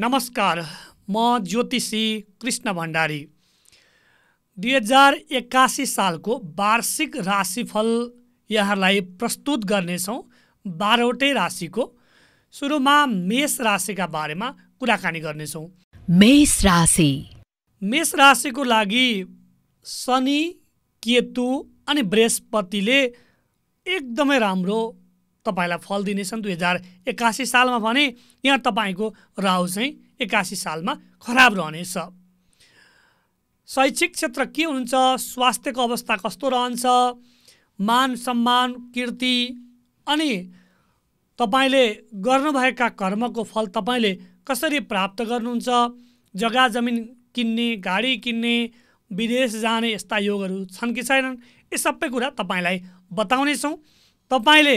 नमस्कार म ज्योतिषी कृष्ण भण्डारी दुई हजार एक्कासी सालको वार्षिक राशिफल यहाँलाई प्रस्तुत गर्नेछौँ बाह्रवटै राशिको सुरुमा मेष राशिका बारेमा कुराकानी गर्नेछौँ मेष राशि मेष राशिको लागि शनि केतु अनि बृहस्पतिले एकदमै राम्रो तपाईँलाई फल दिनेछन् दुई हजार एक्कासी सालमा भने यहाँ तपाईँको राहु चाहिँ एक्कासी सालमा खराब रहनेछ शैक्षिक क्षेत्र के हुन्छ स्वास्थ्यको अवस्था कस्तो रहन्छ मान सम्मान कीर्ति अनि तपाईँले गर्नुभएका कर्मको फल तपाईँले कसरी प्राप्त गर्नुहुन्छ जग्गा जमिन किन्ने गाडी किन्ने विदेश जाने यस्ता योगहरू छन् कि छैनन् यी सबै कुरा तपाईँलाई बताउनेछौँ तपाईँले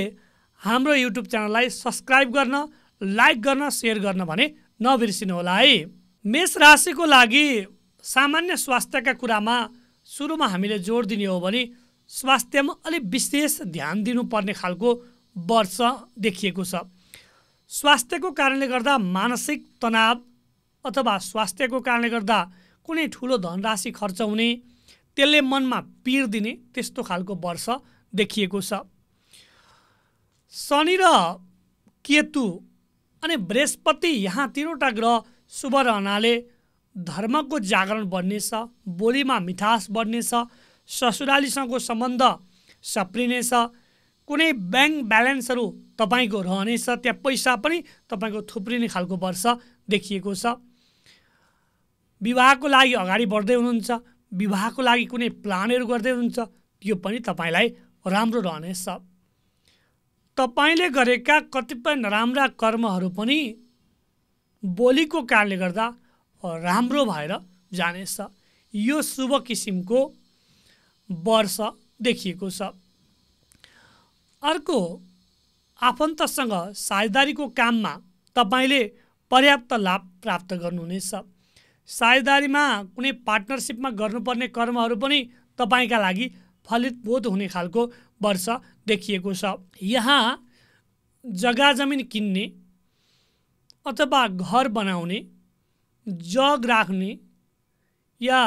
हाम्रो युट्युब च्यानललाई सब्सक्राइब गर्न लाइक गर्न सेयर गर्न भने नबिर्सिनुहोला है मेष राशिको लागि सामान्य स्वास्थ्यका कुरामा सुरुमा हामीले जोड दिने हो भने स्वास्थ्यमा अलिक विशेष ध्यान दिनुपर्ने खालको वर्ष देखिएको छ स्वास्थ्यको कारणले गर्दा मानसिक तनाव अथवा स्वास्थ्यको कारणले गर्दा कुनै ठुलो धनराशि खर्च हुने त्यसले मनमा पिर दिने त्यस्तो खालको वर्ष देखिएको छ शनि र केतु अनि बृहस्पति यहाँ तिनवटा ग्रह शुभ रहनाले धर्मको जागरण बढ्नेछ बोलीमा मिठास बढ्नेछ ससुरालीसँगको सम्बन्ध सप्रिनेछ कुनै ब्याङ्क ब्यालेन्सहरू तपाईँको रहनेछ त्यहाँ पैसा पनि तपाईँको थुप्रिने खालको वर्ष देखिएको छ विवाहको लागि अगाडि बढ्दै हुनुहुन्छ विवाहको लागि कुनै प्लानहरू गर्दै हुनुहुन्छ यो पनि तपाईँलाई राम्रो रहनेछ तपाईँले गरेका कतिपय नराम्रा कर्महरू पनि बोलीको कारणले गर्दा राम्रो भएर जानेछ यो शुभ किसिमको वर्ष देखिएको छ अर्को आफन्तसँग साझेदारीको काममा तपाईँले पर्याप्त लाभ प्राप्त गर्नुहुनेछ साझेदारीमा कुनै पार्टनरसिपमा गर्नुपर्ने कर्महरू पनि तपाईँका लागि फलित बोध हुने खालको वर्ष देखिएको छ यहाँ जग्गा जमिन किन्ने अथवा घर बनाउने जग राख्ने या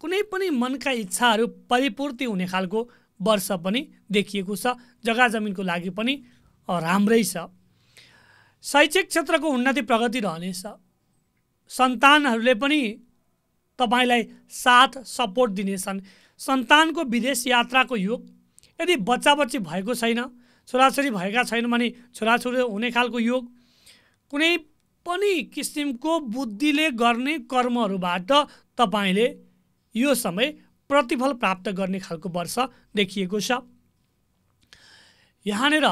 कुनै पनि मनका इच्छाहरू परिपूर्ति हुने खालको वर्ष पनि देखिएको छ जग्गा जमिनको लागि पनि राम्रै छ शैक्षिक क्षेत्रको उन्नति प्रगति रहनेछ सन्तानहरूले पनि तपाईँलाई साथ सपोर्ट दिनेछन् सन्तानको विदेश यात्राको योग यदि बच्चा बच्ची भएको छैन छोराछोरी भएका छैन भने छोराछोरी हुने खालको योग कुनै पनि किसिमको बुद्धिले गर्ने कर्महरूबाट तपाईँले यो समय प्रतिफल प्राप्त गर्ने खालको वर्ष देखिएको छ यहाँनिर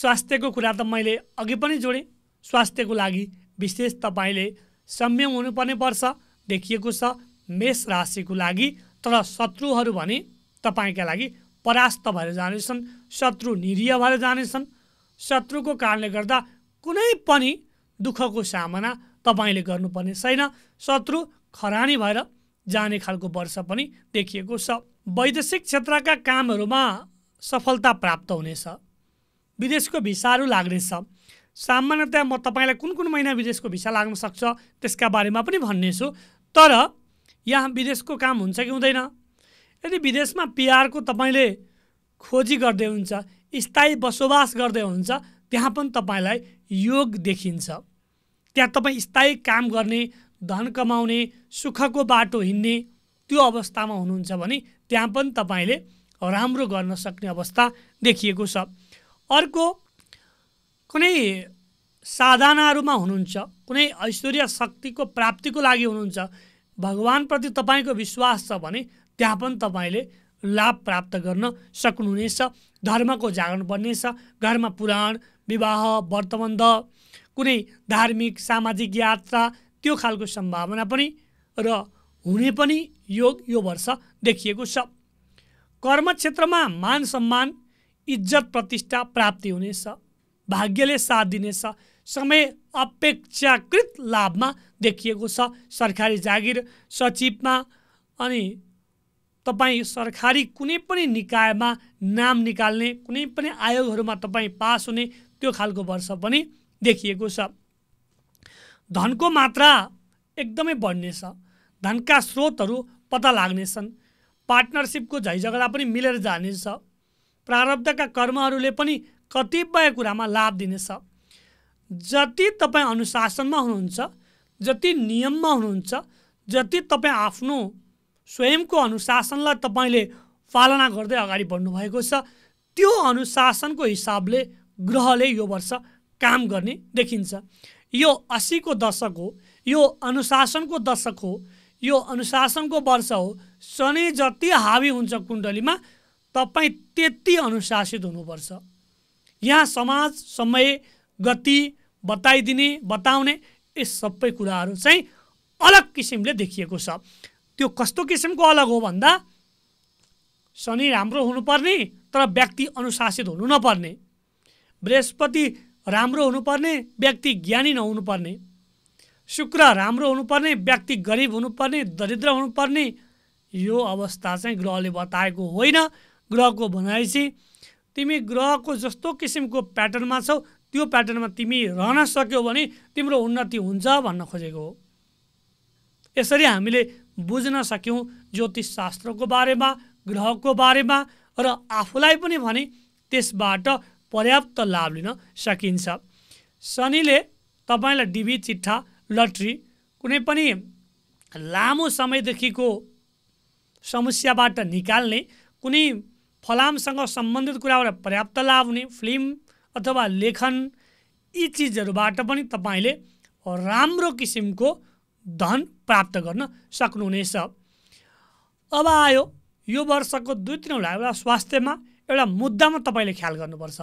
स्वास्थ्यको कुरा त मैले अघि पनि जोडेँ स्वास्थ्यको लागि विशेष तपाईँले संयम हुनुपर्ने वर्ष देखिएको छ मेष राशिको लागि तर शत्रुहरू भने तपाईँका लागि परास्त भएर जानेछन् शत्रु निरीय भएर जानेछन् शत्रुको कारणले गर्दा कुनै पनि दुःखको सामना तपाईँले गर्नुपर्ने छैन शत्रु खरानी भएर जाने खालको वर्ष पनि देखिएको छ वैदेशिक क्षेत्रका कामहरूमा सफलता प्राप्त हुनेछ विदेशको भिसाहरू लाग्नेछ सामान्यतया म तपाईँलाई कुन कुन महिना विदेशको भिसा लाग्न सक्छ त्यसका बारेमा पनि भन्नेछु तर यहाँ विदेशको काम हुन्छ कि हुँदैन यदि विदेशमा पिआरको तपाईँले खोजी गर्दै हुन्छ स्थायी बसोबास गर्दै हुन्छ त्यहाँ पनि तपाईँलाई योग देखिन्छ त्यहाँ तपाईँ स्थायी काम गर्ने धन कमाउने सुखको बाटो हिँड्ने त्यो अवस्थामा हुनुहुन्छ भने त्यहाँ पनि तपाईँले राम्रो गर्न सक्ने अवस्था देखिएको छ अर्को कुनै साधनाहरूमा हुनुहुन्छ कुनै ऐश्वर्य शक्तिको प्राप्तिको लागि हुनुहुन्छ भगवान्प्रति तपाईँको विश्वास छ भने त्यहाँ पनि तपाईँले लाभ प्राप्त गर्न सक्नुहुनेछ धर्मको जागरण बन्नेछ घरमा पुराण विवाह व्रतबन्ध कुनै धार्मिक सामाजिक यात्रा त्यो खालको सम्भावना पनि र हुने पनि योग यो वर्ष देखिएको छ कर्म क्षेत्रमा मान सम्मान इज्जत प्रतिष्ठा प्राप्ति हुनेछ भाग्यले साथ दिनेछ समय अपेक्षाकृत लाभमा देखिएको छ सरकारी जागिर सचिवमा अनि तपाईँ सरकारी कुनै पनि निकायमा नाम निकाल्ने कुनै पनि आयोगहरूमा तपाईँ पास हुने त्यो खालको वर्ष पनि देखिएको छ धनको मात्रा एकदमै बढ्नेछ धनका स्रोतहरू पत्ता लाग्नेछन् पार्टनरसिपको झैझगडा पनि मिलेर जानेछ प्रारब्धका कर्महरूले पनि कतिपय कुरामा लाभ दिनेछ जति तपाईँ अनुशासनमा हुनुहुन्छ जति नियममा हुनुहुन्छ जति तपाईँ आफ्नो स्वयंको अनुशासनलाई तपाईँले पालना गर्दै अगाडि बढ्नुभएको छ त्यो अनुशासनको हिसाबले ग्रहले यो वर्ष काम गर्ने देखिन्छ यो असीको दशक हो यो अनुशासनको दशक हो यो अनुशासनको वर्ष हो शनि जति हावी हुन्छ कुण्डलीमा तपाईँ त्यति अनुशासित हुनुपर्छ यहाँ समाज समय गति बताइदिने बताउने यी सबै कुराहरू चाहिँ अलग किसिमले देखिएको छ त्यो कस्तो किसिमको अलग हो भन्दा शनि राम्रो हुनुपर्ने तर व्यक्ति अनुशासित हुनु नपर्ने बृहस्पति राम्रो हुनुपर्ने व्यक्ति ज्ञानी नहुनुपर्ने शुक्र राम्रो हुनुपर्ने व्यक्ति गरिब हुनुपर्ने दरिद्र हुनुपर्ने यो अवस्था चाहिँ ग्रहले बताएको होइन ग्रहको भनाइ चाहिँ तिमी ग्रहको जस्तो किसिमको प्याटर्नमा छौ त्यो प्याटर्नमा तिमी रहन सक्यौ भने तिम्रो उन्नति हुन्छ भन्न खोजेको हो यसरी हामीले बुझ्न सक्यौँ शास्त्रको बारेमा ग्रहको बारेमा र आफूलाई पनि भने त्यसबाट पर्याप्त लाभ लिन सकिन्छ शनिले तपाईँलाई डिबी चिट्ठा लट्री कुनै पनि लामो समयदेखिको समस्याबाट निकाल्ने कुनै फलामसँग सम्बन्धित कुराबाट पर्याप्त लाभ हुने फिल्म अथवा लेखन यी चिजहरूबाट पनि तपाईँले राम्रो किसिमको धन प्राप्त गर्न सक्नुहुनेछ अब आयो यो वर्षको दुई तिनवटा एउटा स्वास्थ्यमा एउटा मुद्दामा तपाईँले ख्याल गर्नुपर्छ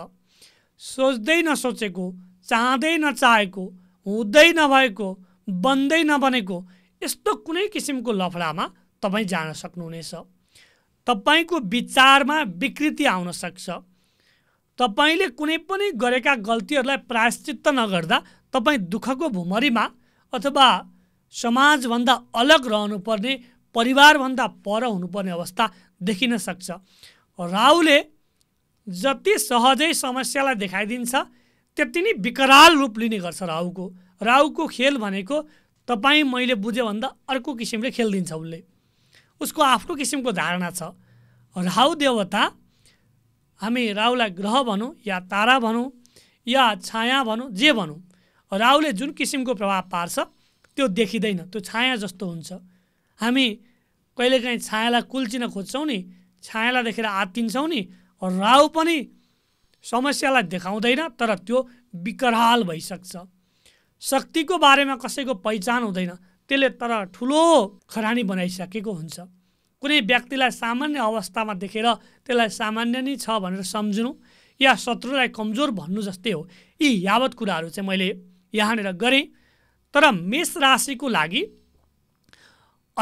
सोच्दै नसोचेको चाहँदै नचाहेको हुँदै नभएको बन्दै नबनेको यस्तो कुनै किसिमको लफडामा तपाईँ जान सक्नुहुनेछ तपाईँको विचारमा विकृति आउन सक्छ तपाईँले कुनै पनि गरेका गल्तीहरूलाई प्रायश्चित्त नगर्दा तपाईँ दुःखको भुमरीमा अथवा समाजभन्दा अलग रहनुपर्ने परिवारभन्दा पर हुनुपर्ने अवस्था देखिन सक्छ राहुले जति सहजै समस्यालाई देखाइदिन्छ त्यति नै विकराल रूप लिने गर्छ राहुको राहुको खेल भनेको तपाईँ मैले बुझेँ भन्दा अर्को किसिमले खेलिदिन्छ उसले उसको आफ्नो किसिमको धारणा छ राहु देवता हामी राहुलाई ग्रह भनौँ या तारा भनौँ या छाया भनौँ जे भनौँ राहुले जुन किसिमको प्रभाव पार्छ त्यो देखिँदैन त्यो छाया जस्तो हुन्छ हामी कहिलेकाहीँ छायालाई कुल्चिन खोज्छौँ नि छायालाई देखेर आत्तिन्छौँ नि राहु पनि समस्यालाई देखाउँदैन तर त्यो विकराल भइसक्छ शक्तिको बारेमा कसैको पहिचान हुँदैन त्यसले तर ठुलो खरानी बनाइसकेको हुन्छ कुनै व्यक्तिलाई सामान्य अवस्थामा देखेर त्यसलाई सामान्य नै छ भनेर सम्झनु या शत्रुलाई कमजोर भन्नु जस्तै हो यी यावत कुराहरू चाहिँ मैले यहाँनिर गरेँ तर मेष राशिको लागि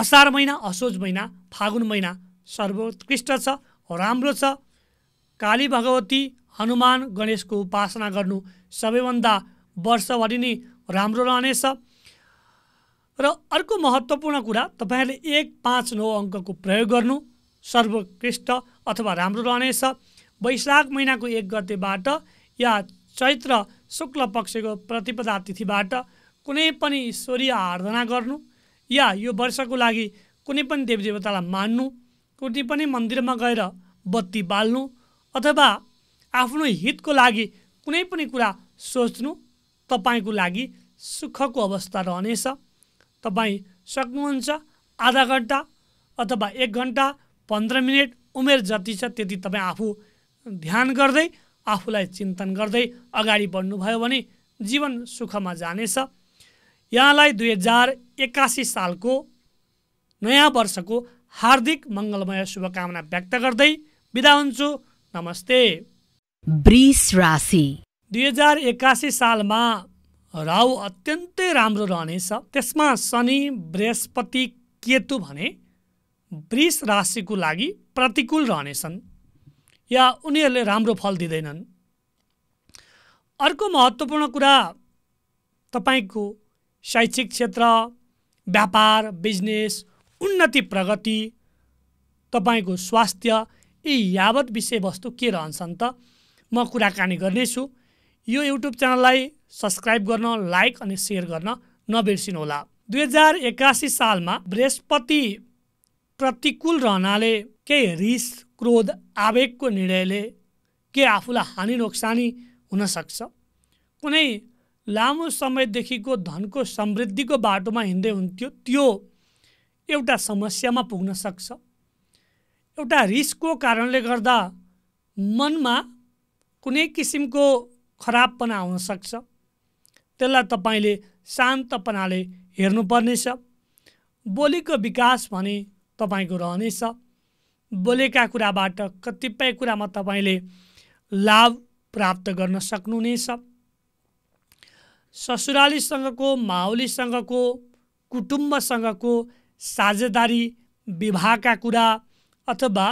असार महिना असोज महिना फागुन महिना सर्वोत्कृष्ट छ राम्रो छ काली भगवती हनुमान गणेशको उपासना गर्नु सबैभन्दा वर्षभरि नै राम्रो रहनेछ र अर्को महत्त्वपूर्ण कुरा तपाईँहरूले एक पाँच नौ अङ्कको प्रयोग गर्नु सर्वोत्कृष्ट अथवा राम्रो रहनेछ वैशाख महिनाको एक गतेबाट या चैत्र शुक्ल पक्षको प्रतिपदा तिथिबाट कुनै पनि ईश्वरीय आराधना गर्नु या यो वर्षको लागि कुनै पनि देवदेवतालाई मान्नु कुनै पनि मन्दिरमा गएर बत्ती बाल्नु अथवा आफ्नो हितको लागि कुनै पनि कुरा सोच्नु तपाईँको लागि सुखको अवस्था रहनेछ तपाईँ सक्नुहुन्छ आधा घन्टा अथवा एक घन्टा पन्ध्र मिनट उमेर जति छ त्यति तपाईँ आफू ध्यान गर्दै आफूलाई चिन्तन गर्दै अगाडि बढ्नुभयो भने जीवन सुखमा जानेछ यहाँलाई दुई हजार एक्कासी सालको नयाँ वर्षको हार्दिक मङ्गलमय शुभकामना व्यक्त गर्दै बिदा हुन्छु नमस्ते राशि दुई हजार एक्कासी सालमा राहु अत्यन्तै राम्रो रहनेछ त्यसमा शनि बृहस्पति केतु भने वृष राशिको लागि प्रतिकूल रहनेछन् या उनीहरूले राम्रो फल दिँदैनन् अर्को महत्त्वपूर्ण कुरा तपाईँको शैक्षिक क्षेत्र व्यापार बिजनेस उन्नति प्रगति तपाईँको स्वास्थ्य यी यावत विषयवस्तु के रहन्छन् त म कुराकानी गर्नेछु यो युट्युब च्यानललाई सब्सक्राइब गर्न लाइक अनि सेयर गर्न नबिर्सिनुहोला दुई हजार एक्कासी सालमा बृहस्पति प्रतिकूल रहनाले केही रिस क्रोध आवेगको निर्णयले के आफूलाई हानि नोक्सानी हुनसक्छ कुनै लामो समयदेखिको धनको समृद्धिको बाटोमा हिँड्दै हुन्थ्यो त्यो एउटा समस्यामा पुग्न सक्छ एउटा रिसको कारणले गर्दा मनमा कुनै किसिमको खराबपना आउन सक्छ त्यसलाई तपाईँले शान्तपनाले हेर्नुपर्नेछ बोलीको विकास भने तपाईँको रहनेछ बोलेका कुराबाट कतिपय कुरामा तपाईँले लाभ प्राप्त गर्न सक्नुहुनेछ ससुरालीसँगको माहुलीसँगको कुटुम्बसँगको साझेदारी विवाहका कुरा अथवा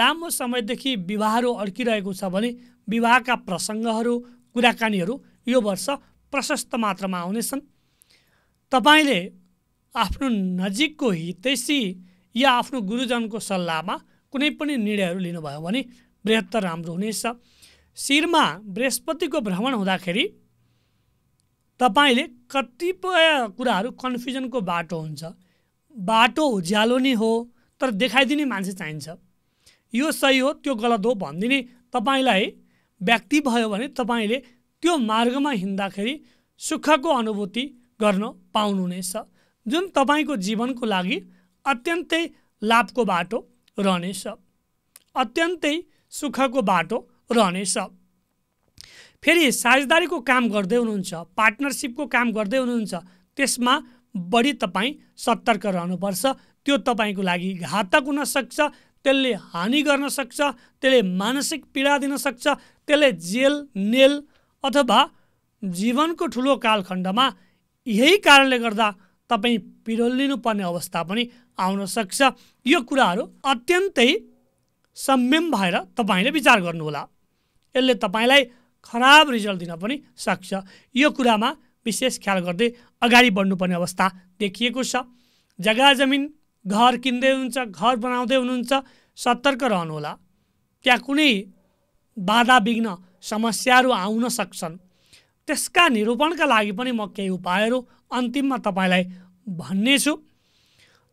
लामो समयदेखि विवाहहरू अड्किरहेको छ भने विवाहका प्रसङ्गहरू कुराकानीहरू यो वर्ष प्रशस्त मात्रामा आउनेछन् तपाईँले आफ्नो नजिकको हितैसी या आफ्नो गुरुजनको सल्लाहमा कुनै पनि निर्णयहरू लिनुभयो भने बृहत्तर राम्रो हुनेछ शिरमा बृहस्पतिको भ्रमण हुँदाखेरि तपाईँले कतिपय कुराहरू कन्फ्युजनको बाटो हुन्छ बाटो उज्यालो नै हो तर देखाइदिने मान्छे चाहिन्छ यो सही हो त्यो गलत हो भनिदिने तपाईँलाई व्यक्ति भयो भने तपाईँले त्यो मार्गमा हिँड्दाखेरि सुखको अनुभूति गर्न पाउनुहुनेछ जुन तपाईँको जीवनको लागि अत्यन्तै लाभको बाटो रहनेछ अत्यन्तै सुखको बाटो रहनेछ फेरि साझेदारीको काम गर्दै हुनुहुन्छ पार्टनरसिपको काम गर्दै हुनुहुन्छ त्यसमा बढी तपाईँ सतर्क रहनुपर्छ त्यो तपाईँको लागि घातक हुनसक्छ त्यसले हानि गर्न सक्छ त्यसले मानसिक पीडा दिन सक्छ त्यसले जेल नेल अथवा जीवनको ठुलो कालखण्डमा यही कारणले गर्दा तपाईँ पिरोलिनुपर्ने अवस्था पनि आउन सक्छ यो कुराहरू अत्यन्तै संयम भएर तपाईँले विचार गर्नुहोला यसले तपाईँलाई खराब रिजल्ट दिन पनि सक्छ यो कुरामा विशेष ख्याल गर्दै अगाडि बढ्नुपर्ने अवस्था देखिएको छ जग्गा जमिन घर किन्दै हुनुहुन्छ घर बनाउँदै हुनुहुन्छ सतर्क रहनुहोला त्यहाँ कुनै बाधा विघ्न समस्याहरू आउन सक्छन् त्यसका निरूपणका लागि पनि म केही उपायहरू अन्तिममा तपाईँलाई भन्नेछु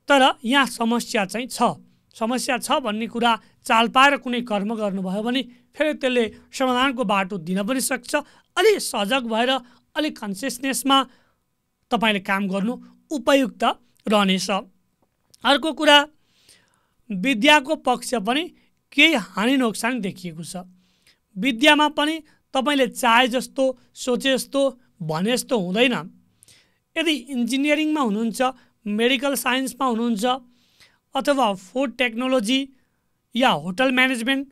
तर यहाँ समस्या चाहिँ छ समस्या छ भन्ने कुरा चाल पाएर कुनै कर्म गर्नुभयो भने फेरि त्यसले समाधानको बाटो दिन पनि सक्छ अलि सजग भएर अलिक कन्सियसनेसमा तपाईँले काम गर्नु उपयुक्त रहनेछ अर्को कुरा विद्याको पक्ष पनि केही हानि नोक्सान देखिएको छ विद्यामा पनि तपाईँले चाहे जस्तो सोचे जस्तो भने जस्तो हुँदैन यदि इन्जिनियरिङमा हुनुहुन्छ मेडिकल साइन्समा हुनुहुन्छ अथवा फुड टेक्नोलोजी या होटल म्यानेजमेन्ट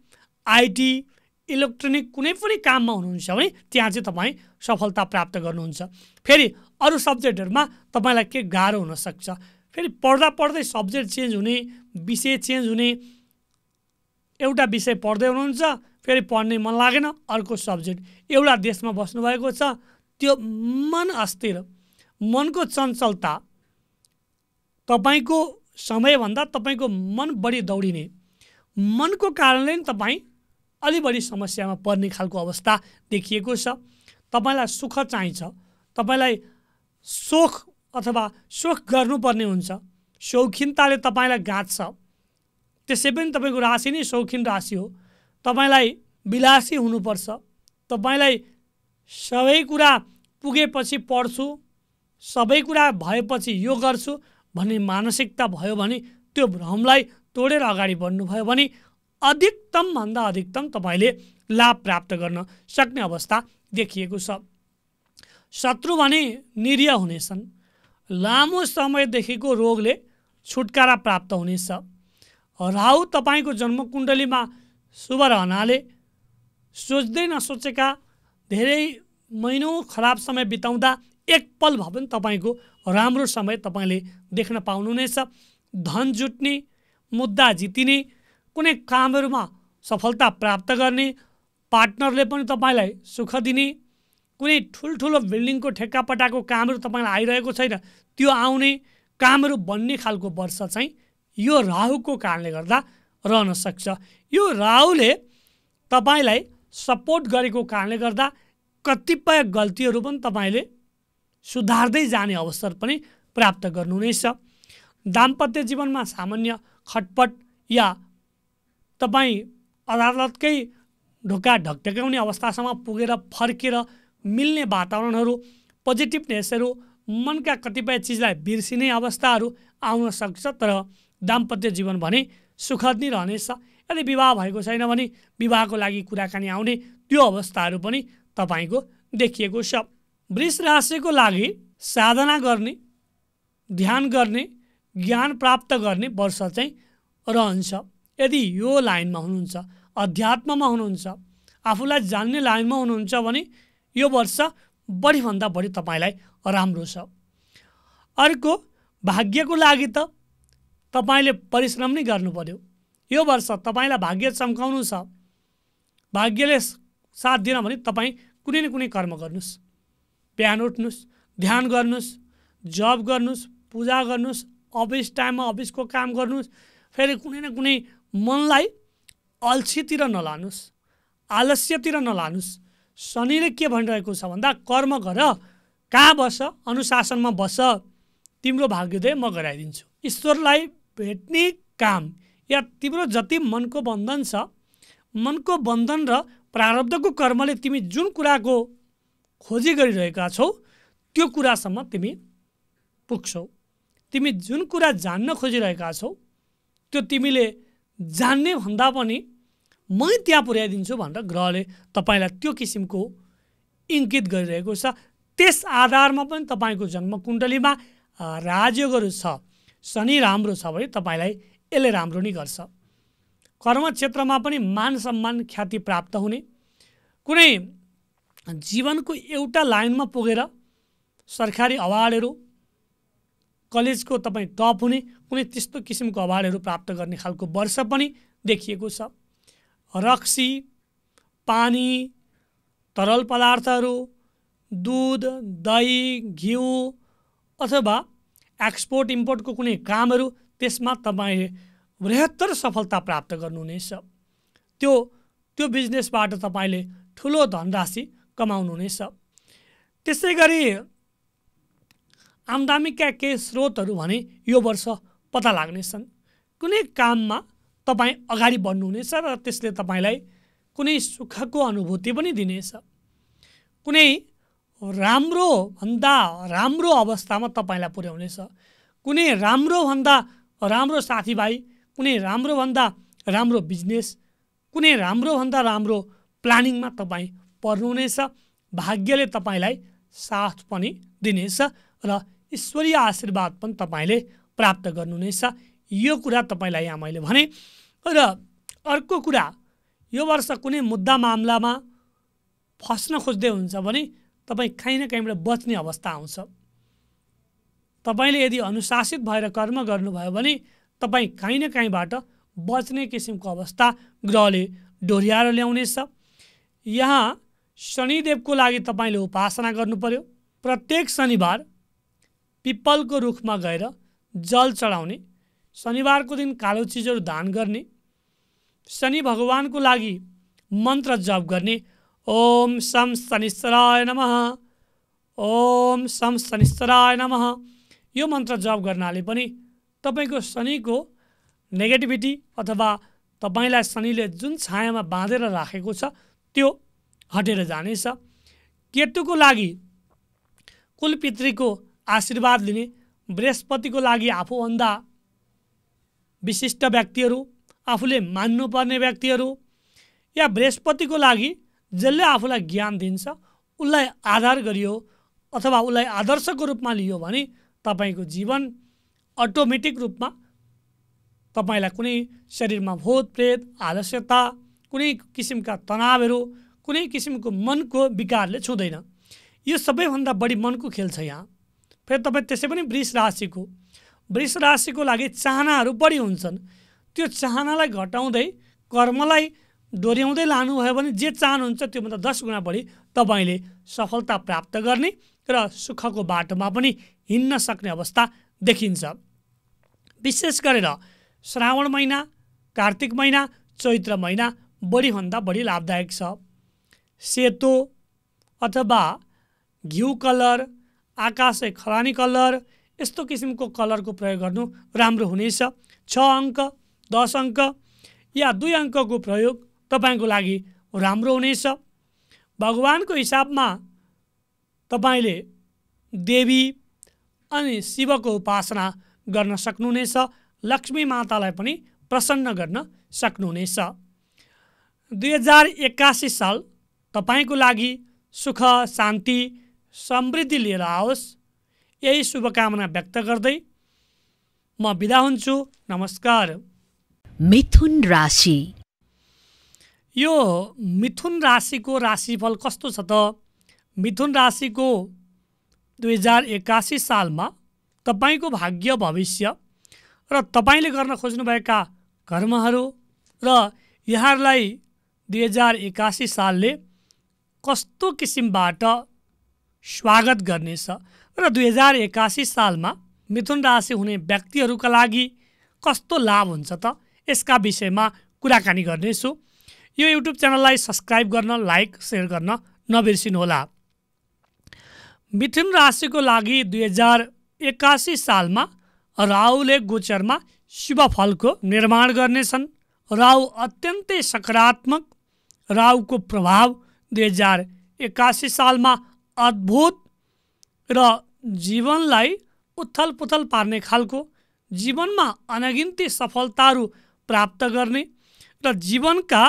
आइटी इलेक्ट्रोनिक कुनै पनि काममा हुनुहुन्छ भने त्यहाँ चाहिँ तपाईँ सफलता प्राप्त गर्नुहुन्छ फेरि अरू सब्जेक्टहरूमा तपाईँलाई के गाह्रो हुनसक्छ फेरि पढ्दा पढ्दै सब्जेक्ट चेन्ज हुने विषय चेन्ज हुने एउटा विषय पढ्दै हुनुहुन्छ फेरि पढ्ने मन लागेन अर्को सब्जेक्ट एउटा देशमा बस्नुभएको छ त्यो मन अस्थिर मनको चञ्चलता तपाईँको समयभन्दा तपाईँको मन बढी दौडिने मनको कारणले नै तपाईँ अलि बढी समस्यामा पर्ने खालको अवस्था देखिएको छ तपाईँलाई सुख चाहिन्छ तपाईँलाई सोख अथवा सोख गर्नुपर्ने हुन्छ शौखिनताले तपाईँलाई गाँच्छ त्यसै पनि तपाईँको राशि नै शौखिन राशि हो तपाईँलाई विलासी हुनुपर्छ तपाईँलाई सबै कुरा पुगेपछि पढ्छु सबै कुरा भएपछि यो गर्छु भन्ने मानसिकता भयो भने त्यो भ्रमलाई तोडेर अगाडि बढ्नुभयो भने अधिकतमभन्दा अधिकतम तपाईँले लाभ प्राप्त गर्न सक्ने अवस्था देखिएको छ शत्रु भने निरीय हुनेछन् लामो समयदेखिको रोगले छुटकारा प्राप्त हुनेछ राहु तपाईँको जन्मकुण्डलीमा शुभ रहनाले सोच्दै नसोचेका धेरै महिनौ खराब समय बिताउँदा एक पल भए पनि तपाईँको राम्रो समय तपाईँले देख्न पाउनुहुनेछ धन जुट्ने मुद्दा जितिने कुनै कामहरूमा सफलता प्राप्त गर्ने पार्टनरले पनि तपाईँलाई सुख दिने कुनै ठुल्ठुलो बिल्डिङको ठेक्कापटाको कामहरू तपाईँलाई आइरहेको छैन त्यो आउने कामहरू बन्ने खालको वर्ष चाहिँ यो राहुको कारणले गर्दा रहन सक्छ यो राहुले तपाईँलाई सपोर्ट गरेको कारणले गर्दा कतिपय गल्तीहरू पनि तपाईँले सुधार्दै जाने अवसर पनि प्राप्त गर्नु नै छ दाम्पत्य जीवनमा सामान्य खटपट या तपाईँ अदालतकै ढोका ढकढकाउने अवस्थासम्म पुगेर फर्केर मिल्ने वातावरणहरू पोजिटिभनेसहरू मनका कतिपय चिजलाई बिर्सिने अवस्थाहरू आउन सक्छ तर दाम्पत्य जीवन भने सुखद नै रहनेछ यदि विवाह भएको छैन भने विवाहको लागि कुराकानी आउने त्यो अवस्थाहरू पनि तपाईँको देखिएको छ वृष राशिको लागि साधना गर्ने ध्यान गर्ने ज्ञान प्राप्त गर्ने वर्ष चाहिँ रहन्छ यदि यो लाइनमा हुनुहुन्छ अध्यात्ममा हुनुहुन्छ आफूलाई जान्ने लाइनमा हुनुहुन्छ भने यो वर्ष बढीभन्दा बढी तपाईँलाई राम्रो छ अर्को भाग्यको लागि त तपाईँले परिश्रम नै गर्नु पर्यो यो वर्ष तपाईँलाई भाग्य चम्काउनु छ भाग्यले साथ दिन भने तपाईँ कुनै न कुनै कर्म गर्नुहोस् बिहान उठ्नुहोस् ध्यान गर्नुहोस् जब गर्नुहोस् पूजा गर्नुहोस् अफिस टाइममा अफिसको काम गर्नुहोस् फेरि कुनै न कुनै मनलाई अल्छीतिर नलानुहोस् आलस्यतिर नलानुहोस् शनिले के भनिरहेको छ भन्दा कर्म गर कहाँ बस अनुशासनमा बस तिम्रो भाग्योदय म गराइदिन्छु ईश्वरलाई भेट्ने काम या तिम्रो जति मनको बन्धन छ मनको बन्धन र प्रारब्धको कर्मले तिमी जुन कुराको खोजी गरिरहेका छौ त्यो कुरासम्म तिमी पुग्छौ तिमी जुन कुरा जान्न खोजिरहेका छौ त्यो तिमीले जान्ने भन्दा पनि मै त्यहाँ पुर्याइदिन्छु भनेर ग्रहले तपाईँलाई त्यो किसिमको इङ्कित गरिरहेको छ त्यस आधारमा पनि तपाईँको जन्म कुण्डलीमा राजयोगहरू छ शनि राम्रो छ भने तपाईँलाई यसले राम्रो नै गर्छ कर्म क्षेत्रमा पनि मान सम्मान ख्याति प्राप्त हुने कुनै जीवनको एउटा लाइनमा पुगेर सरकारी अवार्डहरू कलेजको तपाईँ टप हुने कुनै त्यस्तो किसिमको अवार्डहरू प्राप्त गर्ने खालको वर्ष पनि देखिएको छ रक्सी पानी तरल पदार्थहरू दुध दही घिउ अथवा एक्सपोर्ट इम्पोर्टको कुनै कामहरू त्यसमा तपाईँले बृहत्तर सफलता प्राप्त गर्नुहुनेछ त्यो त्यो बिजनेसबाट तपाईँले ठुलो धनराशि कमाउनुहुनेछ त्यसै गरी आम्दामीका केही स्रोतहरू भने यो वर्ष पत्ता लाग्नेछन् कुनै काममा तपाईँ अगाडि बढ्नुहुनेछ र त्यसले तपाईँलाई कुनै सुखको अनुभूति पनि दिनेछ कुनै राम्रोभन्दा राम्रो अवस्थामा तपाईँलाई पुर्याउनेछ कुनै राम्रोभन्दा राम्रो साथीभाइ कुनै राम्रोभन्दा राम्रो बिजनेस कुनै राम्रोभन्दा राम्रो प्लानिङमा तपाईँ पर्नु नै भाग्यले तपाईँलाई साथ पनि दिनेछ र ईश्वरीय आशीर्वाद पनि तपाईँले प्राप्त गर्नु नै यो कुरा तपाईँलाई यहाँ मैले भने र अर्को कुरा यो वर्ष कुनै मुद्दा मामलामा फस्न खोज्दै हुन्छ भने तपाईँ काहीँ न काहीँबाट बच्ने अवस्था आउँछ तपाईँले यदि अनुशासित भएर कर्म गर्नुभयो भने तपाईँ काहीँ न काहीँबाट बच्ने किसिमको अवस्था ग्रहले डोर्याएर ल्याउनेछ यहाँ शनिदेवको लागि तपाईँले उपासना गर्नु पर्यो प्रत्येक शनिबार पिप्पलको रुखमा गएर जल चढाउने शनिबारको दिन कालो चिजहरू दान गर्ने शनि भगवानको लागि मन्त्र जप गर्ने ओम शं शनिश्चराय नमः ॐ शं शनिश्चराय नमः यो मन्त्र जप गर्नाले पनि तपाईँको शनिको नेगेटिभिटी अथवा तपाईँलाई शनिले जुन छायामा बाँधेर राखेको छ त्यो हटेर जानेछ केतुको लागि कुलपितृको आशीर्वाद लिने बृहस्पतिको लागि आफूभन्दा विशिष्ट व्यक्तिहरू आफूले मान्नुपर्ने व्यक्तिहरू या बृहस्पतिको लागि जसले आफूलाई ज्ञान दिन्छ उसलाई आधार गरियो अथवा उसलाई आदर्शको रूपमा लियो भने तपाईँको जीवन अटोमेटिक रूपमा तपाईँलाई कुनै शरीरमा भोत प्रेत आलस्यता कुनै किसिमका तनावहरू कुनै किसिमको मनको विकारले छुँदैन यो सबैभन्दा बढी मनको खेल छ यहाँ फेरि तपाईँ त्यसै पनि वृष राशिको वृष राशिको लागि चाहनाहरू बढी हुन्छन् त्यो चाहनालाई घटाउँदै कर्मलाई दोहोऱ्याउँदै लानुभयो भने जे चाहनुहुन्छ त्योभन्दा दस गुणा बढी तपाईँले सफलता प्राप्त गर्ने र सुखको बाटोमा पनि हिँड्न सक्ने अवस्था देखिन्छ विशेष गरेर श्रावण महिना कार्तिक महिना चैत्र महिना बढीभन्दा बढी लाभदायक छ सेतो अथवा घिउ कलर आकाशै खरानी कलर यस्तो किसिमको कलरको प्रयोग गर्नु राम्रो हुनेछ छ अङ्क दस अङ्क या दुई अङ्कको प्रयोग तपाईँको लागि राम्रो हुनेछ भगवानको हिसाबमा तपाईँले देवी अनि शिवको उपासना गर्न सक्नुहुनेछ लक्ष्मी मातालाई पनि प्रसन्न गर्न सक्नुहुनेछ दुई हजार एक्कासी साल तपाईँको लागि सुख शान्ति समृद्धि लिएर आओस् यही शुभकामना व्यक्त गर्दै म बिदा हुन्छु नमस्कार मिथुन राशि यो मिथुन राशिको राशिफल कस्तो छ त मिथुन राशिको दुई हजार एक्कासी सालमा तपाईँको भाग्य भविष्य र तपाईँले गर्न खोज्नुभएका कर्महरू र यहाँहरूलाई दुई हजार एक्कासी सालले कस्तो किसिमबाट स्वागत गर्नेछ र दुई हजार एक्कासी सालमा मिथुन राशि हुने व्यक्तिहरूका लागि कस्तो लाभ हुन्छ त यसका विषयमा कुराकानी गर्नेछु यो युट्युब च्यानललाई सब्सक्राइब गर्न लाइक सेयर गर्न नबिर्सिनुहोला मिथुन राशिको लागि दुई हजार एक्कासी सालमा राहुले गोचरमा शुभफलको निर्माण गर्नेछन् राहु अत्यन्तै सकारात्मक राहुको प्रभाव दुई हजार एक्कासी सालमा अद्भुत र जीवनलाई उथलपुथल पुथल पार्ने खालको जीवनमा अनगिन्ती सफलताहरू प्राप्त गर्ने र जीवनका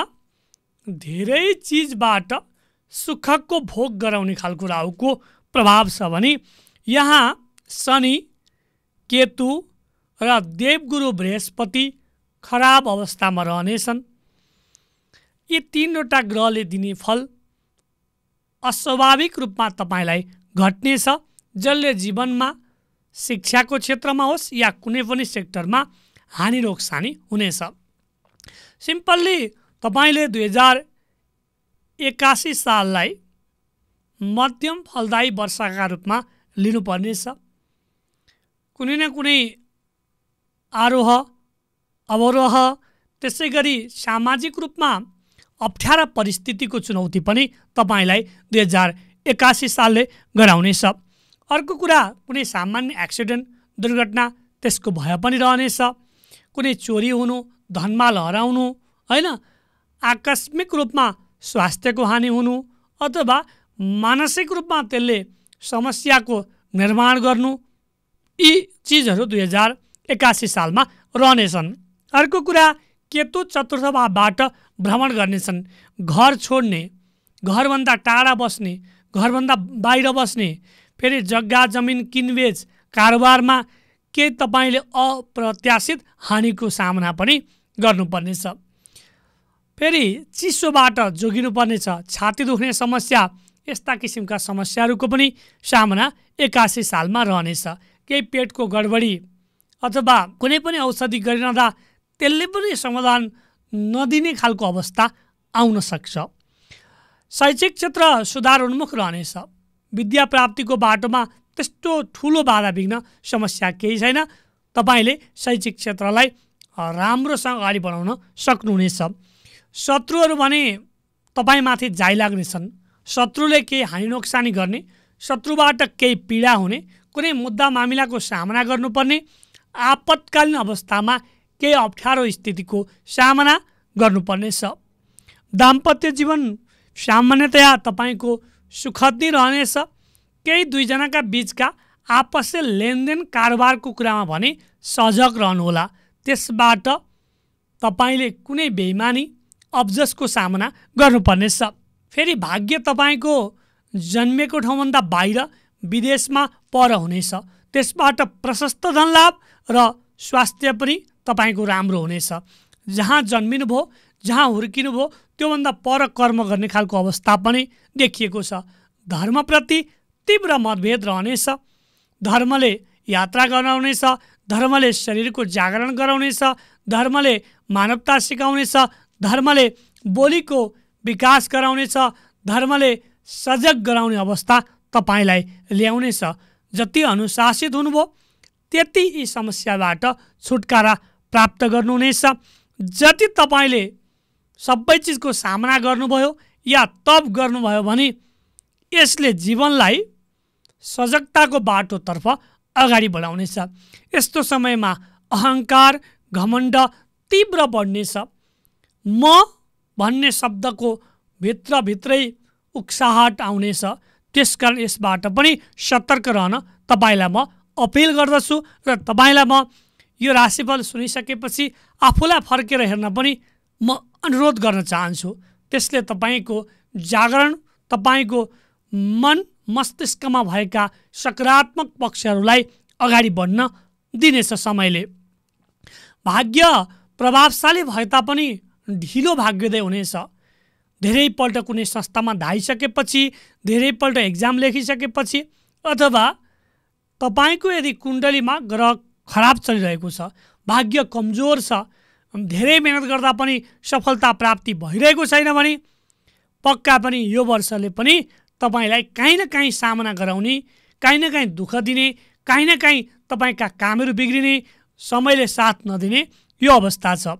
धेरै चिजबाट सुखको भोग गराउने खालको राहुको प्रभाव छ भने यहाँ शनि केतु र देवगुरु बृहस्पति खराब अवस्थामा रहनेछन् यी तिनवटा ग्रहले दिने फल अस्वाभाविक रूपमा तपाईँलाई घट्नेछ जसले जीवनमा शिक्षाको क्षेत्रमा होस् या कुनै पनि सेक्टरमा हानि नोक्सानी हुनेछ सिम्पल्ली तपाईँले दुई हजार एक्कासी साललाई मध्यम फलदायी वर्षका रूपमा लिनुपर्नेछ कुनै न कुनै आरोह अवरोह त्यसै गरी सामाजिक रूपमा अप्ठ्यारा परिस्थितिको चुनौती पनि तपाईँलाई दुई हजार एक्कासी सालले गराउनेछ अर्को कुरा कुनै सामान्य एक्सिडेन्ट दुर्घटना त्यसको भय पनि रहनेछ कुनै चोरी हुनु धनमाल हराउनु होइन आकस्मिक रूपमा स्वास्थ्यको हानि हुनु अथवा मानसिक रूपमा त्यसले समस्याको निर्माण गर्नु यी चिजहरू दुई हजार एक्कासी सालमा रहनेछन् अर्को कुरा केतु चतुर्थबाट भ्रमण गर्नेछन् घर छोड्ने घरभन्दा टाढा बस्ने घरभन्दा बाहिर बस्ने फेरि जग्गा जमिन किनबेच कारोबारमा के तपाईँले अप्रत्याशित हानिको सामना पनि गर्नुपर्नेछ फेरि चिसोबाट जोगिनुपर्नेछ छाती दुख्ने समस्या यस्ता किसिमका समस्याहरूको पनि सामना एकासी सालमा रहनेछ केही पेटको गडबडी अथवा कुनै पनि औषधि गरिरहँदा त्यसले पनि समाधान नदिने खालको अवस्था आउन सक्छ शैक्षिक क्षेत्र सुधार उन्मुख रहनेछ विद्या प्राप्तिको बाटोमा त्यस्तो ठुलो बाधा बिग्न समस्या केही छैन तपाईँले शैक्षिक क्षेत्रलाई राम्रोसँग अगाडि बढाउन सक्नुहुनेछ शत्रुहरू भने तपाईँमाथि जाइ लाग्नेछन् शत्रुले केही हानि नोक्सानी गर्ने शत्रुबाट केही पीडा हुने कुनै मुद्दा मामिलाको सामना गर्नुपर्ने आपतकालीन अवस्थामा केही अप्ठ्यारो स्थितिको सामना गर्नुपर्नेछ सा। दाम्पत्य जीवन सामान्यतया तपाईँको सुखद नै रहनेछ केही दुईजनाका बिचका आपसी लेनदेन कारोबारको कुरामा भने सजग रहनुहोला त्यसबाट तपाईँले कुनै बेइमानी अब्जसको सामना गर्नुपर्नेछ फेरि भाग्य तपाईँको जन्मेको ठाउँभन्दा बाहिर विदेशमा पर हुनेछ त्यसबाट प्रशस्त धनलाभ र स्वास्थ्य पनि तपाईँको राम्रो हुनेछ जहाँ जन्मिनुभयो जहाँ हुर्किनुभयो त्योभन्दा पर कर्म गर्ने खालको अवस्था पनि देखिएको छ धर्मप्रति तीव्र मतभेद रहनेछ धर्मले यात्रा गराउनेछ धर्मले शरीरको जागरण गराउनेछ धर्मले मानवता सिकाउनेछ धर्मले बोलीको विकास गराउनेछ धर्मले सजग गराउने अवस्था तपाईँलाई ल्याउनेछ जति अनुशासित हुनुभयो त्यति यी समस्याबाट छुटकारा प्राप्त गर्नुहुनेछ जति तपाईँले सबै चिजको सामना गर्नुभयो या तप गर्नुभयो भने यसले जीवनलाई सजगताको बाटोतर्फ अगाडि बढाउनेछ यस्तो समयमा अहङ्कार घमण्ड तीव्र बढ्नेछ म भन्ने शब्दको भित्रभित्रै उक्साहट आउनेछ त्यसकारण यसबाट पनि सतर्क रहन तपाईँलाई म अपिल गर्दछु र तपाईँलाई म यो राशिफल सुनिसकेपछि आफूलाई फर्केर हेर्न पनि म अनुरोध गर्न चाहन्छु त्यसले तपाईँको जागरण तपाईँको मन मस्तिष्कमा भएका सकारात्मक पक्षहरूलाई अगाडि बढ्न दिनेछ समयले भाग्य प्रभावशाली भए तापनि ढिलो भाग्योदय हुनेछ धेरैपल्ट कुनै संस्थामा धाइसकेपछि धेरैपल्ट एक्जाम लेखिसकेपछि अथवा तपाईँको यदि कुण्डलीमा ग्रह खराब चलिरहेको छ भाग्य कमजोर छ धेरै मेहनत गर्दा पनि सफलता प्राप्ति भइरहेको छैन भने पक्का पनि यो वर्षले पनि तपाईँलाई काहीँ न काहीँ सामना गराउने काहीँ न काहीँ दुःख दिने काहीँ न काहीँ तपाईँका कामहरू बिग्रिने समयले साथ नदिने यो अवस्था छ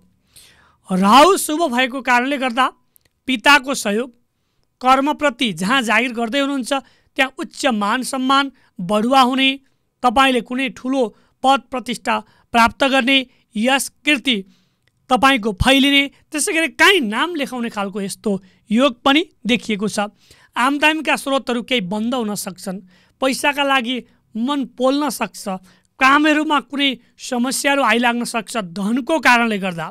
राहु शुभ भएको कारणले गर्दा पिताको सहयोग कर्मप्रति जहाँ जागिर गर्दै हुनुहुन्छ त्यहाँ उच्च मान सम्मान बढुवा हुने तपाईँले कुनै ठुलो पद प्रतिष्ठा प्राप्त गर्ने यस कृति तपाईँको फैलिने त्यसै गरी काहीँ नाम लेखाउने खालको यस्तो योग पनि देखिएको छ आमदामीका स्रोतहरू केही बन्द हुन सक्छन् पैसाका लागि मन पोल्न सक्छ कामहरूमा कुनै समस्याहरू आइलाग्न सक्छ धनको कारणले गर्दा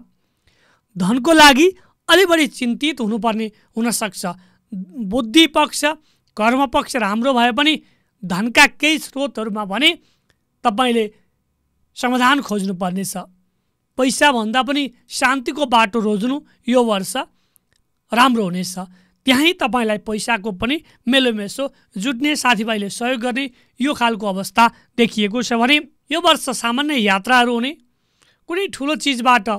धनको लागि अलि बढी चिन्तित हुनुपर्ने हुनसक्छ बुद्धि पक्ष कर्म पक्ष राम्रो भए पनि धनका केही स्रोतहरूमा भने तपाईँले समाधान खोज्नुपर्नेछ पैसाभन्दा पनि शान्तिको बाटो रोज्नु यो वर्ष राम्रो हुनेछ त्यहीँ तपाईँलाई पैसाको पनि मेलोमेसो जुट्ने साथीभाइले सहयोग गर्ने यो खालको अवस्था देखिएको छ भने यो वर्ष सामान्य यात्राहरू हुने कुनै ठुलो चिजबाट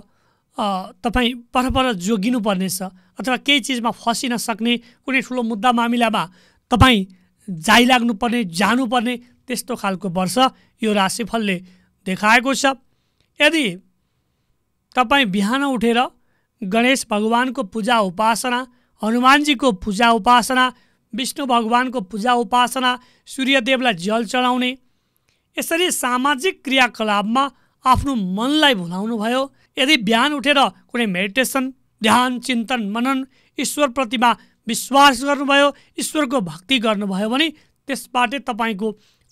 तपाईँ परपर जोगिनुपर्नेछ अथवा केही चिजमा फसिन सक्ने कुनै ठुलो मुद्दा मामिलामा तपाईँ जाइलाग्नुपर्ने जानुपर्ने त्यस्तो खालको वर्ष यो राशिफलले देखाएको छ यदि तपाईँ बिहान उठेर गणेश भगवानको पूजा उपासना हनुमानजीको पूजा उपासना विष्णु भगवानको पूजा उपासना सूर्यदेवलाई जल चढाउने यसरी सामाजिक क्रियाकलापमा आफ्नो मनलाई भुलाउनुभयो यदि बिहान उठेर कुनै मेडिटेसन ध्यान चिन्तन मनन ईश्वरप्रतिमा विश्वास गर्नुभयो ईश्वरको भक्ति गर्नुभयो भने त्यसबाटै तपाईँको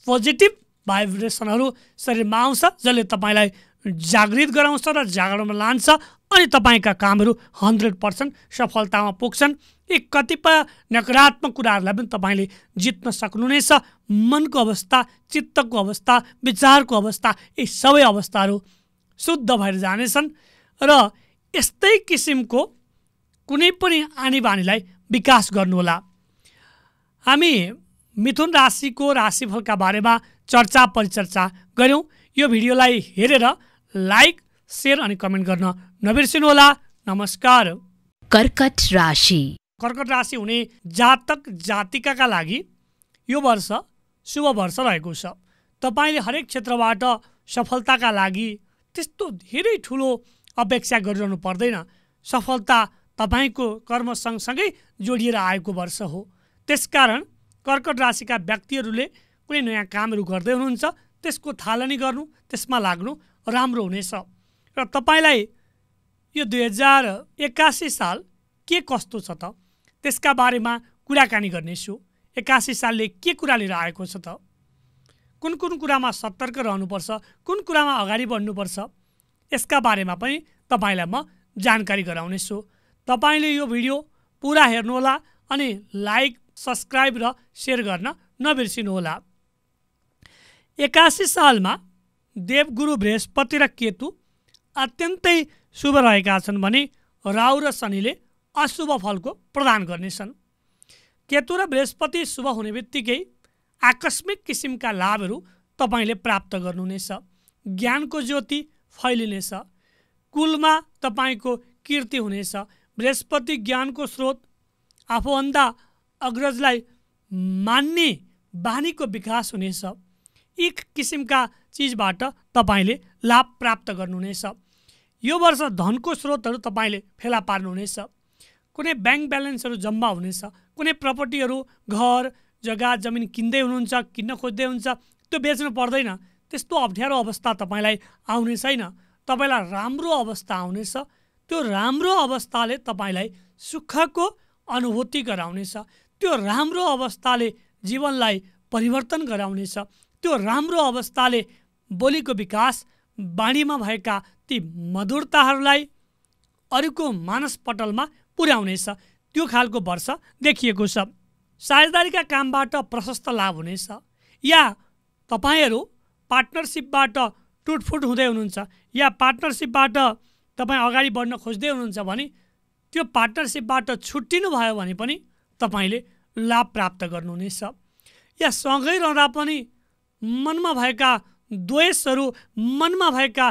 पोजिटिभ भाइब्रेसनहरू शरीरमा आउँछ जसले तपाईँलाई जागृत गराउँछ र जागरणमा लान्छ अनि तपाईँका कामहरू हन्ड्रेड पर्सेन्ट सफलतामा पुग्छन् यी कतिपय नकारात्मक कुराहरूलाई पनि तपाईँले जित्न सक्नुहुनेछ मनको अवस्था चित्तको अवस्था विचारको अवस्था यी सबै अवस्थाहरू शुद्ध भएर जानेछन् र यस्तै किसिमको कुनै पनि आनी बानीलाई विकास गर्नुहोला हामी मिथुन राशिको राशिफलका बारेमा चर्चा परिचर्चा गऱ्यौँ यो भिडियोलाई हेरेर लाइक सेयर अनि कमेन्ट गर्न नबिर्सिनुहोला नमस्कार कर्कट राशि कर्कट राशि हुने जातक जातिकाका लागि यो वर्ष शुभ वर्ष रहेको छ तपाईँले हरेक क्षेत्रबाट सफलताका लागि त्यस्तो धेरै ठुलो अपेक्षा गरिरहनु पर्दैन सफलता तपाईँको कर्म सँगसँगै जोडिएर आएको वर्ष हो त्यसकारण कर्कट राशिका व्यक्तिहरूले कुनै नयाँ कामहरू गर्दै हुनुहुन्छ त्यसको थालनी गर्नु त्यसमा लाग्नु राम्रो हुनेछ र तपाईँलाई यो दुई हजार एक्कासी साल के कस्तो छ त त्यसका बारेमा कुराकानी गर्नेछु एक्कासी सालले के कुरा लिएर आएको छ त कुन कुन कुरामा सतर्क रहनुपर्छ कुन कुरामा अगाडि बढ्नुपर्छ यसका बारेमा पनि तपाईँलाई म जानकारी गराउनेछु तपाईँले यो भिडियो पुरा हेर्नुहोला अनि लाइक सब्सक्राइब र सेयर गर्न नबिर्सिनुहोला एकासी सालमा देवगुरु बृहस्पति र केतु अत्यन्तै शुभ रहेका छन् भने राहु र शनिले अशुभ फलको प्रदान गर्नेछन् केतु र बृहस्पति शुभ हुने बित्तिकै आकस्मिक किसिमका लाभहरू तपाईँले प्राप्त गर्नुहुनेछ ज्ञानको ज्योति फैलिनेछ कुलमा तपाईँको कीर्ति हुनेछ बृहस्पति ज्ञानको स्रोत आफूभन्दा अग्रजलाई मान्ने बानीको विकास हुनेछ एक किसिमका चिजबाट तपाईँले लाभ प्राप्त गर्नुहुनेछ यो वर्ष धनको स्रोतहरू तपाईँले फेला पार्नुहुनेछ कुनै ब्याङ्क ब्यालेन्सहरू जम्मा हुनेछ कुनै प्रपर्टीहरू घर जग्गा जमिन किन्दै हुनुहुन्छ किन्न खोज्दै हुन्छ त्यो बेच्नु पर्दैन त्यस्तो अप्ठ्यारो अवस्था तपाईँलाई आउने छैन तपाईँलाई राम्रो अवस्था आउनेछ त्यो राम्रो अवस्थाले तपाईँलाई सुखको अनुभूति गराउनेछ त्यो राम्रो अवस्थाले जीवनलाई परिवर्तन गराउनेछ त्यो राम्रो अवस्थाले बोलीको विकास बाणीमा भएका ती मधुरताहरूलाई अरूको मानसपटलमा पुर्याउनेछ त्यो खालको वर्ष देखिएको छ साझेदारीका कामबाट प्रशस्त लाभ हुनेछ या तपाईँहरू पार्टनरसिपबाट टुटफुट हुँदै हुनुहुन्छ या पार्टनरसिपबाट तपाईँ अगाडि बढ्न खोज्दै हुनुहुन्छ भने त्यो पार्टनरसिपबाट छुट्टिनुभयो भने पनि तपाईँले लाभ प्राप्त गर्नुहुनेछ या सँगै रहँदा पनि मनमा भएका द्वेषहरू मनमा भएका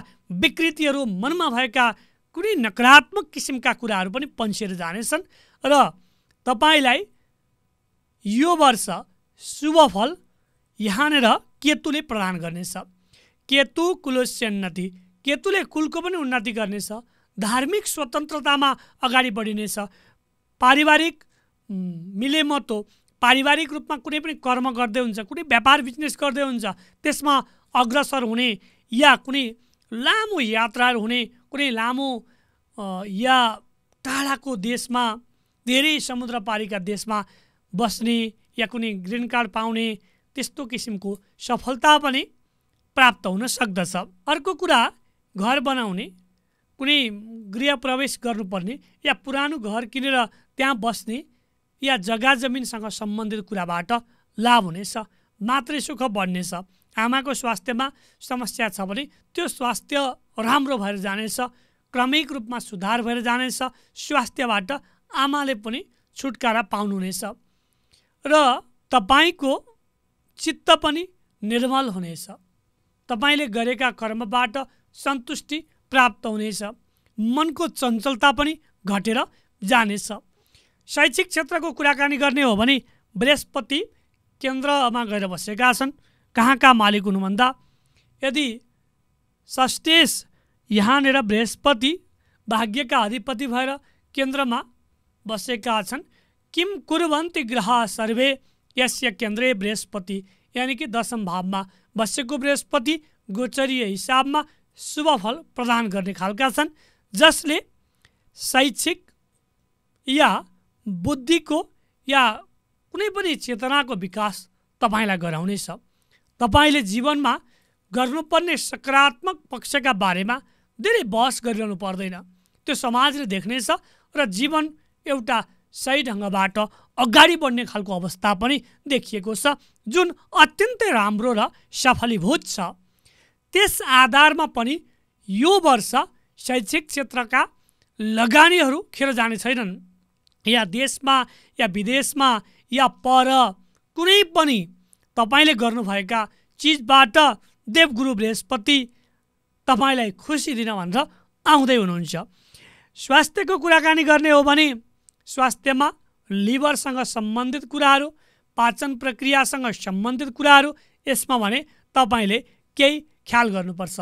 विकृतिहरू मनमा भएका कुनै नकारात्मक किसिमका कुराहरू पनि पन्सिएर जानेछन् र तपाईँलाई यो वर्ष शुभफल यहाँनिर केतुले प्रदान गर्नेछ केतु कुलोस्योन्नति केतुले कुलको पनि उन्नति गर्नेछ धार्मिक स्वतन्त्रतामा अगाडि बढिनेछ पारिवारिक मिलेमतो पारिवारिक रूपमा कुनै पनि कर्म गर्दै हुन्छ कुनै व्यापार बिजनेस गर्दै हुन्छ त्यसमा अग्रसर हुने या कुनै लामो यात्राहरू हुने कुनै लामो या टाढाको देशमा धेरै समुद्र पारिका देशमा बस्ने या कुनै ग्रिन कार्ड पाउने त्यस्तो किसिमको सफलता पनि प्राप्त हुन सक्दछ अर्को कुरा घर बनाउने कुनै गृह प्रवेश गर्नुपर्ने या पुरानो घर किनेर त्यहाँ बस्ने या जग्गा जमिनसँग सम्बन्धित कुराबाट लाभ हुनेछ मातृ सुख बढ्नेछ आमाको स्वास्थ्यमा समस्या छ भने त्यो स्वास्थ्य राम्रो भएर जानेछ क्रमिक रूपमा सुधार भएर जानेछ स्वास्थ्यबाट आमाले पनि छुटकारा पाउनुहुनेछ र तपाईँको चित्त पनि निर्मल हुनेछ तपाईँले गरेका कर्मबाट सन्तुष्टि प्राप्त हुनेछ मनको चञ्चलता पनि घटेर जानेछ शैक्षिक क्षेत्रको कुराकानी गर्ने हो भने बृहस्पति केन्द्रमा गएर बसेका छन् कहाँ कहाँ मालिक हुनुभन्दा यदि षष्टेश यहाँनिर बृहस्पति भाग्यका अधिपति भएर केन्द्रमा बसेका छन् किम कुर्वन्ति ग्रह सर्वे यस्य केन्द्रे बृहस्पति यानि कि दशम भावमा बसेको बृहस्पति गोचरीय हिसाबमा शुभफल प्रदान गर्ने खालका छन् जसले शैक्षिक या बुद्धिको या कुनै पनि चेतनाको विकास तपाईँलाई गराउनेछ तपाईँले जीवनमा गर्नुपर्ने सकारात्मक पक्षका बारेमा धेरै बहस गरिरहनु पर्दैन त्यो समाजले देख्नेछ र जीवन एउटा सही ढङ्गबाट अगाडि बढ्ने खालको अवस्था पनि देखिएको छ जुन अत्यन्तै राम्रो र सफलीभूत छ त्यस आधारमा पनि यो वर्ष शैक्षिक क्षेत्रका लगानीहरू खेर जाने छैनन् या देशमा या विदेशमा या पर कुनै पनि तपाईँले गर्नुभएका चिजबाट देवगुरु बृहस्पति तपाईँलाई खुसी दिन भनेर आउँदै हुनुहुन्छ स्वास्थ्यको कुराकानी गर्ने हो भने स्वास्थ्यमा लिभरसँग सम्बन्धित कुराहरू पाचन प्रक्रियासँग सम्बन्धित कुराहरू यसमा भने तपाईँले केही ख्याल गर्नुपर्छ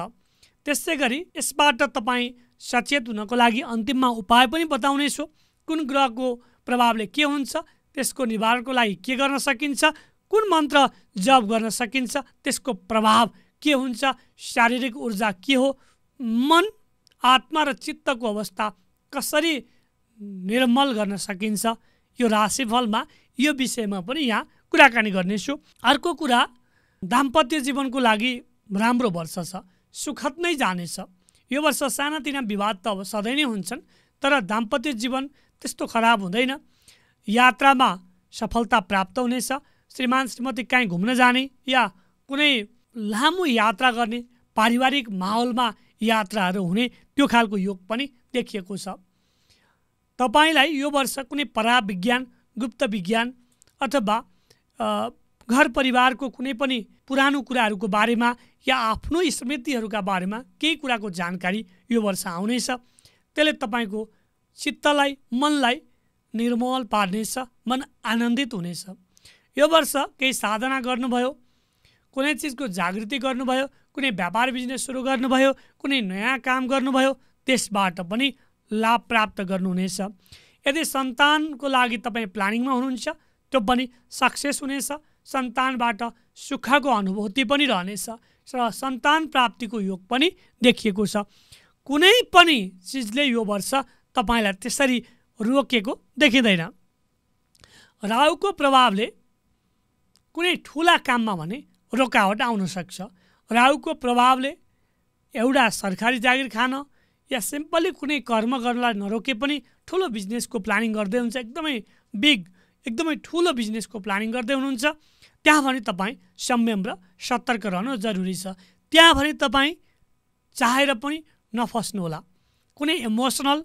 त्यसै गरी यसबाट तपाईँ सचेत हुनको लागि अन्तिममा उपाय पनि बताउनेछु कुन ग्रहको प्रभावले के हुन्छ त्यसको निवारणको लागि के गर्न सकिन्छ कुन मन्त्र जप गर्न सकिन्छ त्यसको प्रभाव के हुन्छ शारीरिक ऊर्जा के हो मन आत्मा र चित्तको अवस्था कसरी निर्मल गर्न सकिन्छ यो राशिफलमा यो विषयमा पनि यहाँ कुराकानी गर्नेछु अर्को कुरा दाम्पत्य जीवनको लागि राम्रो वर्ष छ सुखद नै जानेछ यो वर्ष सानातिना विवाद त अब सधैँ नै हुन्छन् तर दाम्पत्य जीवन त्यस्तो खराब हुँदैन यात्रामा सफलता प्राप्त हुनेछ श्रीमान श्रीमती कहीँ घुम्न जाने या कुनै लामो यात्रा गर्ने पारिवारिक माहौलमा यात्राहरू हुने त्यो खालको योग पनि देखिएको छ तपाईँलाई यो वर्ष कुनै पराविज्ञान गुप्त विज्ञान अथवा घर परिवारको कुनै पनि पुरानो कुराहरूको बारेमा या आफ्नो स्मृतिहरूका बारेमा केही कुराको जानकारी यो वर्ष आउनेछ त्यसले तपाईँको चित्तलाई मनलाई निर्मल पार्नेछ मन आनन्दित हुनेछ यो वर्ष केही साधना गर्नुभयो कुनै चिजको जागृति गर्नुभयो कुनै व्यापार बिजनेस सुरु गर्नुभयो कुनै नयाँ काम गर्नुभयो त्यसबाट पनि लाभ प्राप्त गर्नुहुनेछ यदि सन्तानको लागि तपाईँ प्लानिङमा हुनुहुन्छ त्यो पनि सक्सेस हुनेछ सन्तानबाट सुखको अनुभूति पनि रहनेछ र सन्तान प्राप्तिको योग पनि देखिएको छ कुनै पनि चिजले यो वर्ष तपाईँलाई त्यसरी रोकेको देखिँदैन राहुको प्रभावले कुनै ठुला काममा भने रोकावट आउन सक्छ राहुको प्रभावले एउटा सरकारी जागिर खान या सिम्पली कुनै कर्म गर्नलाई नरोके पनि ठुलो बिजनेसको प्लानिङ गर्दै हुन्छ एकदमै बिग एकदमै ठुलो बिजनेसको प्लानिङ गर्दै हुनुहुन्छ त्यहाँ भने तपाईँ संयम र सतर्क रहनु जरुरी छ त्यहाँ भने तपाईँ चाहेर पनि नफस्नुहोला कुनै इमोसनल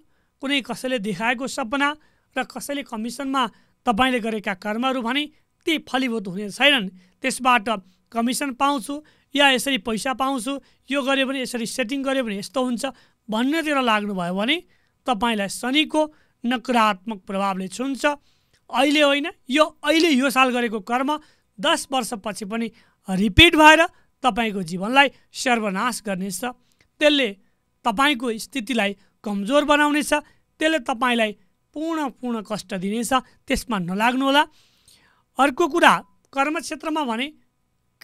कुनै कसैले देखाएको सपना र कसैले कमिसनमा तपाईँले गरेका कर्महरू भने ती फलीभूत हुने छैनन् त्यसबाट कमिसन पाउँछु या यसरी पैसा पाउँछु यो गऱ्यो भने यसरी सेटिङ गऱ्यो भने यस्तो हुन्छ भन्नेतिर लाग्नुभयो भने तपाईँलाई शनिको नकारात्मक प्रभावले छुन्छ अहिले होइन यो अहिले यो साल गरेको कर्म दस वर्षपछि पनि रिपिट भएर तपाईँको जीवनलाई सर्वनाश गर्नेछ त्यसले तपाईँको स्थितिलाई कमजोर बनाउनेछ त्यसले तपाईँलाई पूर्ण पूर्ण कष्ट दिनेछ त्यसमा नलाग्नुहोला अर्को कुरा कर्मक्षेत्रमा भने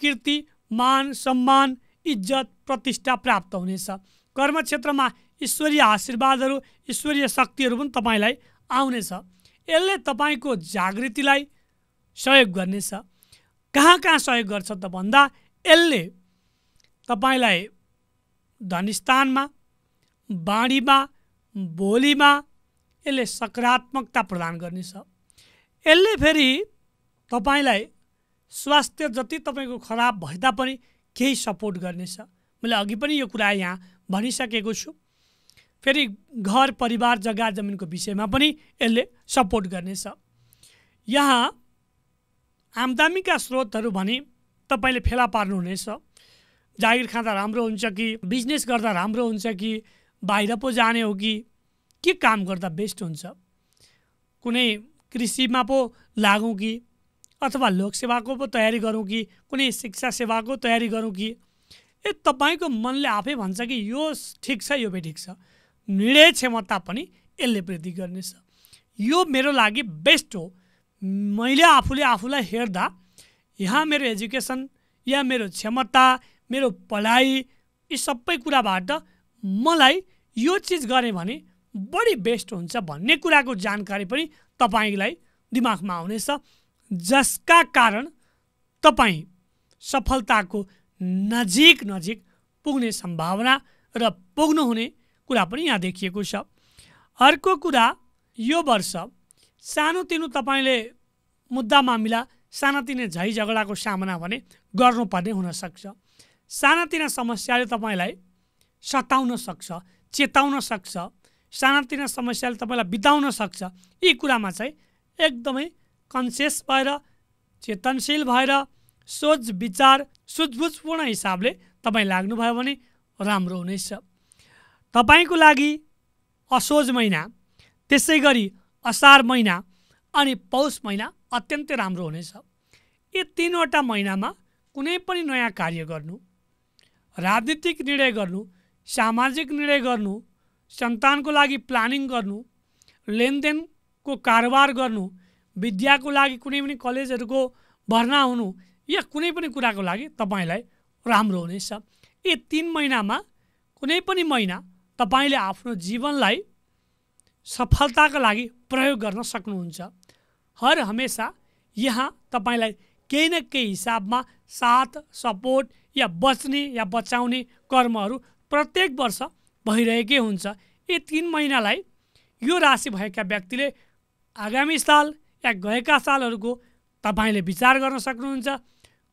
कीर्ति मान सम्मान इज्जत प्रतिष्ठा प्राप्त हुनेछ कर्मक्षेत्रमा ईश्वरीय आशीर्वादहरू ईश्वरीय शक्तिहरू पनि तपाईँलाई आउनेछ यसले तपाईँको जागृतिलाई सहयोग गर्नेछ कहाँ कहाँ सहयोग गर्छ त भन्दा यसले तपाईँलाई धनस्थानमा बाणीमा बोलीमा यसले सकारात्मकता प्रदान गर्नेछ यसले फेरि तपाईँलाई स्वास्थ्य जति तपाईँको खराब भए तापनि केही सपोर्ट गर्नेछ मैले अघि पनि यो कुरा यहाँ भनिसकेको छु फेरि घर परिवार जग्गा जमिनको विषयमा पनि यसले सपोर्ट गर्नेछ यहाँ आमदामीका स्रोतहरू भने तपाईँले फेला पार्नुहुनेछ जागिर खाँदा राम्रो हुन्छ कि बिजनेस गर्दा राम्रो हुन्छ कि बाहिर पो जाने हो कि के काम गर्दा बेस्ट हुन्छ कुनै कृषिमा पो लागौँ कि अथवा लोकसेवाको पो तयारी गरौँ कि कुनै शिक्षा सेवाको तयारी गरौँ कि ए तपाईँको मनले आफै भन्छ कि यो ठिक छ यो बेठिक छ निर्णय क्षमता पनि यसले वृद्धि गर्नेछ यो मेरो लागि बेस्ट हो मैले आफूले आफूलाई हेर्दा यहाँ मेरो एजुकेसन या मेरो क्षमता मेरो पढाइ यी सबै कुराबाट मलाई यो चिज गरेँ भने बढी बेस्ट हुन्छ भन्ने कुराको जानकारी पनि तपाईँलाई दिमागमा आउनेछ जसका कारण तपाईँ सफलताको नजिक नजिक पुग्ने सम्भावना र हुने कुरा पनि यहाँ देखिएको छ अर्को कुरा यो वर्ष सानोतिनो तपाईँले मुद्दा मामिला सानातिना झै झगडाको सामना भने गर्नुपर्ने हुनसक्छ सानातिना समस्याले तपाईँलाई सताउन सक्छ चेताउन सक्छ सानातिना समस्याले तपाईँलाई बिताउन सक्छ यी कुरामा चाहिँ एकदमै कन्सियस भएर चेतनशील भएर सोच विचार सुझबुझपूर्ण हिसाबले तपाईँ लाग्नुभयो भने राम्रो हुनेछ तपाईँको लागि असोज महिना त्यसै गरी असार महिना अनि पौष महिना अत्यन्तै राम्रो हुनेछ यी तिनवटा महिनामा कुनै पनि नयाँ कार्य गर्नु राजनीतिक निर्णय गर्नु सामाजिक निर्णय गर्नु सन्तानको लागि प्लानिङ गर्नु लेनदेनको कारोबार गर्नु विद्याको लागि कुनै पनि कलेजहरूको भर्ना हुनु या कुनै पनि कुराको लागि तपाईँलाई राम्रो हुनेछ यी तिन महिनामा कुनै पनि महिना तपाईँले आफ्नो जीवनलाई सफलताको लागि प्रयोग गर्न सक्नुहुन्छ हर हमेसा यहाँ तपाईँलाई केही न केही हिसाबमा साथ सपोर्ट या बच्ने या बचाउने कर्महरू प्रत्येक वर्ष भइरहेकै हुन्छ यी तिन महिनालाई यो राशि भएका व्यक्तिले आगामी साल या गएका सालहरूको तपाईँले विचार गर्न सक्नुहुन्छ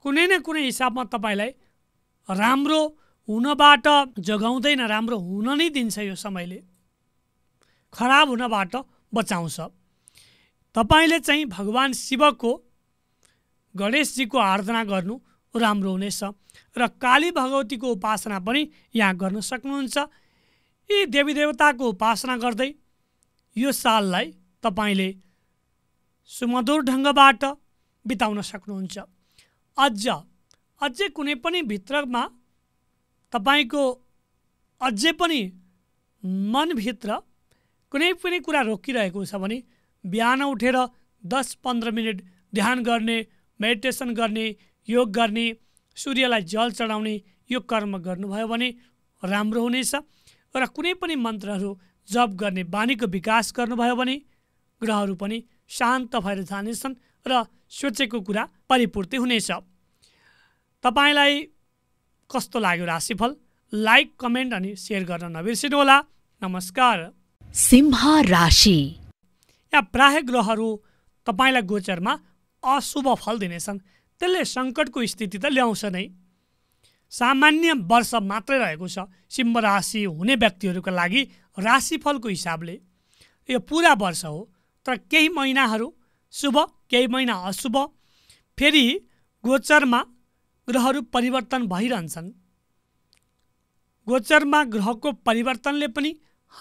कुनै न कुनै हिसाबमा तपाईँलाई राम्रो हुनबाट जोगाउँदैन राम्रो हुन नै दिन्छ यो समयले खराब हुनबाट बचाउँछ तपाईँले चाहिँ भगवान् शिवको गणेशजीको आराधना गर्नु राम्रो हुनेछ र काली भगवतीको उपासना पनि यहाँ गर्न सक्नुहुन्छ यी देवी देवताको उपासना गर्दै यो साललाई तपाईँले सुमधुर ढङ्गबाट बिताउन सक्नुहुन्छ अझ अझै कुनै पनि भित्रमा तपाईँको अझै पनि मनभित्र कुनै पनि कुरा रोकिरहेको छ भने बिहान उठेर दस पन्ध्र मिनट ध्यान गर्ने मेडिटेसन गर्ने योग गर्ने सूर्यलाई जल चढाउने यो कर्म गर्नुभयो भने राम्रो हुनेछ र कुनै पनि मन्त्रहरू जप गर्ने बानीको विकास गर्नुभयो भने ग्रहहरू पनि शान्त भएर जानेछन् र सोचेको कुरा परिपूर्ति हुनेछ तपाईँलाई कस्तो लाग्यो राशिफल लाइक कमेन्ट अनि सेयर गर्न नबिर्सिनुहोला नमस्कार सिंह राशि या प्राय ग्रहहरू तपाईँलाई गोचरमा अशुभ फल दिनेछन् त्यसले सङ्कटको स्थिति त ल्याउँछ नै सामान्य वर्ष मात्रै रहेको छ सिंह राशि हुने व्यक्तिहरूको लागि राशिफलको हिसाबले यो पुरा वर्ष हो तर केही महिनाहरू शुभ केही महिना अशुभ फेरि गोचरमा ग्रहहरू परिवर्तन भइरहन्छन् गोचरमा ग्रहको परिवर्तनले पनि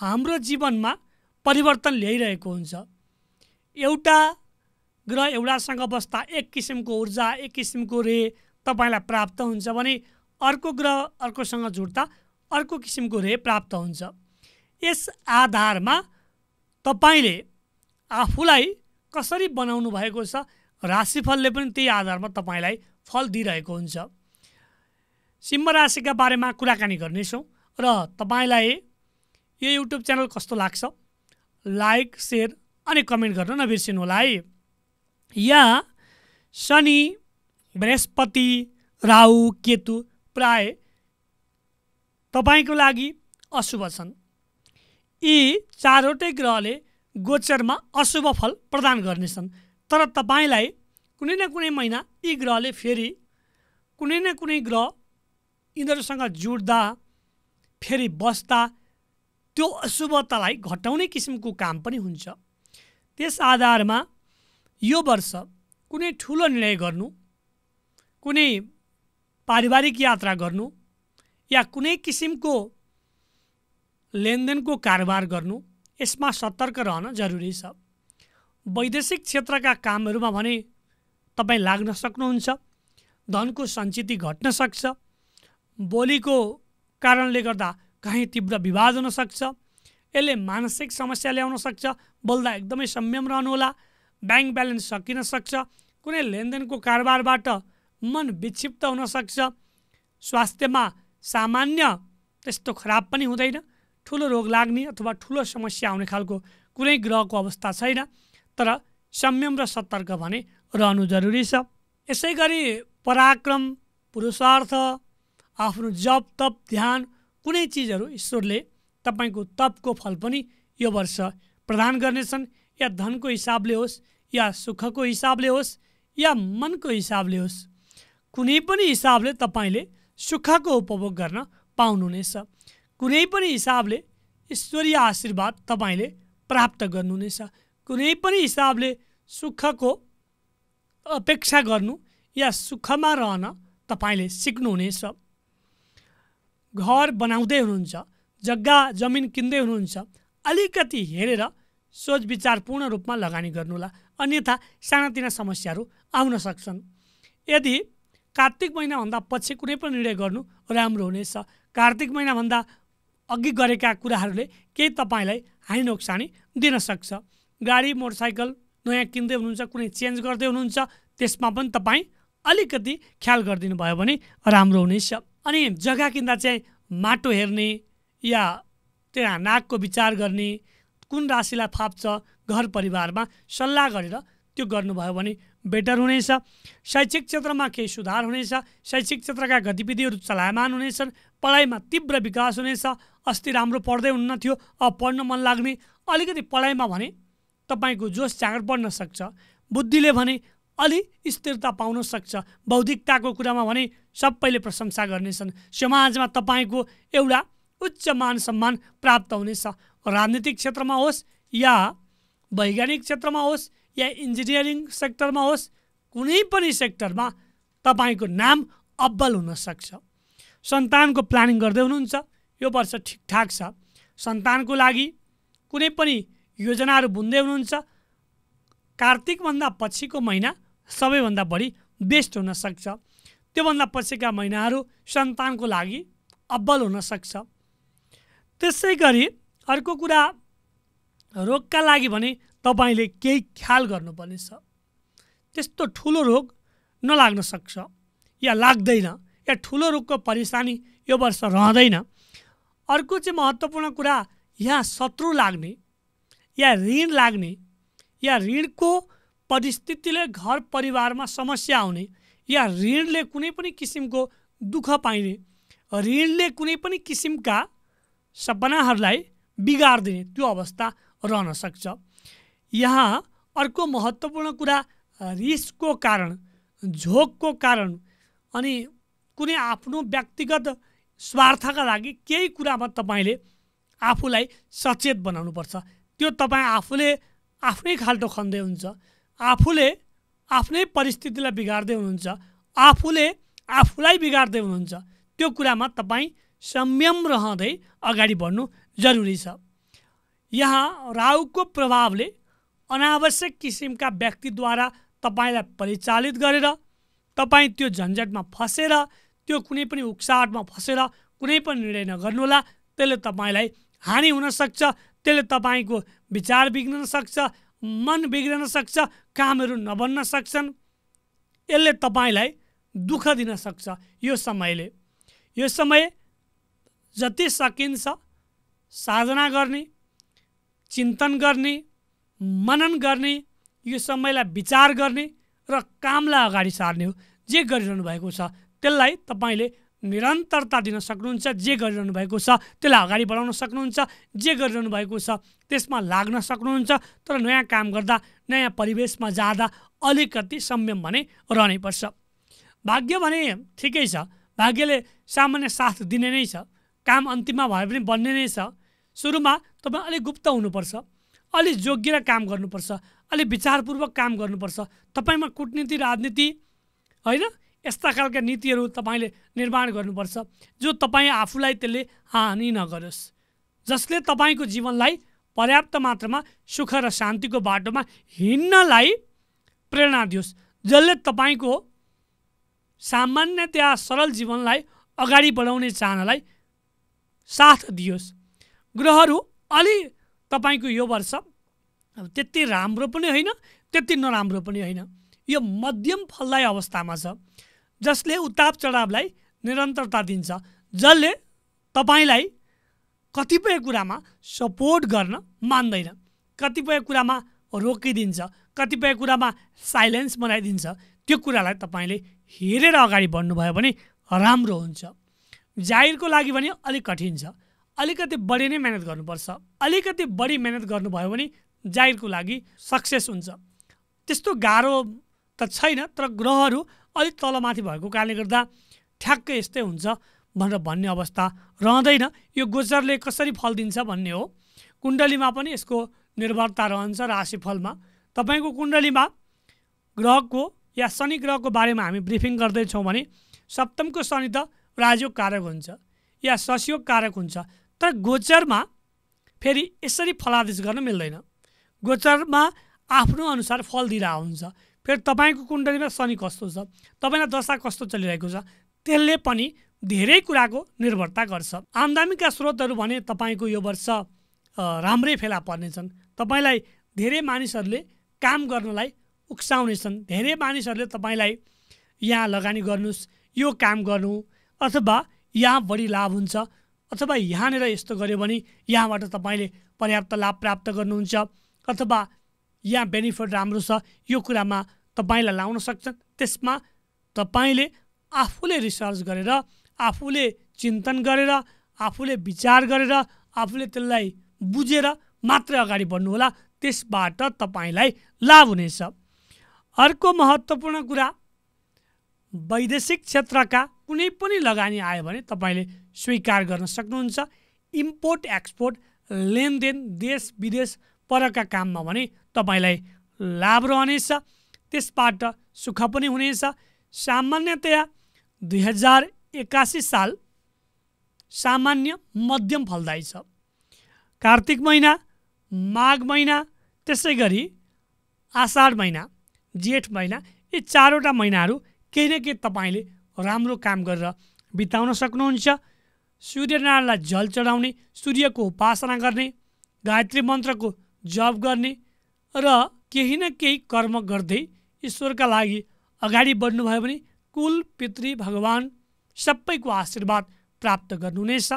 हाम्रो जीवनमा परिवर्तन ल्याइरहेको हुन्छ एउटा ग्रह एउटासँग बस्दा एक किसिमको ऊर्जा एक किसिमको रे तपाईँलाई प्राप्त हुन्छ भने अर्को ग्रह अर्कोसँग जुट्दा अर्को किसिमको रे प्राप्त हुन्छ यस आधारमा तपाईँले आफूलाई कसरी बनाउनु भएको छ राशिफलले पनि त्यही आधारमा तपाईँलाई फल दिइरहेको हुन्छ सिंह राशिका बारेमा कुराकानी गर्नेछौँ र तपाईँलाई यो युट्युब च्यानल कस्तो लाग्छ लाइक सेयर अनि कमेन्ट गर्न नबिर्सिनु होला है यहाँ शनि बृहस्पति राहु केतु प्राय तपाईँको लागि अशुभ छन् यी चारवटै ग्रहले गोचरमा अशुभ फल प्रदान गर्नेछन् तर तपाईँलाई कुनै न कुनै महिना यी ग्रहले फेरि कुनै न कुनै ग्रह यिनीहरूसँग जुट्दा फेरि बस्दा त्यो अशुभतालाई घटाउने किसिमको काम पनि हुन्छ त्यस आधारमा यो वर्ष कुनै ठुलो निर्णय गर्नु कुनै पारिवारिक यात्रा गर्नु या कुनै किसिमको लेनदेनको कारोबार गर्नु यसमा सतर्क रहन जरुरी छ वैदेशिक क्षेत्रका कामहरूमा भने तपाईँ लाग्न सक्नुहुन्छ धनको सञ्चिति घट्न सक्छ बोलीको कारणले गर्दा कहीँ तीव्र विवाद हुनसक्छ यसले मानसिक समस्या ल्याउन सक्छ बोल्दा एकदमै संयम रहनुहोला ब्याङ्क ब्यालेन्स सकिन सक्छ कुनै लेनदेनको कारोबारबाट मन विक्षिप्त हुनसक्छ स्वास्थ्यमा सामान्य त्यस्तो खराब पनि हुँदैन ठुलो रोग लाग्ने अथवा ठुलो समस्या आउने खालको कुनै ग्रहको अवस्था छैन तर संयम र सतर्क भने रहनु जरुरी छ यसै गरी पराक्रम पुरुषार्थ आफ्नो जप तप ध्यान कुनै चिजहरू ईश्वरले तपाईँको तपको फल पनि यो वर्ष प्रदान गर्नेछन् या धनको हिसाबले होस् या सुखको हिसाबले होस् या मनको हिसाबले होस् कुनै पनि हिसाबले तपाईँले सुखको उपभोग गर्न पाउनुहुनेछ कुनै पनि हिसाबले ईश्वरीय आशीर्वाद तपाईँले प्राप्त गर्नुहुनेछ कुनै पनि हिसाबले सुखको अपेक्षा गर्नु या सुखमा रहन तपाईँले सिक्नुहुनेछ घर बनाउँदै हुनुहुन्छ जग्गा जमिन किन्दै हुनुहुन्छ अलिकति हेरेर सोच पूर्ण रूपमा लगानी गर्नुहोला अन्यथा सानातिना समस्याहरू आउन सक्छन् यदि कार्तिक महिनाभन्दा पछि कुनै पनि निर्णय गर्नु राम्रो हुनेछ कार्तिक महिनाभन्दा अघि गरेका कुराहरूले केही तपाईँलाई हानि नोक्सानी दिन सक्छ गाडी मोटरसाइकल नयाँ किन्दै हुनुहुन्छ कुनै चेन्ज गर्दै हुनुहुन्छ त्यसमा पनि तपाईँ अलिकति ख्याल गरिदिनु भयो भने राम्रो हुनेछ अनि जग्गा किन्दा चाहिँ माटो हेर्ने या त्यहाँ नाकको विचार गर्ने कुन राशिलाई फाप्छ घर परिवारमा सल्लाह गरेर त्यो गर्नुभयो भने बेटर हुनेछ शैक्षिक क्षेत्रमा केही सुधार हुनेछ शैक्षिक क्षेत्रका गतिविधिहरू चलायमान हुनेछन् पढाइमा तीव्र विकास हुनेछ अस्ति राम्रो पढ्दै हुन्न थियो अब पढ्न मन लाग्ने अलिकति पढाइमा भने तपाईँको जोस जागर पढ्न सक्छ बुद्धिले भने अलि स्थिरता पाउन सक्छ बौद्धिकताको कुरामा भने सबैले प्रशंसा गर्नेछन् समाजमा तपाईँको एउटा उच्च मान सम्मान प्राप्त हुनेछ राजनीतिक क्षेत्रमा होस् या वैज्ञानिक क्षेत्रमा होस् या इन्जिनियरिङ सेक्टरमा होस् कुनै पनि सेक्टरमा तपाईँको नाम अब्बल हुनसक्छ सन्तानको प्लानिङ गर्दै हुनुहुन्छ यो वर्ष ठिकठाक छ सन्तानको लागि कुनै पनि योजनाहरू बुन्दै हुनुहुन्छ कार्तिकभन्दा पछिको महिना सबैभन्दा बढी बेस्ट हुनसक्छ त्योभन्दा पछिका महिनाहरू सन्तानको लागि अब्बल हुनसक्छ त्यसै गरी अर्को कुरा रोगका लागि भने तपाईँले केही ख्याल गर्नुपर्नेछ त्यस्तो ठुलो रोग नलाग्न सक्छ या लाग्दैन या ठुलो रुखको परिसानी यो वर्ष रहँदैन अर्को चाहिँ महत्त्वपूर्ण कुरा यहाँ शत्रु लाग्ने या ऋण लाग्ने या ऋणको परिस्थितिले घर परिवारमा समस्या आउने या ऋणले कुनै पनि किसिमको दुःख पाइने ऋणले कुनै पनि किसिमका सपनाहरूलाई बिगारिदिने त्यो अवस्था रहन सक्छ यहाँ अर्को महत्त्वपूर्ण कुरा रिसको कारण झोकको कारण अनि कुनै आफ्नो व्यक्तिगत स्वार्थका लागि केही कुरामा तपाईँले आफूलाई सचेत बनाउनुपर्छ त्यो तपाईँ आफूले आफ्नै खाल्टो खन्दै हुन्छ आफूले आफ्नै परिस्थितिलाई बिगार्दै हुनुहुन्छ आफूले आफूलाई बिगार्दै हुनुहुन्छ त्यो कुरामा तपाईँ संयम रहँदै अगाडि बढ्नु जरुरी छ यहाँ राहुको प्रभावले अनावश्यक किसिमका व्यक्तिद्वारा तपाईँलाई परिचालित गरेर तपाईँ त्यो झन्झटमा फँसेर त्यो कुनै पनि उक्साहटमा फसेर कुनै पनि निर्णय नगर्नुहोला त्यसले तपाईँलाई हानि हुनसक्छ त्यसले तपाईँको विचार बिग्रन सक्छ मन बिग्रन सक्छ कामहरू नबन्न सक्छन् यसले तपाईँलाई दुःख दिन सक्छ यो समयले यो समय जति सकिन्छ साधना गर्ने चिन्तन गर्ने मनन गर्ने यो समयलाई विचार गर्ने र कामलाई अगाडि सार्ने हो जे गरिरहनु भएको छ त्यसलाई तपाईँले निरन्तरता दिन सक्नुहुन्छ जे गरिरहनु भएको छ त्यसलाई अगाडि बढाउन सक्नुहुन्छ जे गरिरहनु भएको छ त्यसमा लाग्न सक्नुहुन्छ तर नयाँ काम गर्दा नयाँ परिवेशमा जाँदा अलिकति संयम भने रहनैपर्छ भाग्य भने ठिकै छ भाग्यले सामान्य साथ दिने नै छ काम अन्तिममा भए पनि बन्ने नै छ सुरुमा तपाईँ अलिक गुप्त हुनुपर्छ अलिक जोगिएर काम गर्नुपर्छ अलि विचारपूर्वक काम गर्नुपर्छ तपाईँमा कुटनीति राजनीति होइन यस्ता खालका नीतिहरू तपाईँले निर्माण गर्नुपर्छ जो तपाईँ आफूलाई त्यसले हानि नगरोस् जसले तपाईँको जीवनलाई पर्याप्त मात्रामा सुख र शान्तिको बाटोमा हिँड्नलाई प्रेरणा दियोस् जसले तपाईँको सामान्यतया सरल जीवनलाई अगाडि बढाउने चाहनालाई साथ दियोस् ग्रहहरू अलि तपाईँको यो वर्ष त्यति राम्रो पनि होइन त्यति नराम्रो पनि होइन यो मध्यम फलदायी अवस्थामा छ जसले उताप चढावलाई निरन्तरता दिन्छ जसले तपाईँलाई कतिपय कुरामा सपोर्ट गर्न मान्दैन कतिपय कुरामा रोकिदिन्छ कतिपय कुरामा साइलेन्स बनाइदिन्छ त्यो कुरालाई तपाईँले हेरेर अगाडि बढ्नुभयो भने राम्रो हुन्छ जाहिरको लागि भने अलिक कठिन छ अलिकति बढी नै मेहनत गर्नुपर्छ अलिकति बढी मेहनत गर्नुभयो भने जाहिरको लागि सक्सेस हुन्छ त्यस्तो गाह्रो त छैन तर ग्रहहरू अलिक तलमाथि भएको कारणले गर्दा ठ्याक्कै यस्तै हुन्छ भनेर भन्ने अवस्था रहँदैन यो गोचरले कसरी फल दिन्छ भन्ने हो कुण्डलीमा पनि यसको निर्भरता रहन्छ राशिफलमा तपाईँको कुण्डलीमा ग्रहको या शनि ग्रहको बारेमा हामी ब्रिफिङ गर्दैछौँ भने सप्तमको शनि त राजयोग कारक हुन्छ या सस्योग कारक हुन्छ तर गोचरमा फेरि यसरी फलादेश गर्न मिल्दैन गोचरमा आफ्नो अनुसार फल दिइरहेको हुन्छ फेरि तपाईँको कुण्डलीमा शनि कस्तो छ तपाईँलाई दशा कस्तो चलिरहेको छ त्यसले पनि धेरै कुराको निर्भरता गर्छ आम्दानीका स्रोतहरू भने तपाईँको यो वर्ष राम्रै फेला पर्नेछन् तपाईँलाई धेरै मानिसहरूले काम गर्नलाई उक्साउनेछन् धेरै मानिसहरूले तपाईँलाई यहाँ लगानी गर्नुहोस् यो काम गर्नु अथवा यहाँ बढी लाभ हुन्छ अथवा यहाँनिर यस्तो गऱ्यो भने यहाँबाट तपाईँले पर्याप्त लाभ प्राप्त गर्नुहुन्छ अथवा यहाँ बेनिफिट राम्रो छ यो कुरामा तपाईँलाई लाउन सक्छन् त्यसमा तपाईँले आफूले रिसर्च गरेर आफूले चिन्तन गरेर आफूले विचार गरेर आफूले त्यसलाई बुझेर मात्रै अगाडि बढ्नुहोला त्यसबाट तपाईँलाई लाभ हुनेछ अर्को महत्त्वपूर्ण कुरा वैदेशिक क्षेत्रका कुनै पनि लगानी आयो भने तपाईँले स्वीकार गर्न सक्नुहुन्छ इम्पोर्ट एक्सपोर्ट लेनदेन देश विदेश परका काममा भने तपाईँलाई लाभ रहनेछ त्यसबाट सुख पनि हुनेछ सामान्यतया दुई हजार एक्कासी साल सामान्य मध्यम फलदायी छ कार्तिक महिना माघ महिना त्यसै गरी आषाढ महिना जेठ महिना यी चारवटा महिनाहरू केही न केही तपाईँले राम्रो काम गरेर बिताउन सक्नुहुन्छ सूर्यनारायणलाई जल चढाउने सूर्यको उपासना गर्ने गायत्री मन्त्रको जप गर्ने र केही न केही कर्म गर्दै ईश्वरका लागि अगाडि बढ्नुभयो भने कुल पितृ भगवान् सबैको आशीर्वाद प्राप्त गर्नुहुनेछ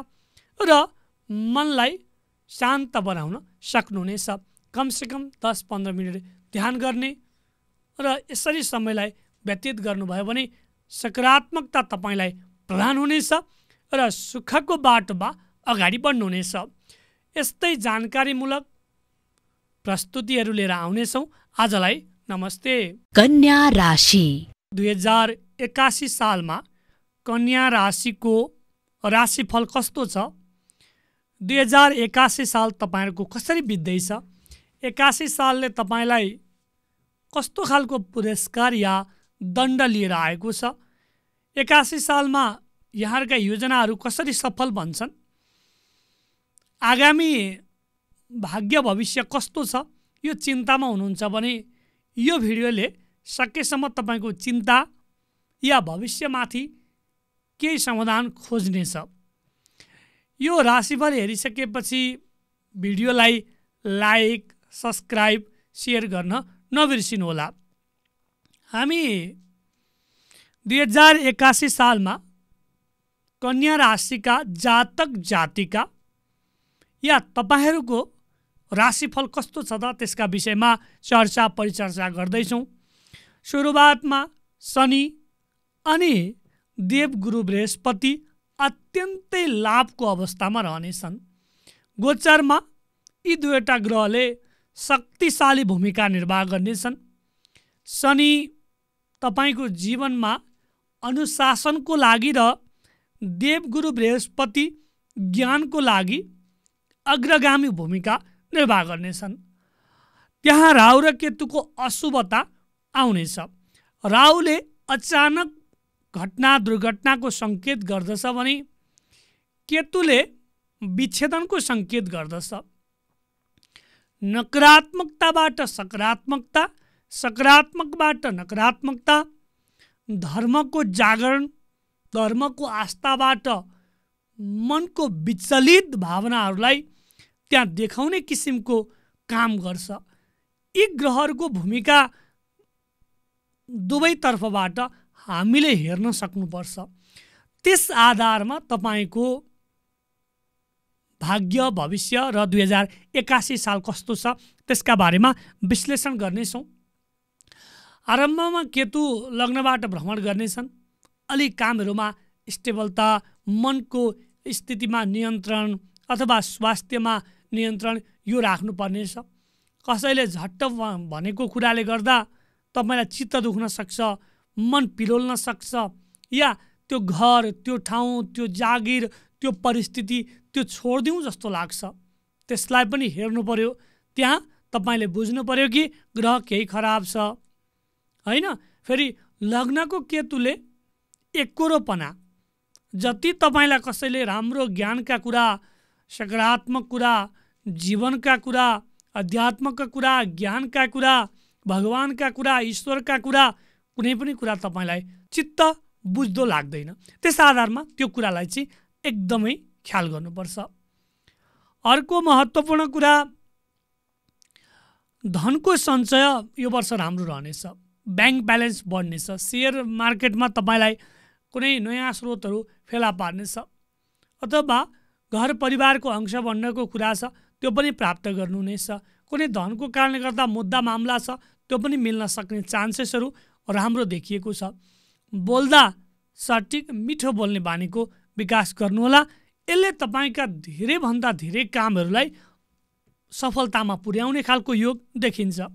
र मनलाई शान्त बनाउन सक्नुहुनेछ कमसेकम दस पन्ध्र मिनट ध्यान गर्ने र यसरी समयलाई व्यतीत गर्नुभयो भने सकारात्मकता तपाईँलाई प्रधान हुनेछ र सुखको बाटोमा अगाडि बढ्नुहुनेछ यस्तै जानकारीमूलक प्रस्तुतिहरू लिएर आउनेछौँ आजलाई नमस्ते कन्या राशि दुई हजार एक्कासी सालमा कन्या राशिको राशिफल कस्तो छ दुई हजार एक्कासी साल तपाईँहरूको कसरी बित्दैछ एक्कासी सालले तपाईँलाई कस्तो खालको पुरस्कार या दण्ड लिएर आएको छ एक्कासी सालमा यहाँहरूका योजनाहरू कसरी सफल भन्छन् आगामी भाग्य भविष्य कस्तो छ यो चिन्तामा हुनुहुन्छ भने यो भिडियोले सकेसम्म तपाईँको चिन्ता या भविष्यमाथि केही समाधान खोज्नेछ यो राशिफल हेरिसकेपछि भिडियोलाई लाइक सब्सक्राइब सेयर गर्न नबिर्सिनुहोला हामी दुई हजार एक्कासी सालमा कन्या राशिका जातक जातिका या तपाईँहरूको राशिफल कस्तो छ त त्यसका विषयमा चर्चा परिचर्चा गर्दैछौँ सुरुवातमा शनि अनि देवगुरु बृहस्पति अत्यन्तै लाभको अवस्थामा रहनेछन् गोचरमा यी दुईवटा ग्रहले शक्तिशाली भूमिका निर्वाह गर्नेछन् शनि तपाईँको जीवनमा अनुशासनको लागि र देवगुरु बृहस्पति ज्ञानको लागि अग्रगामी भूमिका निर्वाह गर्नेछन् त्यहाँ राहु र केतुको अशुभता आउनेछ राहुले अचानक घटना दुर्घटनाको सङ्केत गर्दछ भने केतुले विच्छेदनको सङ्केत गर्दछ नकारात्मकताबाट सकारात्मकता सकारात्मकबाट नकारात्मकता धर्मको जागरण धर्मको आस्थाबाट मनको विचलित भावनाहरूलाई त्यहाँ देखाउने किसिमको काम गर्छ यी ग्रहहरूको भूमिका दुवैतर्फबाट हामीले हेर्न सक्नुपर्छ त्यस आधारमा तपाईँको भाग्य भविष्य र दुई हजार एकासी साल कस्तो छ त्यसका बारेमा विश्लेषण गर्नेछौँ आरम्भमा केतु लग्नबाट भ्रमण गर्नेछन् अलि कामहरूमा स्टेबलता मनको स्थितिमा नियन्त्रण अथवा स्वास्थ्यमा नियन्त्रण यो छ कसैले झट्ट भनेको कुराले गर्दा तपाईँलाई चित्त दुख्न सक्छ मन पिलोल्न सक्छ या त्यो घर त्यो ठाउँ त्यो जागिर त्यो परिस्थिति त्यो छोडिदिउँ जस्तो लाग्छ त्यसलाई पनि हेर्नु पर्यो त्यहाँ तपाईँले बुझ्नु पर्यो कि ग्रह केही खराब छ होइन फेरि लग्नको केतुले एकरोपना जति तपाईँलाई कसैले राम्रो ज्ञानका कुरा सकारात्मक कुरा जीवनका कुरा अध्यात्मका कुरा ज्ञानका कुरा भगवान्का कुरा ईश्वरका कुरा कुनै पनि कुरा तपाईँलाई चित्त बुझ्दो लाग्दैन त्यस आधारमा त्यो कुरालाई चाहिँ एकदमै ख्याल गर्नुपर्छ अर्को महत्त्वपूर्ण कुरा धनको सञ्चय यो वर्ष राम्रो रहनेछ ब्याङ्क ब्यालेन्स बढ्नेछ सेयर मार्केटमा तपाईँलाई कुनै नयाँ स्रोतहरू फेला पार्नेछ अथवा घर परिवारको अंश बन्नको कुरा छ त्यो पनि प्राप्त गर्नुहुनेछ कुनै धनको कारणले गर्दा मुद्दा मामला छ त्यो पनि मिल्न सक्ने चान्सेसहरू राम्रो देखिएको छ बोल्दा सठिक मिठो बोल्ने बानीको विकास गर्नुहोला यसले तपाईँका धेरैभन्दा धेरै कामहरूलाई सफलतामा पुर्याउने खालको योग देखिन्छ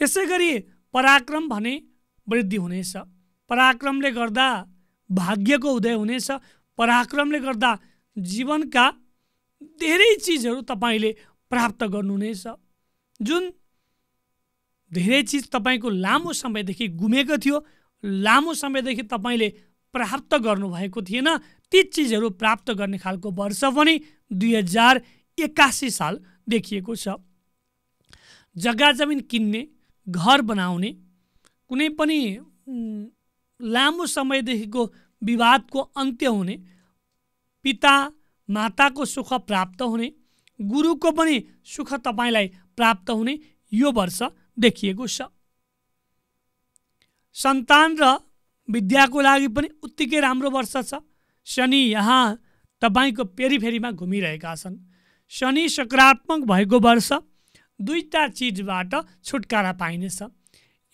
त्यसै गरी पराक्रम भने वृद्धि हुनेछ पराक्रमले गर्दा भाग्यको उदय हुनेछ पराक्रमले गर्दा जीवनका धेरै चिजहरू तपाईँले प्राप्त गर्नुहुनेछ जुन धेरै चिज तपाईँको लामो समयदेखि गुमेको थियो लामो समयदेखि तपाईँले प्राप्त गर्नुभएको थिएन ती चिजहरू प्राप्त गर्ने खालको वर्ष पनि दुई हजार एक्कासी साल देखिएको छ जग्गा जमिन किन्ने घर बनाउने कुनै पनि लामो समयदेखिको विवादको अन्त्य हुने पिता माताको सुख प्राप्त हुने गुरुको पनि सुख तपाईँलाई प्राप्त हुने यो वर्ष देखिएको छ सन्तान र विद्याको लागि पनि उत्तिकै राम्रो वर्ष छ शनि यहाँ तपाईँको पेरिफेरिमा घुमिरहेका छन् शनि सकारात्मक भएको वर्ष दुईवटा चिजबाट छुटकारा पाइनेछ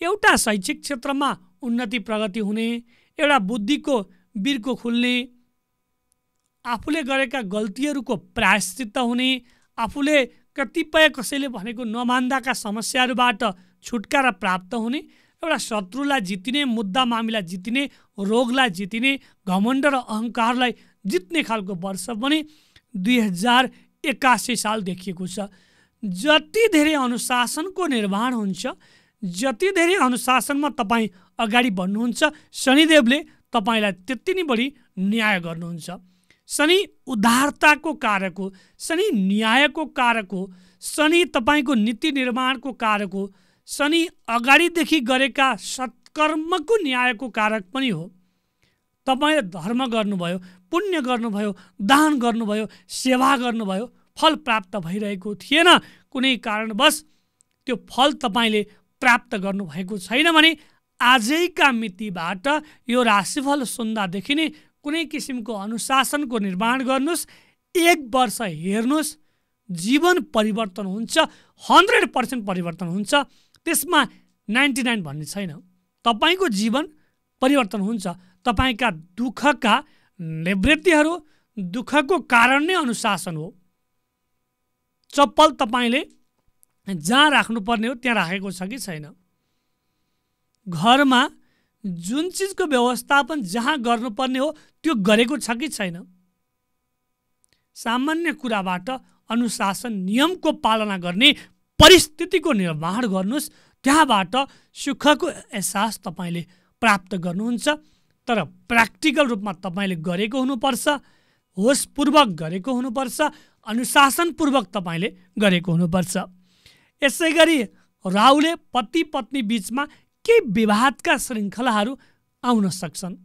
एउटा शैक्षिक क्षेत्रमा उन्नति प्रगति हुने एउटा बुद्धिको बिर्को खुल्ने आफूले गरेका गल्तीहरूको प्रायश्चित्त हुने आफूले कतिपय कसैले भनेको नमान्दाका समस्याहरूबाट छुटकारा प्राप्त हुने एउटा शत्रुलाई जितिने मुद्दा मामिला जितिने रोगलाई जितिने घमण्ड र अहङ्कारलाई जित्ने खालको वर्ष पनि दुई हजार एक्कासी साल देखिएको छ जति धेरै अनुशासनको निर्माण हुन्छ जति धेरै अनुशासनमा तपाईँ अगाडि बढ्नुहुन्छ शनिदेवले तपाईँलाई त्यति नै बढी न्याय गर्नुहुन्छ शनि उदारताको कारक हो शनि न्यायको कारक हो शनि तपाईँको नीति निर्माणको कारक हो शनि अगाडिदेखि गरेका सत्कर्मको न्यायको कारक पनि हो तपाईँले धर्म गर्नुभयो पुण्य गर्नुभयो दान गर्नुभयो सेवा गर्नुभयो फल प्राप्त भइरहेको थिएन कुनै कारणवश त्यो फल तपाईँले प्राप्त गर्नुभएको छैन भने आजैका मितिबाट यो राशिफल सुन्दादेखि नै कुनै किसिमको अनुशासनको निर्माण गर्नुहोस् एक वर्ष हेर्नुहोस् जीवन परिवर्तन हुन्छ हन्ड्रेड पर्सेन्ट परिवर्तन हुन्छ त्यसमा नाइन्टी नाइन भन्ने छैन तपाईँको जीवन परिवर्तन हुन्छ तपाईँका दुःखका निवृत्तिहरू दुःखको कारण नै अनुशासन हो चप्पल तपाईँले जहाँ राख्नुपर्ने हो त्यहाँ राखेको छ कि छैन घरमा जुन चिजको व्यवस्थापन जहाँ गर्नुपर्ने हो त्यो गरेको छ कि छैन सामान्य कुराबाट अनुशासन नियमको पालना गर्ने परिस्थितिको निर्माण गर्नुहोस् त्यहाँबाट सुखको एहसास तपाईँले प्राप्त गर्नुहुन्छ तर प्र्याक्टिकल रूपमा तपाईँले गरेको हुनुपर्छ होसपूर्वक गरेको हुनुपर्छ अनुशासनपूर्वक तपाईँले गरेको हुनुपर्छ यसै गरी राहुले पति पत्नी बिचमा केही विवादका श्रृङ्खलाहरू आउन सक्छन्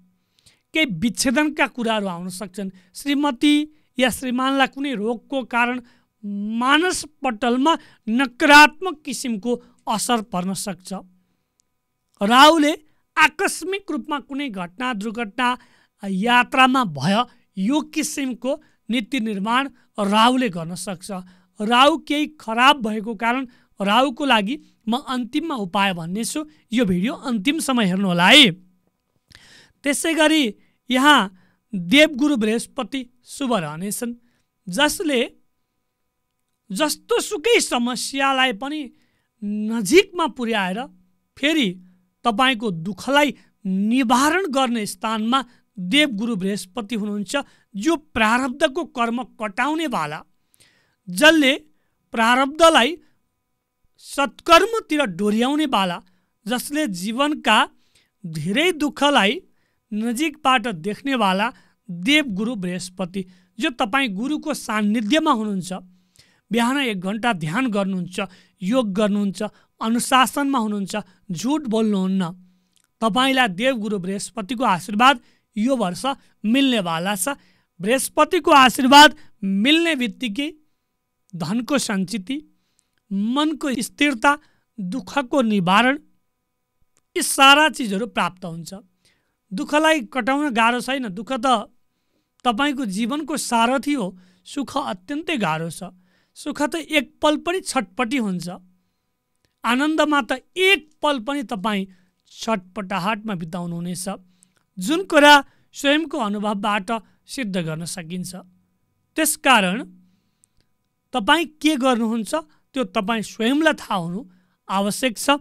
केही विच्छेदनका कुराहरू आउन सक्छन् श्रीमती या श्रीमानलाई कुनै रोगको कारण मानस पटलमा नकारात्मक किसिमको असर पर्न सक्छ राहुले आकस्मिक रूपमा कुनै घटना दुर्घटना यात्रामा भयो यो किसिमको नीति निर्माण राहुले गर्न सक्छ राहु केही खराब भएको कारण राहुको लागि म अन्तिममा उपाय भन्नेछु यो भिडियो अन्तिमसम्म होला है त्यसै गरी यहाँ देवगुरु बृहस्पति शुभ रहनेछन् जसले जस्तो सुकै समस्यालाई पनि नजिकमा पुर्याएर फेरि तपाईँको दुःखलाई निवारण गर्ने स्थानमा देवगुरु बृहस्पति हुनुहुन्छ जो प्रारब्धको कर्म कटाउनेवाला जसले प्रारब्धलाई सत्कर्मतिर डोर्याउने बाला जसले जीवनका धेरै दुःखलाई नजिकबाट देख्नेवाला देवगुरु बृहस्पति जो तपाईँ गुरुको सान्निध्यमा हुनुहुन्छ बिहान एक घन्टा ध्यान गर्नुहुन्छ योग गर्नुहुन्छ अनुशासनमा हुनुहुन्छ झुट बोल्नुहुन्न तपाईँलाई देवगुरु बृहस्पतिको आशीर्वाद यो वर्ष मिल्नेवाला छ बृहस्पतिको आशीर्वाद मिल्ने बित्तिकै धनको सञ्चिती मनको स्थिरता दुःखको निवारण यी सारा चिजहरू प्राप्त हुन्छ दुःखलाई कटाउन गाह्रो छैन दुःख त तपाईँको जीवनको सारथी हो सुख अत्यन्तै गाह्रो छ सुख त एक पल पनि छटपटी हुन्छ आनन्दमा त एक पल पनि तपाईँ छटपटाहटमा बिताउनुहुनेछ जुन कुरा स्वयंको अनुभवबाट सिद्ध गर्न सकिन्छ त्यसकारण तपाईँ के गर्नुहुन्छ त्यो तपाईँ स्वयंलाई थाहा हुनु आवश्यक छ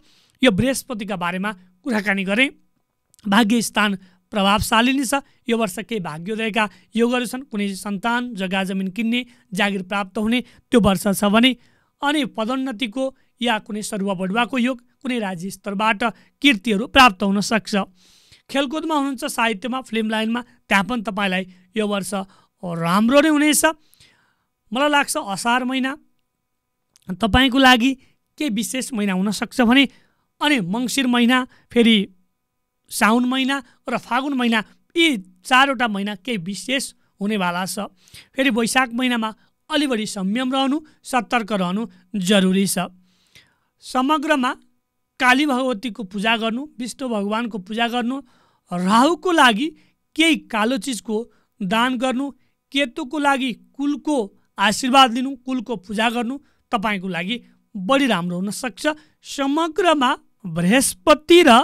यो बृहस्पतिका बारेमा कुराकानी गरेँ भाग्य स्थान प्रभावशाली नै छ यो वर्ष केही भाग्योदयका योगहरू छन् कुनै सन्तान जग्गा जमिन किन्ने जागिर प्राप्त हुने त्यो वर्ष छ भने अनि पदोन्नतिको या कुनै सरुवा बडुवाको योग कुनै राज्य स्तरबाट कीर्तिहरू प्राप्त हुन सक्छ खेलकुदमा हुनुहुन्छ साहित्यमा फिल्म लाइनमा त्यहाँ पनि तपाईँलाई यो वर्ष राम्रो नै हुनेछ मलाई लाग्छ असार महिना तपाईँको लागि के विशेष महिना हुनसक्छ भने अनि मङ्सिर महिना फेरि साउन महिना र फागुन महिना यी चारवटा महिना केही विशेष हुनेवाला छ फेरि वैशाख महिनामा अलि बढी संयम रहनु सतर्क रहनु जरुरी छ समग्रमा काली भगवतीको पूजा गर्नु विष्णु भगवानको पूजा गर्नु राहुको लागि केही कालो चिजको दान गर्नु केतुको लागि कुलको आशीर्वाद लिनु कुलको पूजा गर्नु तपाईँको लागि बढी राम्रो हुनसक्छ समग्रमा बृहस्पति र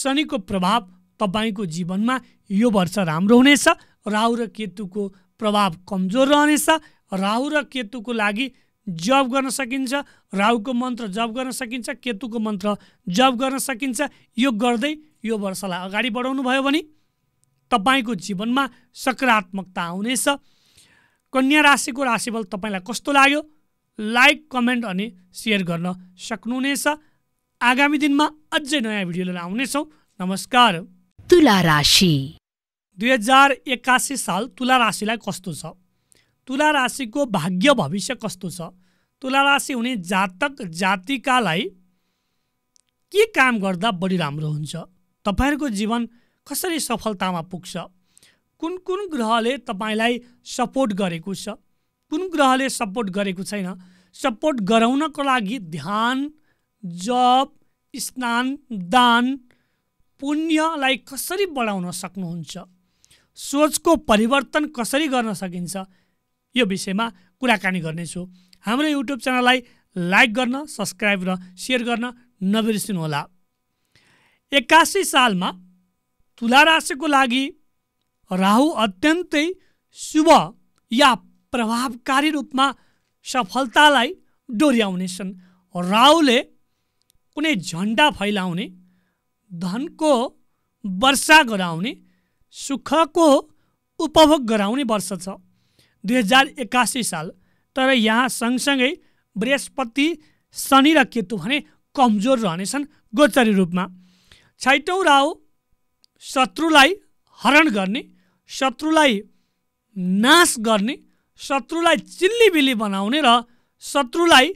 शनिको प्रभाव तपाईँको जीवनमा यो वर्ष राम्रो हुनेछ राहु र केतुको प्रभाव कमजोर रहनेछ राहु र केतुको लागि जप गर्न सकिन्छ राहुको मन्त्र जप गर्न सकिन्छ केतुको मन्त्र जप गर्न सकिन्छ यो गर्दै यो वर्षलाई अगाडि बढाउनु भयो भने तपाईँको जीवनमा सकारात्मकता आउनेछ कन्या राशिको राशिफल तपाईँलाई कस्तो लाग्यो लाइक कमेन्ट अनि सेयर गर्न सक्नुहुनेछ आगामी दिनमा अझै नयाँ भिडियो लिएर आउनेछौँ नमस्कार तुला राशि दुई हजार एक्कासी साल तुला राशिलाई कस्तो छ तुला राशिको भाग्य भविष्य कस्तो छ तुला राशि हुने जातक जातिकालाई के काम गर्दा बढी राम्रो हुन्छ तपाईँहरूको जीवन कसरी सफलतामा पुग्छ कुन कुन ग्रहले तपाईँलाई सपोर्ट गरेको छ कुन ग्रहले सपोर्ट गरेको छैन सपोर्ट गराउनको लागि ध्यान जप स्नान दान पुण्यलाई कसरी बढाउन सक्नुहुन्छ सोचको परिवर्तन कसरी गर्न सकिन्छ यो विषयमा कुराकानी गर्नेछु हाम्रो युट्युब च्यानललाई लाइक गर्न सब्सक्राइब र सेयर गर्न नबिर्सिनुहोला एक्कासी सालमा तुला राशिको लागि राहु अत्यन्तै शुभ या प्रभावकारी रूपमा सफलतालाई डोर्याउनेछन् राहुले कुनै झन्डा फैलाउने धनको वर्षा गराउने सुखको उपभोग गराउने वर्ष छ दुई हजार एक्कासी साल तर यहाँ सँगसँगै बृहस्पति शनि र केतु भने कमजोर रहनेछन् गोचरी रूपमा छैटौँ राहु शत्रुलाई हरण गर्ने शत्रुलाई नाश गर्ने शत्रुलाई बिल्ली बनाउने र शत्रुलाई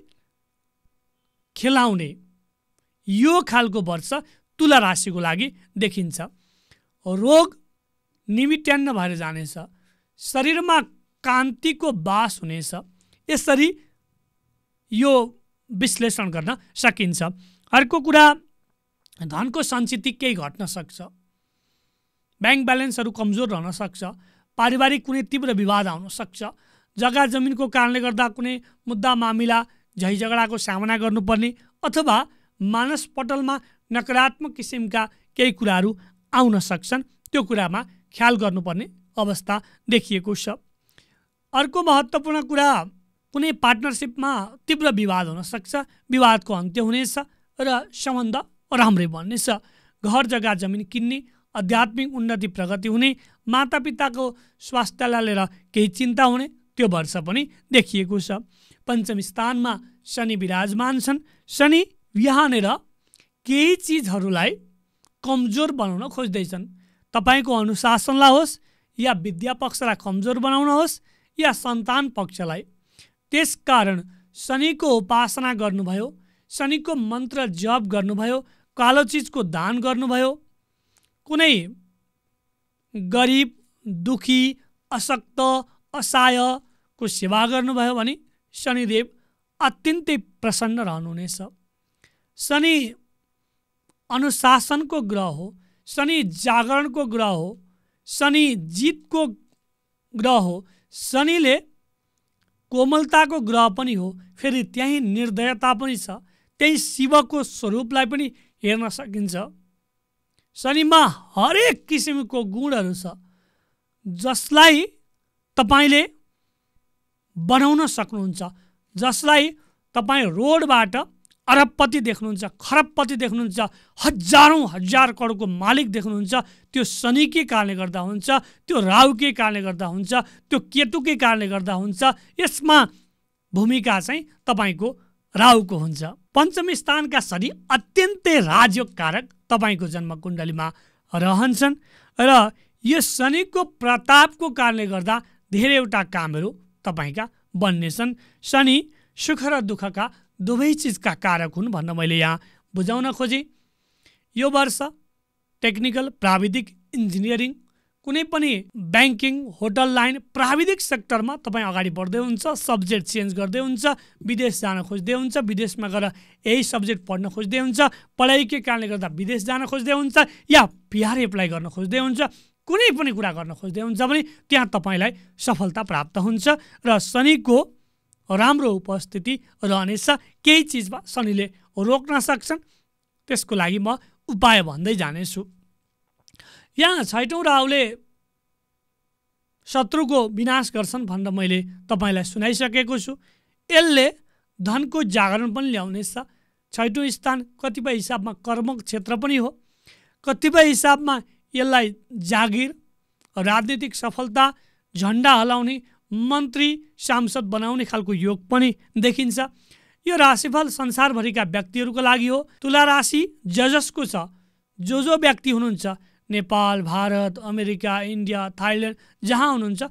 खेलाउने यो खालको वर्ष तुला राशिको लागि देखिन्छ रोग निमित्यान्न भएर जानेछ शरीरमा कान्तिको बास हुनेछ यसरी यो विश्लेषण गर्न सकिन्छ अर्को कुरा धनको सञ्चित केही घट्न सक्छ ब्याङ्क ब्यालेन्सहरू कमजोर रहन सक्छ पारिवारिक कुनै तीव्र विवाद आउन सक्छ जग्गा जमिनको कारणले गर्दा कुनै मुद्दा मामिला झै झगडाको सामना गर्नुपर्ने अथवा मानस पटलमा नकारात्मक किसिमका केही कुराहरू आउन सक्छन् त्यो कुरामा ख्याल गर्नुपर्ने अवस्था देखिएको छ अर्को महत्त्वपूर्ण कुरा कुनै पार्टनरसिपमा तीव्र विवाद हुनसक्छ विवादको अन्त्य हुनेछ र सम्बन्ध राम्रै बन्नेछ घर जग्गा जमिन किन्ने आध्यात्मिक उन्नति प्रगति हुने मातापिताको स्वास्थ्यलाई लिएर केही चिन्ता हुने त्यो वर्ष पनि देखिएको छ पञ्चम स्थानमा शनि विराजमान छन् शनि यहाँनिर केही चिजहरूलाई कमजोर बनाउन खोज्दैछन् तपाईँको अनुशासनलाई होस् या विद्या पक्षलाई कमजोर बनाउन होस् या सन्तान पक्षलाई त्यसकारण शनिको उपासना गर्नुभयो शनिको मन्त्र जप गर्नुभयो कालो चिजको दान गर्नुभयो कुनै गरिब दुखी अशक्त असहायको सेवा गर्नुभयो भने शनिदेव अत्यन्तै प्रसन्न रहनुहुनेछ शनि अनुशासनको ग्रह हो शनि जागरणको ग्रह हो शनि जितको ग्रह हो शनिले कोमलताको ग्रह पनि हो फेरि त्यहीँ निर्दयता पनि छ त्यही शिवको स्वरूपलाई पनि हेर्न सकिन्छ शनिमा हरेक किसिमको गुणहरू छ जसलाई तपाईँले बनाउन सक्नुहुन्छ जसलाई तपाईँ रोडबाट अरबपति देख्नुहुन्छ खरबपति देख्नुहुन्छ हजारौँ हजार करोडको मालिक देख्नुहुन्छ त्यो शनिकै कारणले गर्दा हुन्छ त्यो राहुकै कारणले गर्दा हुन्छ त्यो केतुकै कारणले गर्दा हुन्छ यसमा भूमिका चाहिँ तपाईँको राहुको हुन्छ पञ्चम स्थानका शनि अत्यन्तै राजयोगकारक तपाईँको जन्म कुण्डलीमा रहन्छन् र यो शनिको प्रतापको कारणले गर्दा धेरैवटा कामहरू तपाईँका बन्नेछन् शनि सुख र दुःखका दुवै चिजका कारक हुन् भन्न मैले यहाँ बुझाउन खोजेँ यो वर्ष टेक्निकल प्राविधिक इन्जिनियरिङ कुनै पनि ब्याङ्किङ होटल लाइन प्राविधिक सेक्टरमा तपाईँ अगाडि बढ्दै हुन्छ सब्जेक्ट चेन्ज गर्दै हुन्छ विदेश जान खोज्दै हुन्छ विदेशमा गएर यही सब्जेक्ट पढ्न खोज्दै हुन्छ पढाइकै कारणले गर्दा विदेश जान खोज्दै हुन्छ या पिआर एप्लाई गर्न खोज्दै हुन्छ कुनै पनि कुरा गर्न खोज्दै हुन्छ भने त्यहाँ तपाईँलाई सफलता प्राप्त हुन्छ र शनिको राम्रो उपस्थिति रहनेछ केही चिजमा शनिले रोक्न सक्छन् त्यसको लागि म उपाय भन्दै जानेछु यहाँ छैटौँ राहुले शत्रुको विनाश गर्छन् भनेर मैले तपाईँलाई सुनाइसकेको छु यसले धनको जागरण पनि ल्याउनेछ छैटौँ स्थान कतिपय हिसाबमा कर्म क्षेत्र पनि हो कतिपय हिसाबमा यसलाई जागिर राजनीतिक सफलता झन्डा हलाउने मन्त्री सांसद बनाउने खालको योग पनि देखिन्छ यो राशिफल संसारभरिका व्यक्तिहरूको लागि हो तुला राशि ज जसको छ जो जो व्यक्ति हुनुहुन्छ Nepal Bharat America India Thailand जहाँ हुनुहुन्छ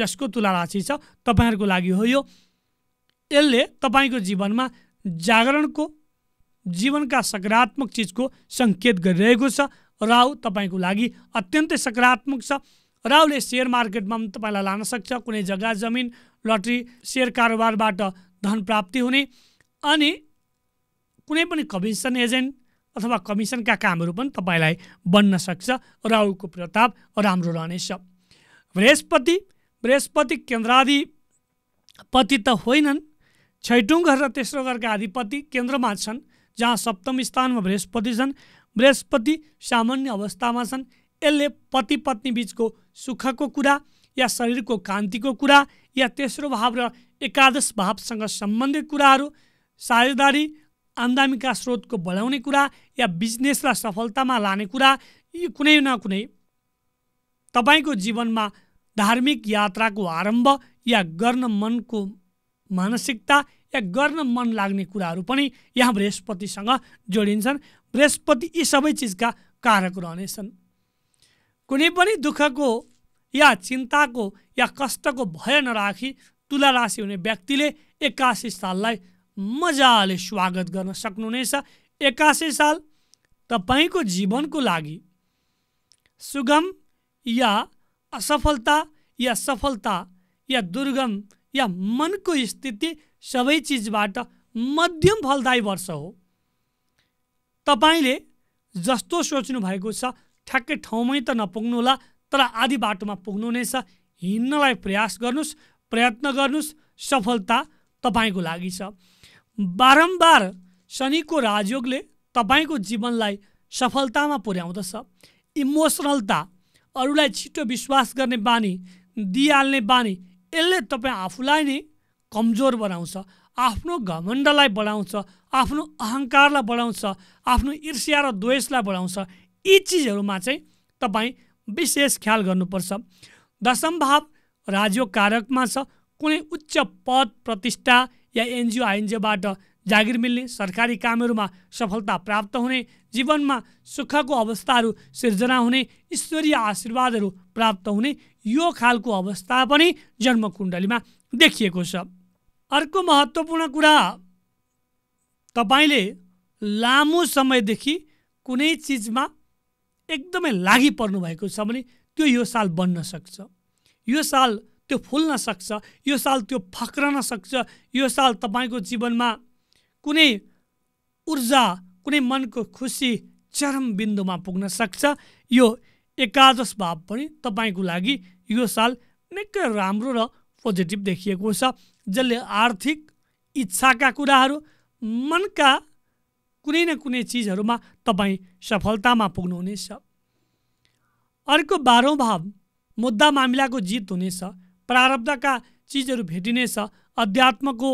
जसको तुला राशि छ तपाईँहरूको लागि हो यो यसले तपाईँको जीवनमा जागरणको जीवनका सकारात्मक चिजको सङ्केत गरिरहेको छ राहु तपाईँको लागि अत्यन्तै सकारात्मक छ राहुले सेयर मार्केटमा पनि तपाईँलाई लान सक्छ कुनै जग्गा जमिन लटरी सेयर कारोबारबाट धन प्राप्ति हुने अनि कुनै पनि कमिसन एजेन्ट अथवा कमिसनका कामहरू पनि तपाईँलाई बन्न सक्छ राहुको प्रताप राम्रो रहनेछ बृहस्पति बृहस्पति केन्द्राधिपति त होइनन् छैटौँ घर र तेस्रो घरका अधिपति केन्द्रमा छन् जहाँ सप्तम स्थानमा बृहस्पति छन् बृहस्पति सामान्य अवस्थामा छन् यसले पति पत्नी बिचको सुखको कुरा या शरीरको कान्तिको कुरा या तेस्रो भाव र एकादश भावसँग सम्बन्धित कुराहरू साझेदारी आम्दामीका स्रोतको बढाउने कुरा या बिजनेसलाई सफलतामा लाने कुरा यी कुनै न कुनै तपाईँको जीवनमा धार्मिक यात्राको आरम्भ या गर्न मनको मानसिकता या गर्न मन लाग्ने कुराहरू पनि यहाँ बृहस्पतिसँग जोडिन्छन् बृहस्पति यी सबै चिजका कारक रहनेछन् कुनै पनि दुःखको या चिन्ताको या कष्टको भय नराखी तुला राशि हुने व्यक्तिले एक्कासी साललाई मजाले स्वागत गर्न सक्नुहुनेछ एक्कासी साल तपाईँको जीवनको लागि सुगम या असफलता या सफलता या दुर्गम या मनको स्थिति सबै चिजबाट मध्यम फलदायी वर्ष हो तपाईँले जस्तो सोच्नु भएको छ ठ्याक्कै ठाउँमै त नपुग्नु होला तर आधी बाटोमा पुग्नु नै छ हिँड्नलाई प्रयास गर्नुहोस् प्रयत्न गर्नुहोस् सफलता तपाईँको लागि छ बारम्बार शनिको राजयोगले तपाईँको जीवनलाई सफलतामा पुर्याउँदछ इमोसनलता अरूलाई छिटो विश्वास गर्ने बानी दिइहाल्ने बानी यसले तपाईँ आफूलाई नै कमजोर बनाउँछ आफ्नो घमण्डलाई बढाउँछ आफ्नो अहङ्कारलाई बढाउँछ आफ्नो ईर्ष्या र द्वेषलाई बढाउँछ यी चिजहरूमा चाहिँ तपाईँ विशेष ख्याल गर्नुपर्छ दशम भाव राजयोग कारकमा छ कुनै उच्च पद प्रतिष्ठा या एनजिओ आइएनजिओबाट जागिर मिल्ने सरकारी कामहरूमा सफलता प्राप्त हुने जीवनमा सुखको अवस्थाहरू सिर्जना हुने ईश्वरीय आशीर्वादहरू प्राप्त हुने यो खालको अवस्था पनि जन्मकुण्डलीमा देखिएको छ अर्को महत्त्वपूर्ण कुरा तपाईँले लामो समयदेखि कुनै चिजमा एकदमै लागि पर्नु भएको छ भने त्यो यो साल बन्न सक्छ यो साल त्यो फुल्न सक्छ यो साल त्यो फक्रन सक्छ यो साल तपाईँको जीवनमा कुनै ऊर्जा कुनै मनको खुसी चरम बिन्दुमा पुग्न सक्छ यो एकादश भाव पनि तपाईँको लागि यो साल निकै राम्रो र पोजिटिभ देखिएको छ जसले आर्थिक इच्छाका कुराहरू मनका कुनै न कुनै चिजहरूमा तपाईँ सफलतामा पुग्नुहुनेछ अर्को बाह्रौँ भाव मुद्दा मामिलाको जित हुनेछ प्रारब्धका चिजहरू भेटिनेछ अध्यात्मको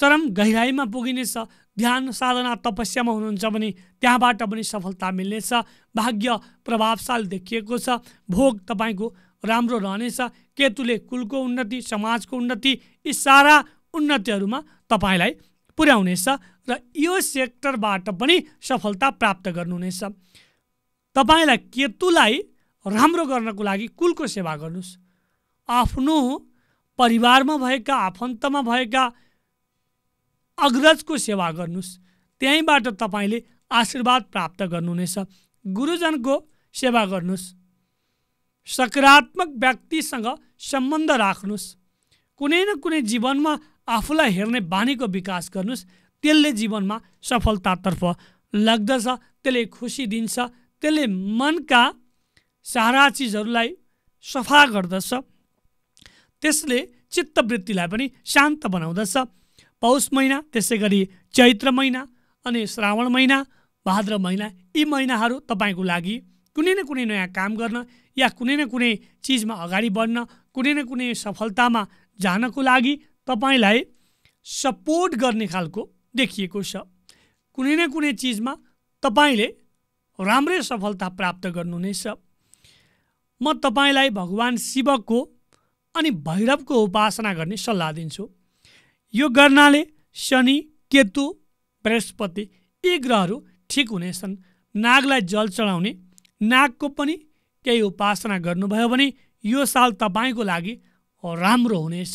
चरम गहिराइमा पुगिनेछ ध्यान साधना तपस्यामा हुनुहुन्छ भने त्यहाँबाट पनि सफलता मिल्नेछ भाग्य प्रभावशाली देखिएको छ भोग तपाईँको राम्रो रहनेछ केतुले कुलको उन्नति समाजको उन्नति यी सारा उन्नतिहरूमा तपाईँलाई पुर्याउनेछ र यो सेक्टरबाट पनि सफलता प्राप्त गर्नुहुनेछ तपाईँलाई केतुलाई राम्रो गर्नको लागि कुलको सेवा गर्नुहोस् आफ्नो परिवारमा भएका आफन्तमा भएका अग्रजको सेवा गर्नुहोस् त्यहीँबाट तपाईँले आशीर्वाद प्राप्त गर्नुहुनेछ गुरुजनको सेवा गर्नुहोस् सकारात्मक व्यक्तिसँग सम्बन्ध राख्नुहोस् कुनै न कुनै जीवनमा आफूलाई हेर्ने बानीको विकास गर्नुहोस् त्यसले जीवनमा सफलतातर्फ लाग्दछ त्यसले खुसी दिन्छ त्यसले मनका सारा चिजहरूलाई सफा गर्दछ त्यसले चित्तवृत्तिलाई पनि शान्त बनाउँदछ पौष महिना त्यसै गरी चैत्र महिना अनि श्रावण महिना भाद्र महिना यी महिनाहरू तपाईँको लागि कुनै न कुनै नयाँ काम गर्न या कुनै न कुनै चिजमा अगाडि बढ्न कुनै न कुनै सफलतामा जानको लागि तपाईँलाई सपोर्ट गर्ने खालको देखिएको छ कुनै न कुनै चिजमा तपाईँले राम्रै सफलता प्राप्त गर्नुहुनेछ म तपाईँलाई भगवान् शिवको अनि भैरवको उपासना गर्ने सल्लाह दिन्छु यो गर्नाले शनि केतु बृहस्पति यी ग्रहहरू ठिक हुनेछन् नागलाई जल चढाउने नागको पनि केही उपासना गर्नुभयो भने यो साल तपाईँको लागि राम्रो हुनेछ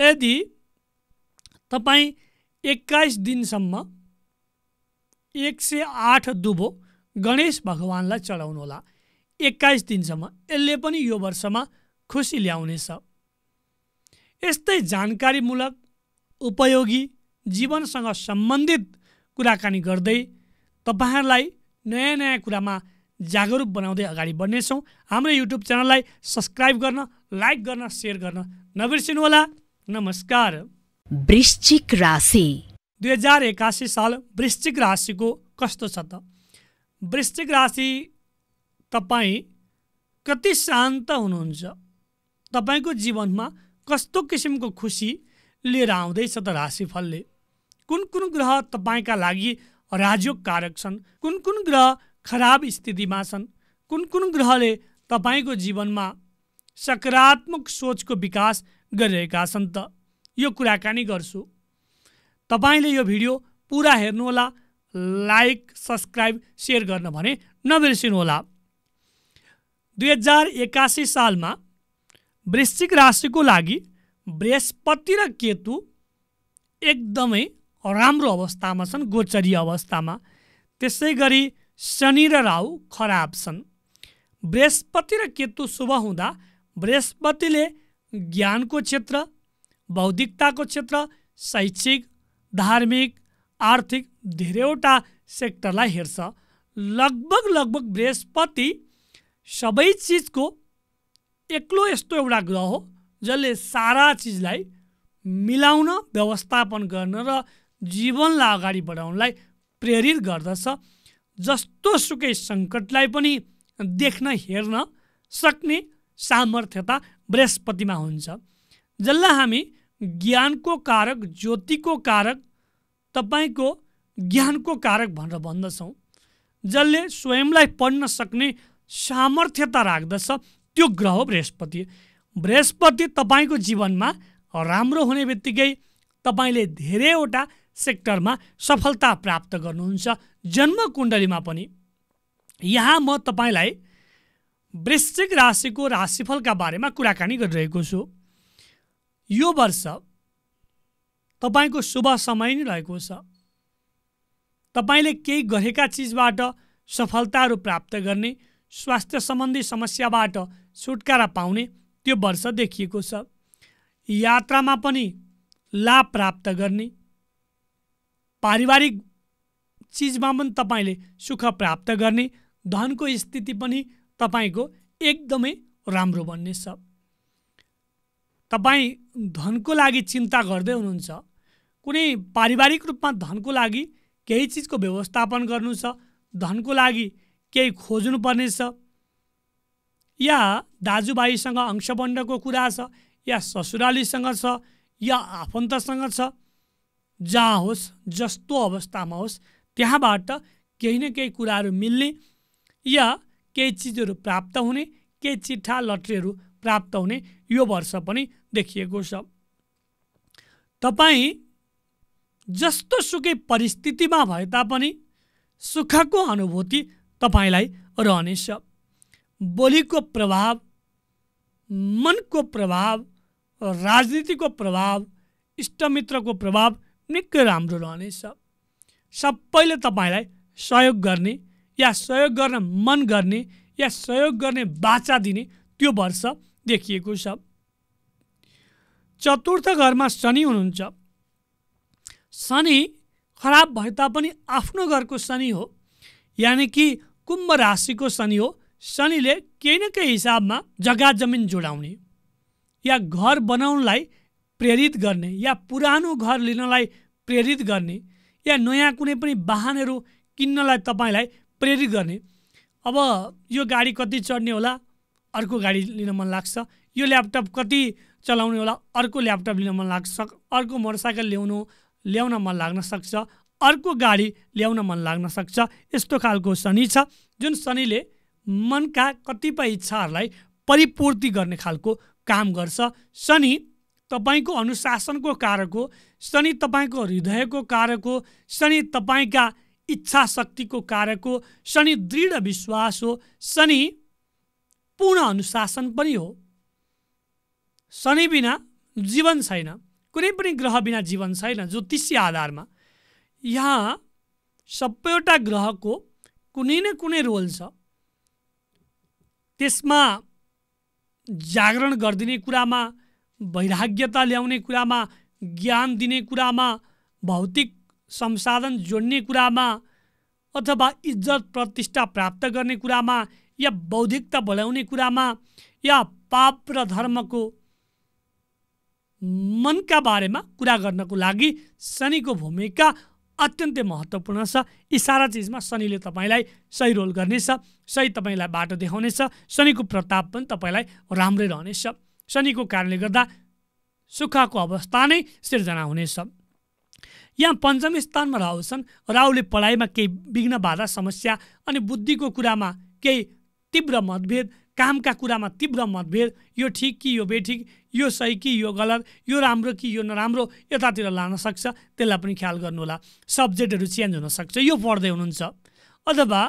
यदि तपाईँ एक्काइस दिनसम्म एक सय आठ दुबो गणेश भगवान्लाई चढाउनुहोला एक्काइस दिनसम्म यसले पनि यो वर्षमा खुसी ल्याउनेछ यस्तै जानकारीमूलक उपयोगी जीवनसँग सम्बन्धित कुराकानी गर्दै तपाईँहरूलाई नयाँ नयाँ कुरामा जागरुक बनाउँदै अगाडि बढ्नेछौँ हाम्रो युट्युब च्यानललाई सब्सक्राइब गर्न लाइक गर्न सेयर गर्न नबिर्सिनुहोला नमस्कार वृश्चिक राशि दुई हजार एकासी साल वृश्चिक राशिको कस्तो छ त वृश्चिक राशि तपाईँ कति शान्त हुनुहुन्छ तपाईँको जीवनमा कस्तो किसिमको खुसी लिएर आउँदैछ त राशिफलले कुन कुन ग्रह तपाईँका लागि राजयोग कारक छन् कुन कुन ग्रह खराब स्थितिमा छन् कुन कुन ग्रहले तपाईँको जीवनमा सकारात्मक सोचको विकास गरिरहेका छन् त यो कुराकानी गर्छु तपाईँले यो भिडियो पुरा हेर्नुहोला लाइक सब्सक्राइब सेयर गर्न भने नबिर्सिनुहोला दुई हजार एक्कासी सालमा वृश्चिक राशिको लागि बृहस्पति र केतु एकदमै राम्रो अवस्थामा छन् गोचरीय अवस्थामा त्यसै गरी शनि र राहु खराब छन् बृहस्पति र केतु शुभ हुँदा बृहस्पतिले ज्ञानको क्षेत्र बौद्धिकताको क्षेत्र शैक्षिक धार्मिक आर्थिक धेरैवटा सेक्टरलाई हेर्छ लगभग लगभग बृहस्पति सबै चिजको एक्लो यस्तो एउटा ग्रह हो जसले सारा चिजलाई मिलाउन व्यवस्थापन गर्न र जीवनलाई अगाडि बढाउनलाई प्रेरित गर्दछ जस्तो सुकै सङ्कटलाई पनि देख्न हेर्न सक्ने सामर्थ्यता बृहस्पतिमा हुन्छ जसलाई हामी ज्ञानको कारक ज्योतिको कारक तपाईँको ज्ञानको कारक भनेर भन्दछौँ जसले स्वयंलाई पढ्न सक्ने सामर्थ्यता राख्दछ त्यो ग्रह हो बृहस्पति बृहस्पति तपाईँको जीवनमा राम्रो हुने बित्तिकै तपाईँले धेरैवटा सेक्टरमा सफलता प्राप्त गर्नुहुन्छ जन्मकुण्डलीमा पनि यहाँ म तपाईँलाई वृश्चिक राशिको राशिफलका बारेमा कुराकानी गरिरहेको छु यो वर्ष तपाईँको शुभ समय नै रहेको छ तपाईँले केही गरेका चिजबाट सफलताहरू प्राप्त गर्ने स्वास्थ्य सम्बन्धी समस्याबाट छुटकारा पाउने त्यो वर्ष देखिएको छ यात्रामा पनि लाभ प्राप्त गर्ने पारिवारिक चिजमा पनि तपाईँले सुख प्राप्त गर्ने धनको स्थिति पनि तपाईँको एकदमै राम्रो बन्नेछ तपाईँ धनको लागि चिन्ता गर्दै हुनुहुन्छ कुनै पारिवारिक रूपमा धनको लागि केही चिजको व्यवस्थापन गर्नु छ धनको लागि केही खोज्नुपर्नेछ या दाजुभाइसँग अंशबन्डको कुरा छ या ससुरालीसँग छ या आफन्तसँग छ जहाँ होस् जस्तो अवस्थामा होस् त्यहाँबाट केही न केही कुराहरू मिल्ने या केही चिजहरू प्राप्त हुने केही चिठा लट्रीहरू प्राप्त हुने यो वर्ष पनि देखिएको छ तपाईँ जस्तो सुकै परिस्थितिमा भए तापनि सुखको अनुभूति तपाईँलाई रहनेछ बोलीको प्रभाव मनको प्रभाव राजनीतिको प्रभाव इष्टमित्रको प्रभाव निकै राम्रो रहनेछ सबैले तपाईँलाई सहयोग गर्ने या सहयोग गर्न मन गर्ने या सहयोग गर्ने बाचा दिने त्यो वर्ष देखिएको छ चतुर्थ घरमा शनि हुनुहुन्छ शनि खराब भए तापनि आफ्नो घरको शनि हो यानि कि कुम्भ राशिको शनि हो शनिले केही न केही हिसाबमा जग्गा जमिन जोडाउने या घर बनाउनलाई प्रेरित गर्ने या पुरानो घर लिनलाई प्रेरित गर्ने या नयाँ कुनै पनि वाहनहरू किन्नलाई तपाईँलाई प्रेरित गर्ने अब यो गाडी कति चढ्ने होला अर्को गाडी लिन मन लाग्छ यो ल्यापटप कति चलाउने होला अर्को ल्यापटप लिन मन लाग्छ अर्को मोटरसाइकल ल्याउनु ल्याउन मन लाग्न सक्छ अर्को गाडी ल्याउन मन लाग्न सक्छ यस्तो खालको शनि छ जुन शनिले मनका कतिपय इच्छाहरूलाई परिपूर्ति गर्ने खालको काम गर्छ शनि तपाईँको अनुशासनको कारक हो शनि तपाईँको हृदयको कारक हो शनि तपाईँका इच्छा शक्तिको कारक हो शनि दृढ विश्वास हो शनि पूर्ण अनुशासन पनि हो शनि बिना जीवन छैन कुनै पनि ग्रह बिना जीवन छैन ज्योतिषीय आधारमा यहाँ सबैवटा ग्रहको कुनै न कुनै रोल छ त्यसमा जागरण गरिदिने कुरामा वैराग्यता ल्याउने कुरामा ज्ञान दिने कुरामा भौतिक संसाधन जोड्ने कुरामा अथवा इज्जत प्रतिष्ठा प्राप्त गर्ने कुरामा या बौद्धिकता बढाउने कुरामा या पाप र धर्मको मनका बारेमा कुरा गर्नको लागि शनिको भूमिका अत्यन्तै महत्त्वपूर्ण छ यी सारा चिजमा शनिले तपाईँलाई सही रोल गर्नेछ सही तपाईँलाई बाटो देखाउनेछ शनिको प्रताप पनि तपाईँलाई राम्रै रहनेछ शनिको कारणले गर्दा सुखको अवस्था नै सिर्जना हुनेछ यहाँ पञ्चमी स्थानमा राहु छन् राहुले पढाइमा केही विघ्न बाधा समस्या अनि बुद्धिको कुरामा केही तीव्र मतभेद कामका कुरामा तीव्र मतभेद यो ठिक कि यो बेठिक यो सही कि यो गलत यो राम्रो कि यो नराम्रो यतातिर लान सक्छ त्यसलाई पनि ख्याल गर्नुहोला सब्जेक्टहरू चेन्ज हुनसक्छ यो पढ्दै हुनुहुन्छ अथवा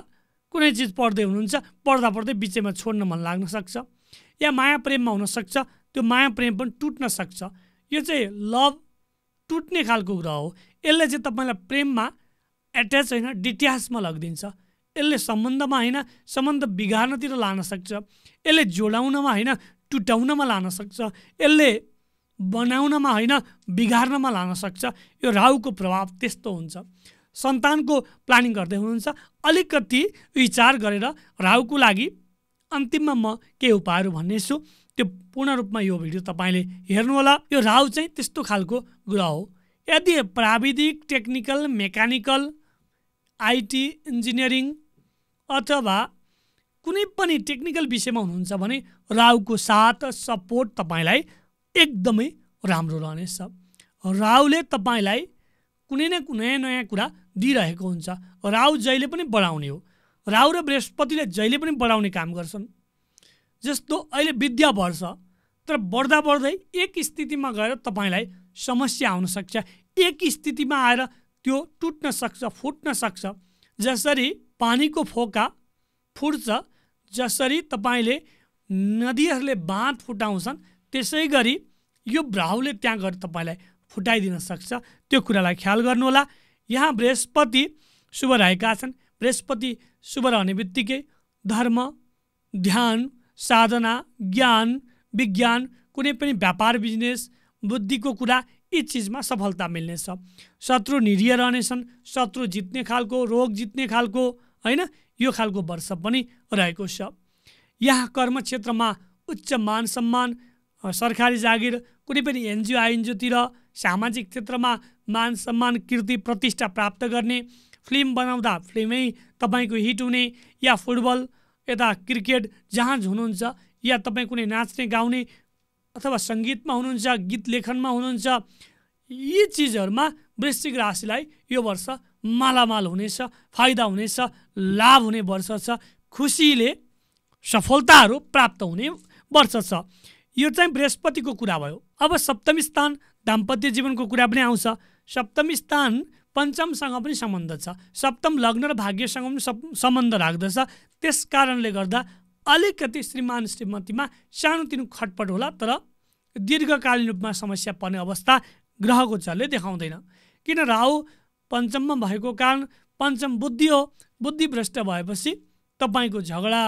कुनै चिज पढ्दै हुनुहुन्छ पढ्दा पढ्दै बिचैमा छोड्न मन लाग्न सक्छ या माया प्रेममा हुनसक्छ त्यो माया प्रेम पनि टुट्न सक्छ यो चाहिँ लभ टुट्ने खालको ग्रह हो यसले चाहिँ तपाईँलाई प्रेममा एट्याच होइन डिट्याचमा लगिदिन्छ यसले सम्बन्धमा होइन सम्बन्ध बिगार्नतिर लान सक्छ यसले जोडाउनमा होइन टुटाउनमा लान सक्छ यसले बनाउनमा होइन बिगार्नमा लान सक्छ यो राहुको प्रभाव त्यस्तो हुन्छ सन्तानको प्लानिङ गर्दै हुनुहुन्छ अलिकति विचार गरेर राहुको लागि अन्तिममा म के उपायहरू भन्नेछु त्यो पूर्ण रूपमा यो भिडियो तपाईँले हेर्नुहोला यो राहु चाहिँ त्यस्तो खालको ग्रह हो यदि प्राविधिक टेक्निकल मेकानिकल आइटी इन्जिनियरिङ अथवा कुनै पनि टेक्निकल विषयमा हुनुहुन्छ भने राहुको साथ सपोर्ट तपाईँलाई एकदमै राम्रो रहनेछ राहुले तपाईँलाई कुनै न कुनै नयाँ कुरा दिइरहेको हुन्छ राहु जहिले पनि बढाउने हो राहु र बृहस्पतिले जहिले पनि बढाउने काम गर्छन् जस्तो अहिले विद्या बढ्छ तर बढ्दा बढ्दै एक स्थितिमा गएर तपाईँलाई समस्या आउन सक्छ एक स्थितिमा आएर त्यो टुट्न सक्छ फुट्न सक्छ जसरी पानीको फोका फुट्छ जसरी तपाईँले नदीहरूले बाँध फुटाउँछन् त्यसै गरी यो भ्राहुले त्यहाँ गएर तपाईँलाई फुटाइदिन सक्छ त्यो कुरालाई ख्याल गर्नुहोला यहाँ बृहस्पति शुभ रहेका छन् बृहस्पति शुभ रहने बित्तिकै धर्म ध्यान साधना ज्ञान विज्ञान कुनै पनि व्यापार बिजनेस बुद्धिको कुरा यी चिजमा सफलता मिल्नेछ शत्रु निरीय रहनेछन् शत्रु जित्ने खालको रोग जित्ने खालको होइन यो खालको वर्ष पनि रहेको छ यहाँ कर्म क्षेत्रमा उच्च मान सम्मान सरकारी जागिर कुनै पनि एनजिओ आइएनजिओतिर सामाजिक क्षेत्रमा मान सम्मान कृति प्रतिष्ठा प्राप्त गर्ने फिल्म बनाउँदा फिल्मै तपाईँको हिट हुने या फुटबल यता क्रिकेट जहाँ हुनुहुन्छ या तपाईँ कुनै नाच्ने गाउने अथवा सङ्गीतमा हुनुहुन्छ गीत लेखनमा हुनुहुन्छ यी चिजहरूमा वृश्चिक राशिलाई यो वर्ष मालामाल हुनेछ फाइदा हुनेछ लाभ हुने वर्ष छ खुसीले सफलताहरू प्राप्त हुने वर्ष छ यो चाहिँ बृहस्पतिको कुरा भयो अब सप्तमी स्थान दाम्पत्य जीवनको कुरा पनि आउँछ सप्तमी स्थान पञ्चमसँग पनि सम्बन्ध छ सप्तम लग्न र भाग्यसँग पनि सम्बन्ध राख्दछ त्यस कारणले गर्दा अलिकति श्रीमान श्रीमतीमा सानोतिनो खटपट होला तर दीर्घकालीन रूपमा समस्या पर्ने अवस्था ग्रहको चलले देखाउँदैन किन राहु पञ्चममा भएको कारण पञ्चम बुद्धि हो बुद्धि भ्रष्ट भएपछि तपाईँको झगडा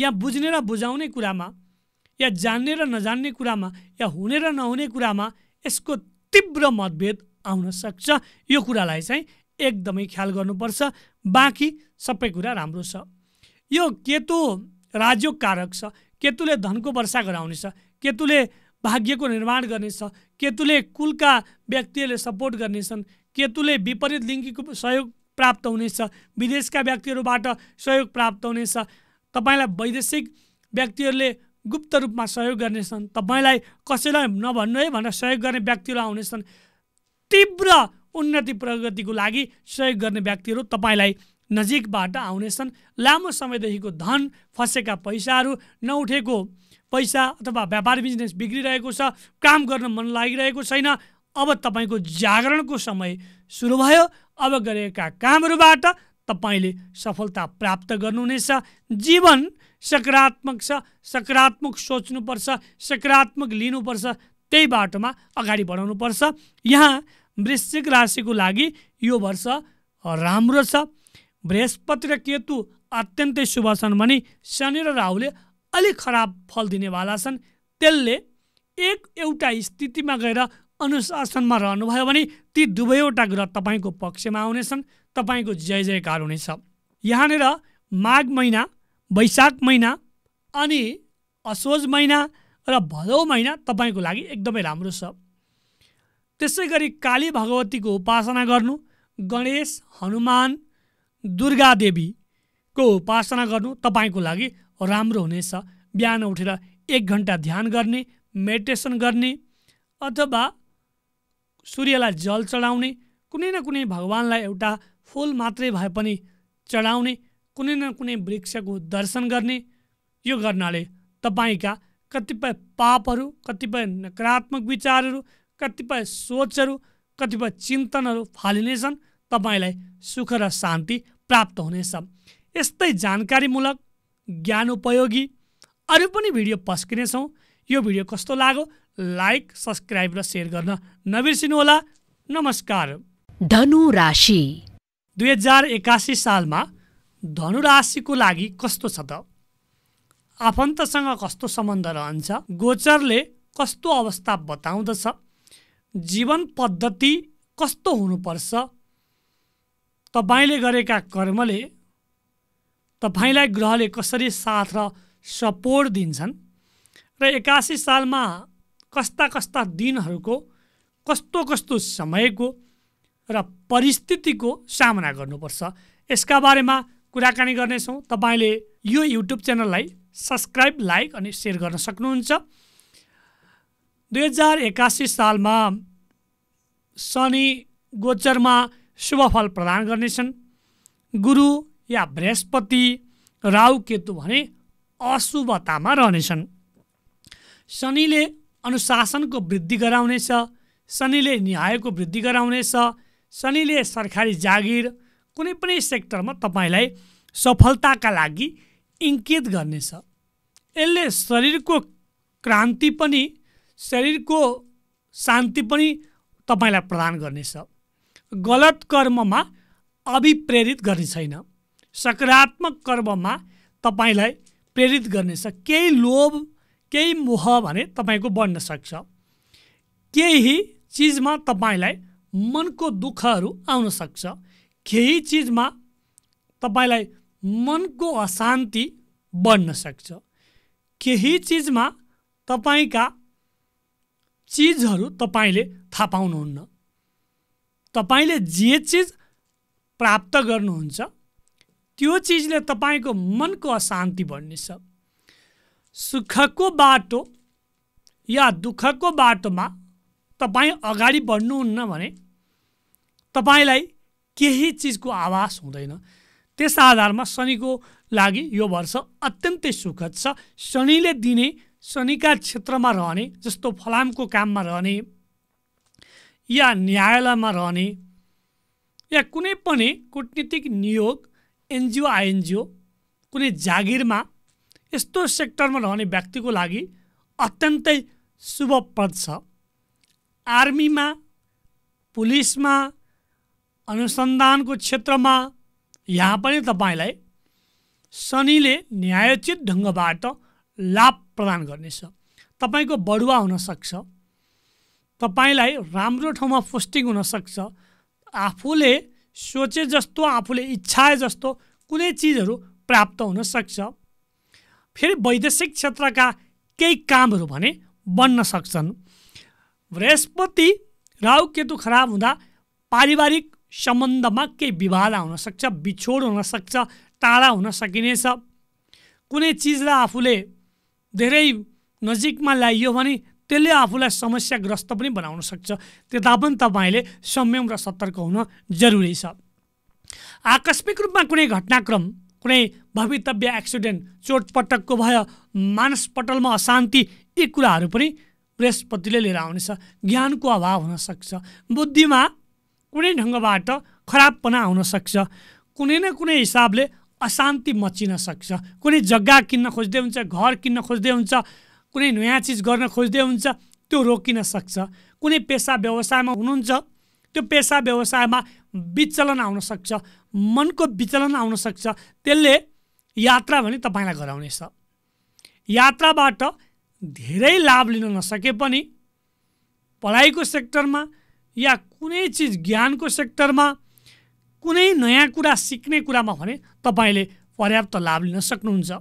या बुझ्ने र बुझाउने कुरामा या जान्ने र नजान्ने कुरामा या हुने र नहुने कुरामा यसको तीव्र मतभेद आउन सक्छ यो कुरालाई चाहिँ एकदमै ख्याल गर्नुपर्छ बाँकी सबै कुरा राम्रो छ यो केतु राजयोग कारक छ केतुले धनको वर्षा गराउनेछ केतुले भाग्यको निर्माण गर्नेछ केतुले कुलका व्यक्तिहरूले सपोर्ट गर्नेछन् केतुले विपरीत लिङ्गीको सहयोग प्राप्त हुनेछ विदेशका व्यक्तिहरूबाट सहयोग प्राप्त हुनेछ तपाईँलाई वैदेशिक व्यक्तिहरूले गुप्त रूपमा सहयोग गर्नेछन् तपाईँलाई कसैलाई नभन्नु है भनेर सहयोग गर्ने व्यक्तिहरू आउनेछन् तीव्र उन्नति प्रगतिको लागि सहयोग गर्ने व्यक्तिहरू तपाईँलाई नजिकबाट आउनेछन् लामो समयदेखिको धन फसेका पैसाहरू नउठेको पैसा अथवा व्यापार बिजनेस बिग्रिरहेको छ काम गर्न मन लागिरहेको छैन अब तपाईँको जागरणको समय सुरु भयो अब गरेका कामहरूबाट तपाईँले सफलता प्राप्त गर्नुहुनेछ जीवन सकारात्मक छ सकारात्मक सोच्नुपर्छ सकारात्मक लिनुपर्छ त्यही बाटोमा अगाडि बढाउनुपर्छ यहाँ वृश्चिक राशिको लागि यो वर्ष राम्रो छ बृहस्पति र केतु अत्यन्तै शुभ छन् भने शनि र राहुले अलिक खराब फल दिनेवाला छन् त्यसले एक एउटा स्थितिमा गएर अनुशासनमा रहनुभयो भने ती दुवैवटा ग्रह तपाईँको पक्षमा आउनेछन् तपाईँको जय जयकार हुनेछ यहाँनिर माघ महिना वैशाख महिना अनि असोज महिना र भदौ महिना तपाईँको लागि एकदमै राम्रो छ त्यसै गरी काली भगवतीको उपासना गर्नु गणेश हनुमान दुर्गा देवीको उपासना गर्नु तपाईँको लागि राम्रो हुनेछ बिहान उठेर एक घन्टा ध्यान गर्ने मेडिटेसन गर्ने अथवा सूर्यलाई जल चढाउने कुनै न कुनै भगवान्लाई एउटा फुल मात्रै भए पनि चढाउने कुनै न कुनै वृक्षको दर्शन गर्ने यो गर्नाले तपाईँका कतिपय पापहरू कतिपय नकारात्मक विचारहरू कतिपय सोचहरू कतिपय चिन्तनहरू फालिनेछन् तपाईँलाई सुख र शान्ति प्राप्त हुनेछ यस्तै जानकारीमूलक ज्ञान उपयोगी अरू पनि भिडियो पस्किनेछौँ यो भिडियो कस्तो लाग्यो लाइक सब्सक्राइब र सेयर गर्न नबिर्सिनुहोला नमस्कार धनु राशि दुई हजार एकासी सालमा धनु राशिको लागि कस्तो छ त आफन्तसँग कस्तो सम्बन्ध रहन्छ गोचरले कस्तो अवस्था बताउँदछ जीवन पद्धति कस्तो हुनुपर्छ तपाईँले गरेका कर्मले तपाईँलाई ग्रहले कसरी साथ र सपोर्ट दिन्छन् र एकासी सालमा कस्ता कस्ता दिनहरूको कस्तो कस्तो समयको र परिस्थितिको सामना गर्नुपर्छ यसका बारेमा कुराकानी गर्नेछौँ तपाईँले यो युट्युब च्यानललाई सब्सक्राइब लाइक अनि सेयर गर्न सक्नुहुन्छ दुई हजार एक्कासी सालमा शनि गोचरमा शुभफल प्रदान गर्नेछन् गुरु या बृहस्पति राहु केतु भने अशुभतामा रहनेछन् शनिले अनुशासनको वृद्धि गराउनेछ शनिले न्यायको वृद्धि गराउनेछ शनिले सरकारी जागिर कुनै पनि सेक्टरमा तपाईँलाई सफलताका लागि इङ्कित गर्नेछ यसले शरीरको क्रान्ति पनि शरीरको शान्ति पनि तपाईँलाई प्रदान गर्नेछ गलत कर्ममा अभिप्रेरित गर्ने छैन सकारात्मक कर्ममा तपाईँलाई प्रेरित गर्नेछ केही लोभ केही मोह भने तपाईँको बढ्न सक्छ केही चिजमा तपाईँलाई मनको दुःखहरू आउन सक्छ केही चिजमा तपाईँलाई मनको अशान्ति बढ्न सक्छ केही चिजमा तपाईँका चिजहरू तपाईँले थाहा पाउनुहुन्न तपाईँले जे चिज प्राप्त गर्नुहुन्छ त्यो चिजले तपाईँको मनको अशान्ति बढ्नेछ सुखको बाटो या दुःखको बाटोमा तपाईँ अगाडि बढ्नुहुन्न भने तपाईँलाई केही चिजको आभास हुँदैन त्यस आधारमा शनिको लागि यो वर्ष अत्यन्तै सुखद छ शनिले दिने शनिका क्षेत्रमा रहने जस्तो फलामको काममा रहने या न्यायालयमा रहने या कुनै पनि कुटनीतिक नियोग एनजिओ आइएनजिओ कुनै जागिरमा यस्तो सेक्टरमा रहने व्यक्तिको लागि अत्यन्तै शुभप्रद छ आर्मीमा पुलिसमा अनुसन्धानको क्षेत्रमा यहाँ पनि तपाईँलाई शनिले न्यायोचित ढङ्गबाट लाभ प्रदान गर्नेछ तपाईँको बढुवा हुनसक्छ तपाईँलाई राम्रो ठाउँमा पोस्टिङ हुनसक्छ आफूले सोचे जस्तो आफूले इच्छाए जस्तो कुनै चिजहरू प्राप्त हुनसक्छ फेरि वैदेशिक क्षेत्रका केही कामहरू भने बन्न सक्छन् बृहस्पति राहु केतु खराब हुँदा पारिवारिक सम्बन्धमा केही विवाद आउनसक्छ बिछोड हुनसक्छ टाढा हुन सकिनेछ कुनै चिजलाई आफूले धेरै नजिकमा ल्याइयो भने त्यसले आफूलाई समस्याग्रस्त पनि बनाउन सक्छ त्यता पनि तपाईँले संयम र सतर्क हुन जरुरी छ आकस्मिक रूपमा कुनै घटनाक्रम कुनै भवितव्य एक्सिडेन्ट चोटपटकको भयो मानसपटलमा अशान्ति यी कुराहरू पनि बृहस्पतिले लिएर आउनेछ ज्ञानको अभाव हुनसक्छ बुद्धिमा कुनै ढङ्गबाट खराबपना आउनसक्छ कुनै न कुनै हिसाबले अशान्ति मचिन सक्छ कुनै जग्गा किन्न खोज्दै हुन्छ घर किन्न खोज्दै हुन्छ कुनै नयाँ चिज गर्न खोज्दै हुन्छ त्यो रोकिन सक्छ कुनै पेसा व्यवसायमा हुनुहुन्छ त्यो पेसा व्यवसायमा विचलन आउन सक्छ मनको विचलन आउन सक्छ त्यसले यात्रा भने तपाईँलाई गराउनेछ यात्राबाट धेरै लाभ लिन नसके पनि पढाइको सेक्टरमा या कुनै चिज ज्ञानको सेक्टरमा कुनै नयाँ कुरा सिक्ने कुरामा भने तपाईँले पर्याप्त लाभ लिन सक्नुहुन्छ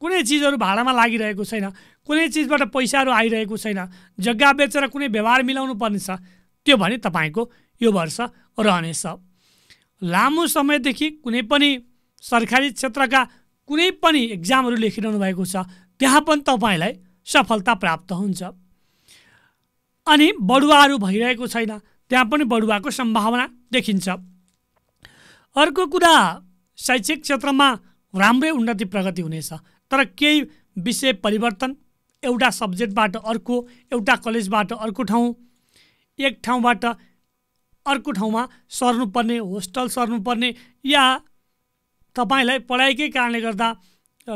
कुनै चिजहरू भाडामा लागिरहेको छैन कुनै चिजबाट पैसाहरू आइरहेको छैन जग्गा बेचेर कुनै व्यवहार मिलाउनु पर्नेछ त्यो भने तपाईँको यो वर्ष रहनेछ लामो समयदेखि कुनै पनि सरकारी क्षेत्रका कुनै पनि इक्जामहरू लेखिरहनु भएको छ त्यहाँ पनि तपाईँलाई सफलता प्राप्त हुन्छ अनि बढुवाहरू भइरहेको छैन त्यहाँ पनि बढुवाको सम्भावना देखिन्छ अर्को कुरा शैक्षिक क्षेत्रमा राम्रै उन्नति प्रगति हुनेछ तर केही विषय परिवर्तन एउटा सब्जेक्टबाट अर्को एउटा कलेजबाट अर्को ठाउँ एक ठाउँबाट अर्को ठाउँमा सर्नुपर्ने होस्टल सर्नुपर्ने या तपाईँलाई पढाइकै कारणले गर्दा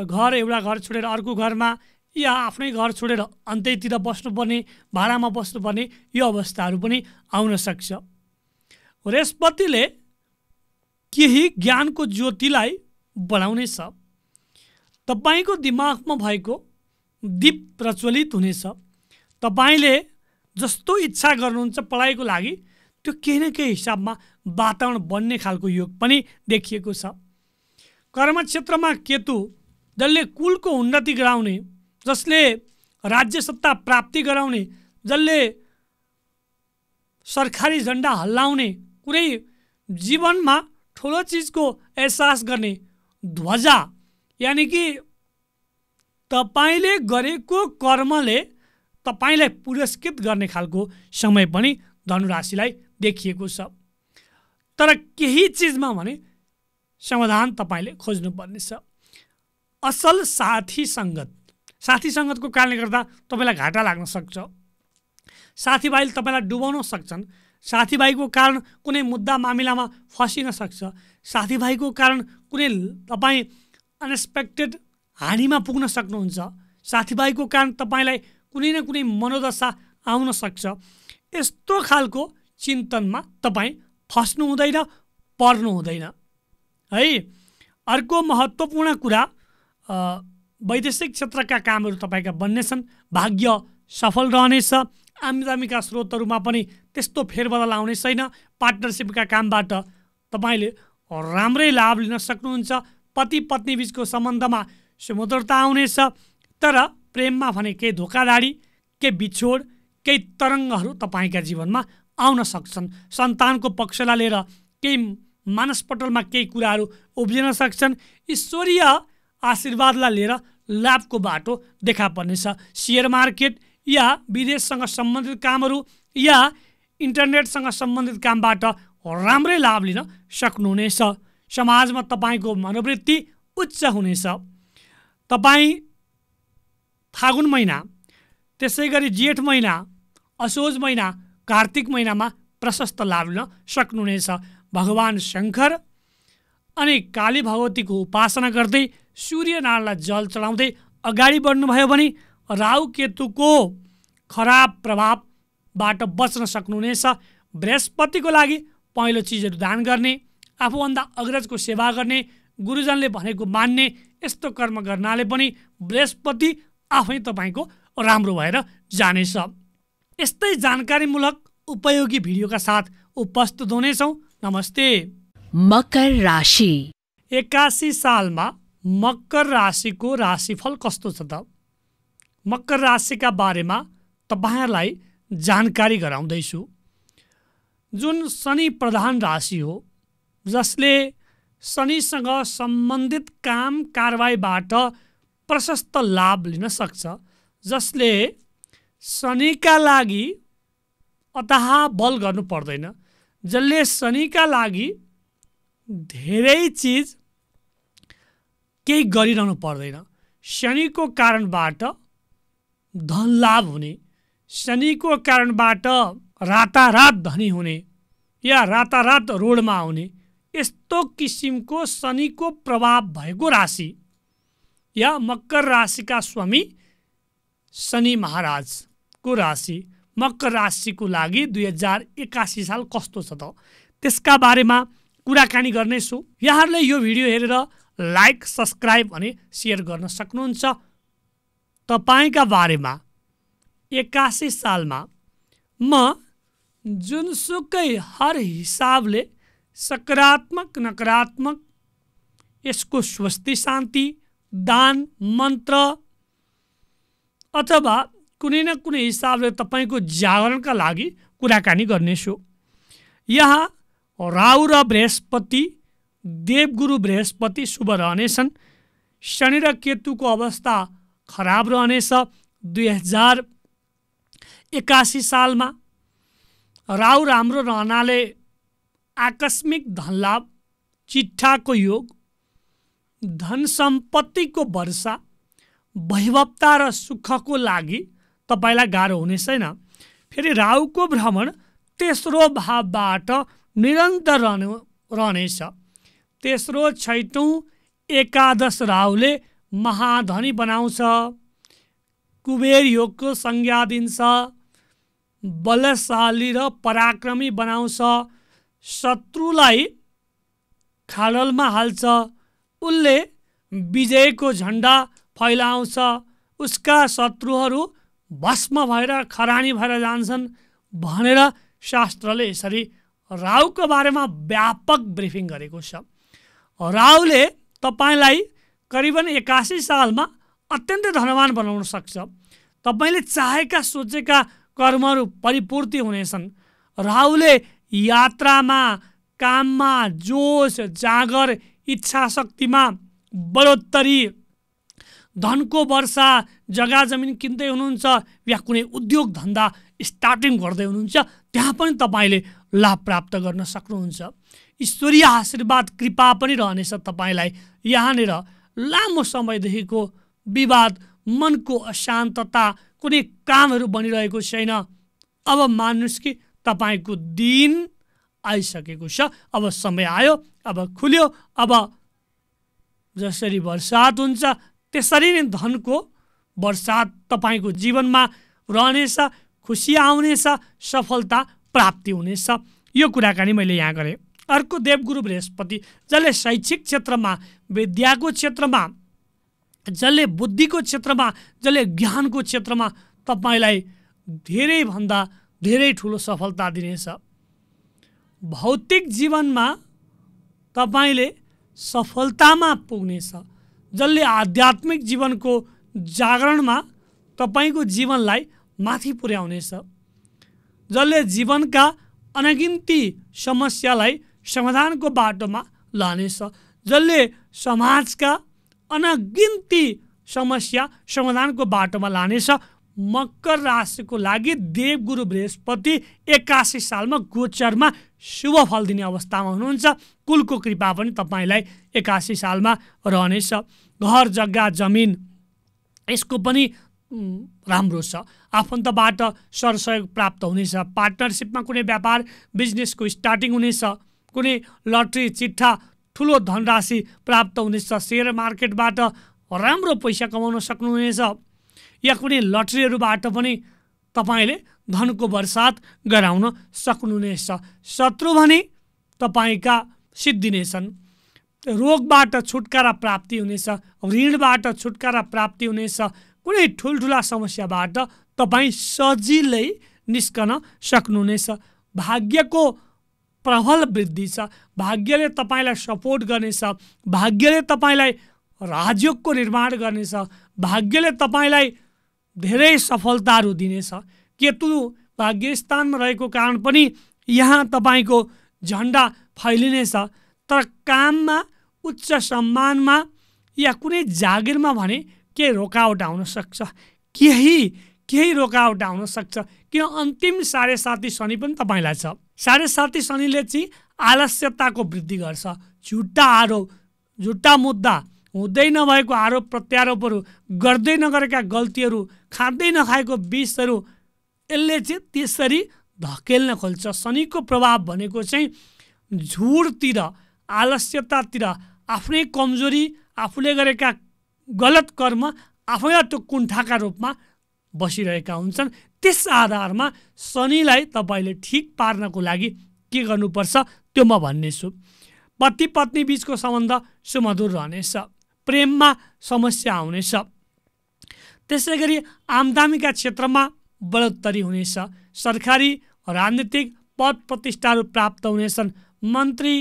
घर एउटा घर छोडेर अर्को घरमा या आफ्नै घर छोडेर अन्त्यतिर बस्नुपर्ने भाडामा बस्नुपर्ने यो अवस्थाहरू पनि आउन सक्छ बृहस्पतिले केही ज्ञानको ज्योतिलाई बढाउनेछ तपाईँको दिमागमा भएको दीप प्रज्वलित हुनेछ तपाईँले जस्तो इच्छा गर्नुहुन्छ पढाइको लागि त्यो केही न केही हिसाबमा वातावरण बन्ने खालको योग पनि देखिएको छ कर्म क्षेत्रमा केतु जसले कुलको उन्नति गराउने जसले राज्य सत्ता प्राप्ति गराउने जसले सरकारी झन्डा हल्लाउने कुनै जीवनमा ठुलो चिजको एहसास गर्ने ध्वजा यानि कि तपाईँले गरेको कर्मले तपाईँलाई पुरस्कृत गर्ने खालको समय पनि धनुराशिलाई देखिएको छ तर केही चिजमा भने समाधान तपाईँले खोज्नुपर्नेछ असल साथी सङ्गत साथी सङ्गतको कारणले गर्दा तपाईँलाई घाटा लाग्न सक्छ साथीभाइले तपाईँलाई डुबाउन सक्छन् साथीभाइको कारण कुनै मुद्दा मामिलामा फसिन सक्छ साथीभाइको कारण कुनै तपाईँ अनएक्सपेक्टेड हानिमा पुग्न सक्नुहुन्छ साथीभाइको कारण तपाईँलाई कुनै न कुनै मनोदशा आउन सक्छ यस्तो खालको चिन्तनमा तपाईँ फस्नु हुँदैन पर्नु हुँदैन है अर्को महत्त्वपूर्ण कुरा वैदेशिक क्षेत्रका कामहरू तपाईँका बन्नेछन् भाग्य सफल रहनेछ आमदामीका स्रोतहरूमा पनि त्यस्तो फेरबदल आउने छैन पार्टनरसिपका कामबाट तपाईँले राम्रै लाभ लिन सक्नुहुन्छ पति पत्नी बिचको सम्बन्धमा सुमधुरता आउनेछ तर प्रेममा भने केही धोकाधाडी केही बिछोड केही तरङ्गहरू तपाईँका जीवनमा आउन सक्छन् सन्तानको पक्षलाई लिएर केही मानसपटलमा केही कुराहरू उब्जिन सक्छन् ईश्वरीय आशीर्वादलाई लिएर लाभको बाटो देखा पर्नेछ सेयर मार्केट या विदेशसँग सम्बन्धित कामहरू या इन्टरनेटसँग सम्बन्धित कामबाट राम्रै लाभ लिन सक्नुहुनेछ समाजमा तपाईँको मनोवृत्ति उच्च हुनेछ तपाईँ फागुन महिना त्यसै गरी जेठ महिना असोज महिना कार्तिक महिनामा प्रशस्त लाभ लिन सक्नुहुनेछ भगवान् शङ्कर अनि काली भगवतीको उपासना गर्दै सूर्यनारायणलाई जल चढाउँदै अगाडि बढ्नुभयो भने राहु केतुको खराब प्रभावबाट बच्न सक्नुहुनेछ बृहस्पतिको लागि पहिलो चिजहरू दान गर्ने आफूभन्दा अग्रजको सेवा गर्ने गुरुजनले भनेको मान्ने यस्तो कर्म गर्नाले पनि बृहस्पति आफै तपाईँको राम्रो भएर जानेछ यस्तै जानकारीमूलक उपयोगी भिडियोका साथ उपस्थित हुनेछौँ नमस्ते मकर राशि एक्कासी सालमा मकर राशिको राशिफल कस्तो छ त मकर राशिका बारेमा तपाईँहरूलाई जानकारी गराउँदैछु जुन शनि प्रधान राशि हो जसले शनिसँग सम्बन्धित काम कारवाहीबाट प्रशस्त लाभ लिन सक्छ जसले शनिका लागि अतः बल गर्नु पर्दैन जसले शनिका लागि धेरै चिज केही गरिरहनु पर्दैन शनिको कारणबाट धन लाभ हुने शनिको कारणबाट रातारात धनी हुने या रातारात रोडमा आउने यस्तो किसिमको शनिको प्रभाव भएको राशि या मकर राशिका स्वामी शनि महाराजको राशि मकर राशिको लागि दुई हजार एक्कासी साल कस्तो छ त त्यसका बारेमा कुराकानी गर्नेछु यहाँहरूले यो भिडियो हेरेर लाइक सब्सक्राइब अनि सेयर गर्न सक्नुहुन्छ तपाईँका बारेमा एक्कासी सालमा म जुनसुकै हर हिसाबले सकारात्मक नकारात्मक यसको स्वस्ति शान्ति दान मन्त्र अथवा कुनै न कुनै हिसाबले तपाईँको जागरणका लागि कुराकानी गर्नेछु यहाँ राहु र बृहस्पति देवगुरु बृहस्पति शुभ रहनेछन् शनि र केतुको अवस्था खराब रहनेछ दुई हजार एक्कासी सालमा राहु राम्रो रहनाले आकस्मिक धनलाभ चिठाको योग धन सम्पत्तिको वर्षा वैभवता र सुखको लागि तपाईँलाई गाह्रो हुने छैन फेरि राहुको भ्रमण तेस्रो भावबाट निरन्तर रहने रहनेछ तेस्रो छैटौँ एकादश राहुले महाधनी बनाउँछ कुबेर योगको संज्ञा दिन्छ बलशाली र पराक्रमी बनाउँछ शत्रुलाई खाडलमा हाल्छ उसले विजयको झन्डा फैलाउँछ उसका शत्रुहरू भस्म भएर खरानी भएर जान्छन् भनेर शास्त्रले यसरी राहुको बारेमा व्यापक ब्रिफिङ गरेको छ राहुले तपाईँलाई करिबन एकासी सालमा अत्यन्तै धनवान बनाउन सक्छ तपाईँले चाहेका सोचेका कर्महरू परिपूर्ति हुनेछन् राहुले यात्रामा काममा जोस जागर इच्छा शक्तिमा बढोत्तरी धनको वर्षा जग्गा जमिन किन्दै हुनुहुन्छ या कुनै उद्योग धन्दा स्टार्टिङ गर्दै हुनुहुन्छ त्यहाँ पनि तपाईँले लाभ प्राप्त गर्न सक्नुहुन्छ ईश्वरीय आशीर्वाद कृपा पनि रहनेछ तपाईँलाई यहाँनिर लामो समयदेखिको विवाद मनको अशान्तता कुनै कामहरू बनिरहेको छैन अब मान्नुहोस् कि तपाईँको दिन आइसकेको छ अब समय आयो अब खुल्यो अब जसरी बर्सात हुन्छ त्यसरी नै धनको बर्सात तपाईँको जीवनमा रहनेछ खुसी आउनेछ सफलता प्राप्ति हुनेछ यो कुराकानी मैले यहाँ गरेँ अर्को देवगुरु बृहस्पति जसले शैक्षिक क्षेत्रमा विद्याको क्षेत्रमा जसले बुद्धिको क्षेत्रमा जसले ज्ञानको क्षेत्रमा तपाईँलाई धेरैभन्दा धेरै ठुलो सफलता दिनेछ भौतिक जीवनमा तपाईँले सफलतामा पुग्नेछ जसले आध्यात्मिक जीवनको जागरणमा तपाईँको जीवनलाई माथि पुर्याउनेछ जसले जीवनका अनगिन्ती समस्यालाई समाधानको बाटोमा लानेछ जसले समाजका अनगिन्ती समस्या समाधानको बाटोमा लानेछ मकर राशिको लागि देवगुरु बृहस्पति एक्कासी सालमा गोचरमा शुभ फल दिने अवस्थामा हुनुहुन्छ कुलको कृपा पनि तपाईँलाई एक्कासी सालमा रहनेछ घर जग्गा जमिन यसको पनि राम्रो छ आफन्तबाट सरसहयोग प्राप्त हुनेछ पार्टनरसिपमा कुनै व्यापार बिजनेसको स्टार्टिङ हुनेछ कुनै लट्री चिट्ठा ठुलो धनराशि प्राप्त हुनेछ सेयर मार्केटबाट राम्रो पैसा कमाउन सक्नुहुनेछ या कुनै लट्रीहरूबाट पनि तपाईँले धनको बर्सात गराउन सक्नुहुनेछ शत्रु भने तपाईँका सिद्धिनेछन् रोगबाट छुटकारा प्राप्ति हुनेछ ऋणबाट छुटकारा प्राप्ति हुनेछ कुनै ठुल्ठुला समस्याबाट तपाईँ सजिलै निस्कन सक्नुहुनेछ भाग्यको प्रबल वृद्धि छ भाग्यले तपाईँलाई सपोर्ट गर्नेछ भाग्यले तपाईँलाई राजयोगको निर्माण गर्नेछ भाग्यले तपाईँलाई धेरै सफलताहरू दिनेछ केतु भाग्यस्थानमा रहेको कारण पनि यहाँ तपाईँको झन्डा फैलिनेछ तर काममा उच्च सम्मानमा या कुनै जागिरमा भने केही रोकावट आउन सक्छ केही केही रोकावट आउन सक्छ किन अन्तिम साढे साती शनि पनि तपाईँलाई छ साढे साती शनिले चाहिँ आलस्यताको वृद्धि गर्छ झुट्टा आरोप झुट्टा मुद्दा हुँदै नभएको आरोप प्रत्यारोपहरू गर्दै नगरेका गल्तीहरू खाँदै नखाएको विषहरू यसले चाहिँ त्यसरी धकेल्न खोल्छ शनिको प्रभाव भनेको चाहिँ झुडतिर आलस्यतातिर आफ्नै कमजोरी आफूले गरेका गलत कर्म त्यो कुण्ठाका रूपमा बसिरहेका हुन्छन् त्यस आधारमा शनिलाई तपाईँले ठिक पार्नको लागि के गर्नुपर्छ त्यो म भन्नेछु पति पत्नी बिचको सम्बन्ध सुमधुर रहनेछ प्रेममा समस्या आउनेछ त्यसै गरी आमदामीका क्षेत्रमा बढोत्तरी हुनेछ सरकारी राजनीतिक पद प्रतिष्ठाहरू प्राप्त हुनेछन् मन्त्री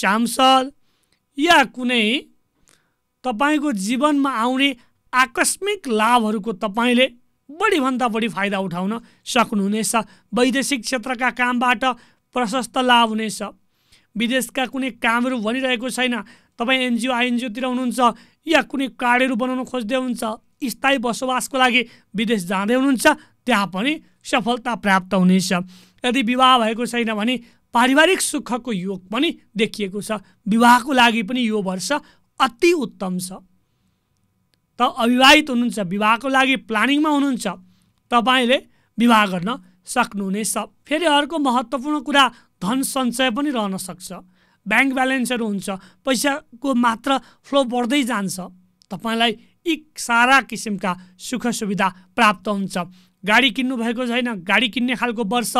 सांसद या कुनै तपाईँको जीवनमा आउने आकस्मिक लाभहरूको तपाईँले बढीभन्दा बढी फाइदा उठाउन सक्नुहुनेछ वैदेशिक क्षेत्रका कामबाट प्रशस्त लाभ हुनेछ विदेशका कुनै कामहरू भनिरहेको छैन तपाईँ एनजिओ आइएनजिओतिर हुनुहुन्छ या कुनै कार्डहरू बनाउन खोज्दै हुनुहुन्छ स्थायी बसोबासको लागि विदेश जाँदै हुनुहुन्छ त्यहाँ पनि सफलता प्राप्त हुनेछ यदि विवाह भएको छैन भने पारिवारिक सुखको योग पनि देखिएको छ विवाहको लागि पनि यो वर्ष अति उत्तम छ त अविवाहित हुनुहुन्छ विवाहको लागि प्लानिङमा हुनुहुन्छ तपाईँले विवाह गर्न सक्नुहुनेछ फेरि अर्को महत्त्वपूर्ण कुरा धन सञ्चय पनि रहन सक्छ ब्याङ्क ब्यालेन्सहरू हुन्छ पैसाको मात्र फ्लो बढ्दै जान्छ तपाईँलाई यी सारा किसिमका सुख सुविधा प्राप्त हुन्छ गाडी किन्नु भएको छैन गाडी किन्ने खालको वर्ष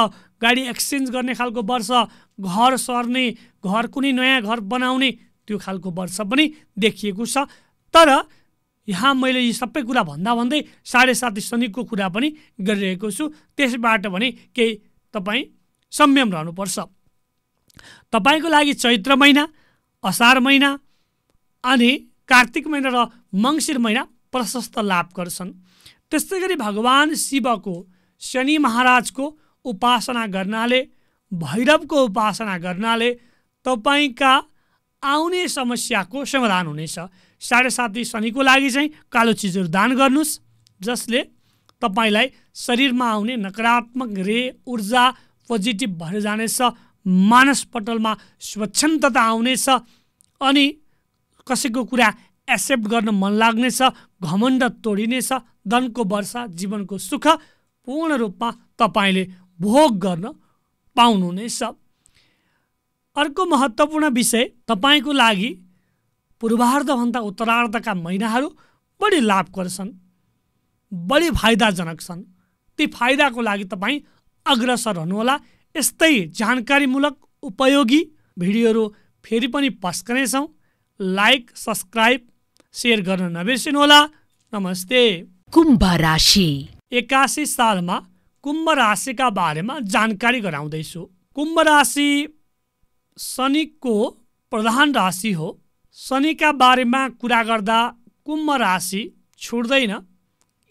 गाडी एक्सचेन्ज गर्ने खालको वर्ष घर सर्ने घर कुनै नयाँ घर बनाउने त्यो खालको वर्ष पनि देखिएको छ तर यहाँ मैले यी सबै कुरा भन्दा भन्दै साढे सात शनिको कुरा पनि गरिरहेको छु त्यसबाट भने केही तपाईँ संयम रहनुपर्छ तपाईँको लागि चैत्र महिना असार महिना अनि कार्तिक महिना र मङ्सिर महिना प्रशस्त लाभ गर्छन् त्यस्तै गरी भगवान् शिवको शनि महाराजको उपासना गर्नाले भैरवको उपासना गर्नाले तपाईँका आउने समस्याको समाधान हुनेछ साढे दुई शनिको लागि चाहिँ कालो चिजहरू दान गर्नुहोस् जसले तपाईँलाई शरीरमा आउने नकारात्मक रे ऊर्जा पोजिटिभ भएर जानेछ मानसपटलमा स्वच्छन्दता आउनेछ अनि कसैको कुरा एक्सेप्ट गर्न मन लाग्नेछ घमण्ड तोडिनेछ धनको वर्षा जीवनको सुख पूर्ण रूपमा तपाईँले भोग गर्न पाउनुहुनेछ अर्को महत्त्वपूर्ण विषय तपाईँको लागि पूर्वार्धभन्दा उत्तरार्धका महिनाहरू बढी लाभकर छन् बढी फाइदाजनक छन् ती फाइदाको लागि तपाईँ अग्रसर हुनुहोला यस्तै जानकारीमूलक उपयोगी भिडियोहरू फेरि पनि पस्कनेछौँ लाइक सब्सक्राइब सेयर गर्न नबिर्सिनुहोला नमस्ते कुम्भ राशि एक्कासी सालमा कुम्भ राशिका बारेमा जानकारी गराउँदैछु कुम्भ राशि शनिको प्रधान राशि हो शनिका बारेमा कुरा गर्दा कुम्भ राशि छुट्दैन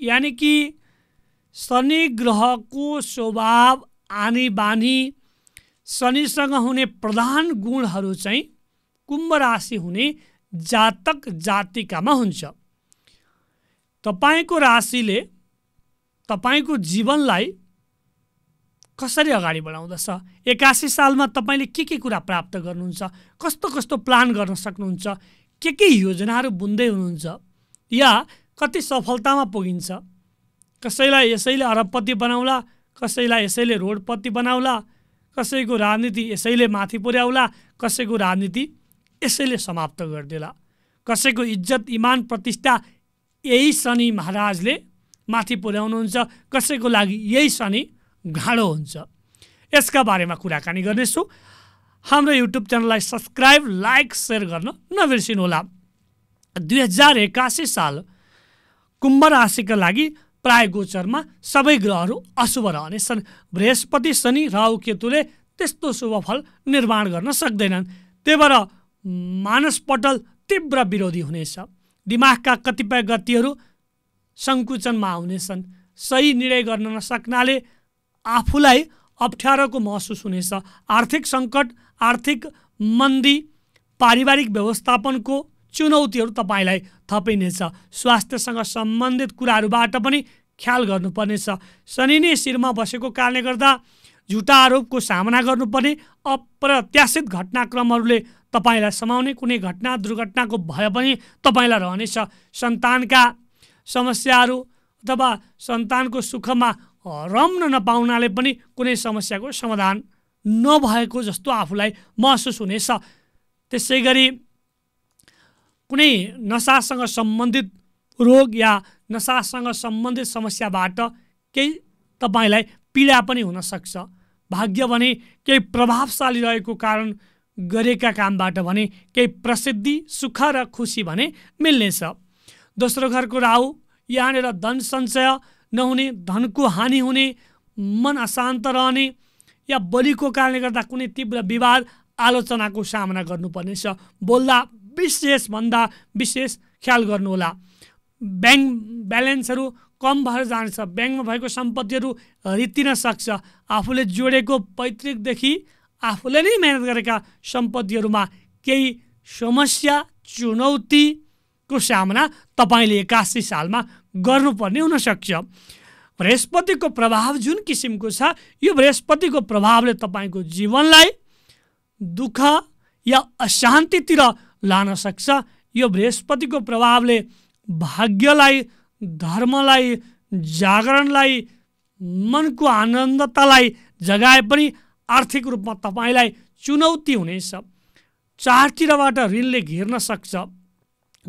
यानि कि शनि ग्रहको स्वभाव आनी बानी शनिसँग हुने प्रधान गुणहरू चाहिँ कुम्भ राशि हुने जातक जातिकामा हुन्छ तपाईँको राशिले तपाईँको जीवनलाई कसरी अगाडि बढाउँदछ एकासी सालमा तपाईँले के के कुरा प्राप्त गर्नुहुन्छ कस्तो कस्तो प्लान गर्न सक्नुहुन्छ के के योजनाहरू बुन्दै हुनुहुन्छ या कति सफलतामा पुगिन्छ कसैलाई यसैले अरबपति बनाउला कसैलाई यसैले रोडपति बनाउला कसैको राजनीति यसैले माथि पुर्याउला कसैको राजनीति यसैले समाप्त गरिदिएला कसैको इज्जत इमान प्रतिष्ठा यही शनि महाराजले माथि पुर्याउनुहुन्छ कसैको लागि यही शनि घाँडो हुन्छ यसका बारेमा कुराकानी गर्नेछु हाम्रो युट्युब च्यानललाई सब्सक्राइब लाइक सेयर गर्न नबिर्सिनुहोला दुई हजार एक्कासी साल कुम्भ राशिका लागि प्राय गोचरमा सबै ग्रहहरू अशुभ रहनेछन् बृहस्पति शनि राहु केतुले त्यस्तो शुभ फल निर्माण गर्न सक्दैनन् त्यही भएर मानसपटल तीव्र विरोधी हुनेछ दिमागका कतिपय गतिहरू सङ्कुचनमा आउनेछन् सही निर्णय गर्न नसक्नाले आफूलाई अप्ठ्यारोको महसुस हुनेछ आर्थिक सङ्कट आर्थिक मन्दी पारिवारिक व्यवस्थापनको चुनौतीहरू तपाईँलाई थपिनेछ स्वास्थ्यसँग सम्बन्धित कुराहरूबाट पनि ख्याल गर्नुपर्नेछ शनि नै शिरमा बसेको कारणले गर्दा झुटा आरोपको सामना गर्नुपर्ने अप्रत्याशित घटनाक्रमहरूले तपाईँलाई समाउने कुनै घटना दुर्घटनाको भय पनि तपाईँलाई रहनेछ सन्तानका समस्याहरू अथवा सन्तानको सुखमा रम्न नपाउनाले पनि कुनै समस्याको समाधान नभएको जस्तो आफूलाई महसुस हुनेछ त्यसै गरी कुनै नसासँग सम्बन्धित रोग या नसासँग सम्बन्धित समस्याबाट केही तपाईँलाई पीडा पनि हुनसक्छ भाग्य भने केही प्रभावशाली रहेको कारण गरेका कामबाट भने केही प्रसिद्धि सुख र खुसी भने मिल्नेछ दोस्रो घरको राहु यहाँनिर धन सञ्चय नहुने धनको हानि हुने मन अशान्त रहने या बलिको कारणले गर्दा कुनै तीव्र विवाद आलोचनाको सामना गर्नुपर्नेछ छ बोल्दा विशेषभन्दा विशेष ख्याल गर्नुहोला ब्याङ्क ब्यालेन्सहरू कम भएर जानेछ ब्याङ्कमा भएको सम्पत्तिहरू रित्तिन सक्छ आफूले जोडेको पैतृकदेखि आफूले नै मिहिनेत गरेका सम्पत्तिहरूमा केही समस्या चुनौतीको सामना तपाईँले एकासी सालमा गर्नुपर्ने हुनसक्छ बृहस्पतिको प्रभाव जुन किसिमको छ यो बृहस्पतिको प्रभावले तपाईँको जीवनलाई दुःख या अशान्तितिर लान सक्छ यो बृहस्पतिको प्रभावले भाग्यलाई धर्मलाई जागरणलाई मनको आनन्दतालाई जगाए पनि आर्थिक रूपमा तपाईँलाई चुनौती हुनेछ चारतिरबाट ऋणले घेर्न सक्छ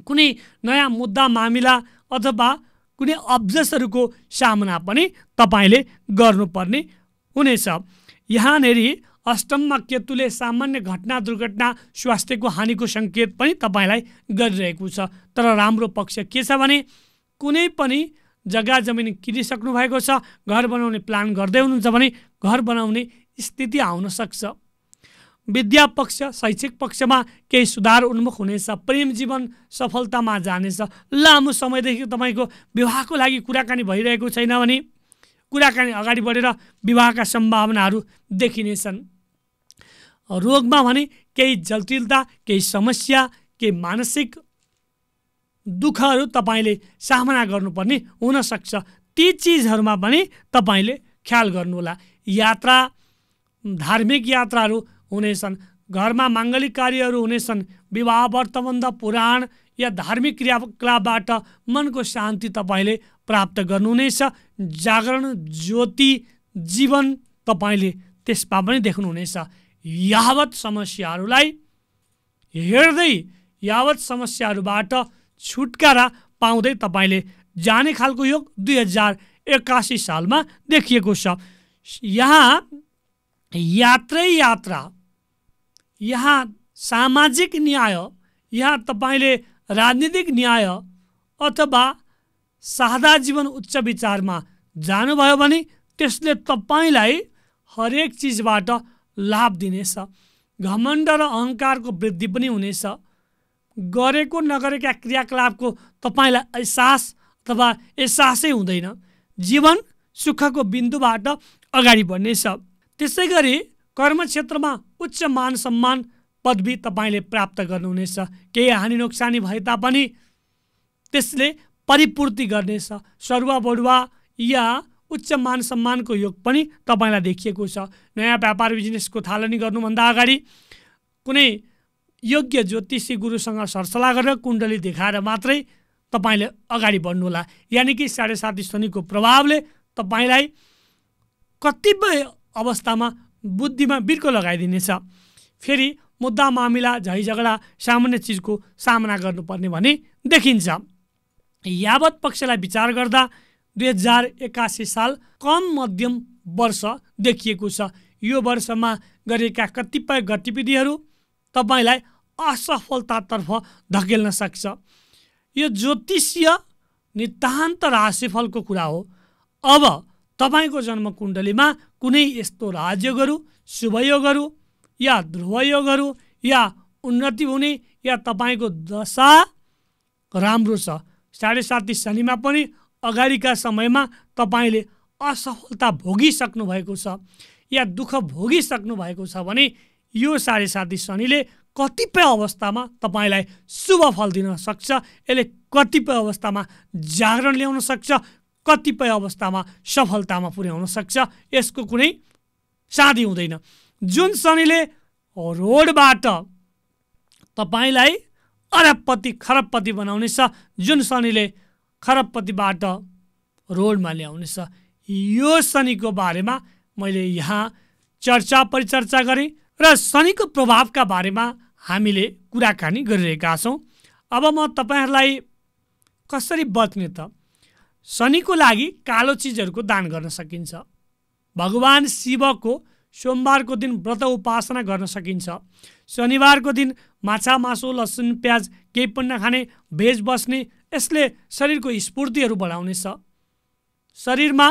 कुनै नयाँ मुद्दा मामिला अथवा कुनै अब्जेसहरूको सामना पनि तपाईँले गर्नुपर्ने हुनेछ यहाँनेरि अष्टममा केतुले सामान्य घटना दुर्घटना स्वास्थ्यको हानिको सङ्केत पनि तपाईँलाई गरिरहेको छ तर राम्रो पक्ष के छ भने कुनै पनि जग्गा जमिन किनिसक्नु भएको छ घर बनाउने प्लान गर्दै हुनुहुन्छ भने घर बनाउने स्थिति आउन सक्छ विद्या पक्ष शैक्षिक पक्षमा केही सुधार उन्मुख हुनेछ प्रेम जीवन सफलतामा जानेछ लामो समयदेखि तपाईँको विवाहको लागि कुराकानी भइरहेको छैन भने कुराकानी अगाडि बढेर विवाहका सम्भावनाहरू देखिनेछन् रोगमा भने केही जटिलता केही समस्या केही मानसिक दुःखहरू तपाईँले सामना गर्नुपर्ने हुनसक्छ ती चिजहरूमा पनि तपाईँले ख्याल गर्नुहोला यात्रा धार्मिक यात्राहरू हुनेछन् घरमा माङ्गलिक कार्यहरू हुनेछन् विवाह व्रतबन्ध पुराण या धार्मिक क्रियाकलापबाट मनको शान्ति तपाईँले प्राप्त गर्नुहुनेछ जागरण ज्योति जीवन तपाईँले त्यसमा पनि देख्नुहुनेछ यावत समस्याहरूलाई हेर्दै यावत समस्याहरूबाट छुटकारा पाउँदै तपाईँले जाने खालको योग दुई हजार एक्कासी सालमा देखिएको छ यहाँ यात्रै यात्रा यहाँ सामाजिक न्याय यहाँ तपाईँले राजनीतिक न्याय अथवा सादा जीवन उच्च विचारमा जानुभयो भने त्यसले तपाईँलाई हरेक चिजबाट लाभ दिनेछ घमण्ड र अहङ्कारको वृद्धि पनि हुनेछ गरेको नगरेका क्रियाकलापको तपाईँलाई एहसास अथवा एहसासै हुँदैन जीवन सुखको बिन्दुबाट अगाडि बढ्नेछ त्यसै गरी क्षेत्रमा उच्च मान सम्मान पदवी तपाईँले प्राप्त गर्नुहुनेछ केही हानि नोक्सानी भए तापनि त्यसले परिपूर्ति गर्नेछ सरुवा बढुवा या उच्च मान सम्मानको योग पनि तपाईँलाई देखिएको छ नयाँ व्यापार बिजनेसको थालनी गर्नुभन्दा अगाडि कुनै योग्य ज्योतिषी गुरुसँग सरसल्लाह गरेर कुण्डली देखाएर मात्रै तपाईँले अगाडि बढ्नुहोला यानि कि साढे साती शनिको प्रभावले तपाईँलाई कतिपय अवस्थामा बुद्धिमा बिर्को लगाइदिनेछ फेरि मुद्दा मामिला झै झगडा सामान्य चिजको सामना गर्नुपर्ने भने देखिन्छ यावत पक्षलाई विचार गर्दा दुई हजार एक्कासी साल कम मध्यम वर्ष देखिएको छ यो वर्षमा गरेका कतिपय गतिविधिहरू तपाईँलाई असफलतातर्फ धकेल्न सक्छ यो ज्योतिषीय नितान्त राशिफलको कुरा हो अब तपाईँको कुण्डलीमा कुनै यस्तो राजयोगहरू शुभयोगहरू या ध्रुवयोगहरू या उन्नति हुने या तपाईँको दशा राम्रो छ साढे साती शनिमा पनि अगाडिका समयमा तपाईँले असफलता भोगिसक्नु भएको छ या दुःख भोगिसक्नु भएको छ भने यो साढे साती शनिले कतिपय अवस्थामा तपाईँलाई शुभ फल दिन सक्छ यसले कतिपय अवस्थामा जागरण ल्याउन सक्छ कतिपय अवस्थामा सफलतामा पुर्याउन सक्छ यसको कुनै साँधी हुँदैन जुन शनिले रोडबाट तपाईँलाई अरबपति खरबपति बनाउनेछ जुन शनिले खरबपतिबाट रोडमा ल्याउनेछ यो शनिको बारेमा मैले यहाँ चर्चा परिचर्चा गरेँ र शनिको प्रभावका बारेमा हामीले कुराकानी गरिरहेका छौँ अब म तपाईँहरूलाई कसरी बच्ने त शनिको लागि कालो चिजहरूको दान गर्न सकिन्छ भगवान् शिवको सोमबारको दिन व्रत उपासना गर्न सकिन्छ शनिबारको दिन माछा मासु लसुन प्याज केही पनि नखाने भेज बस्ने यसले शरीरको स्फूर्तिहरू बढाउनेछ शरीरमा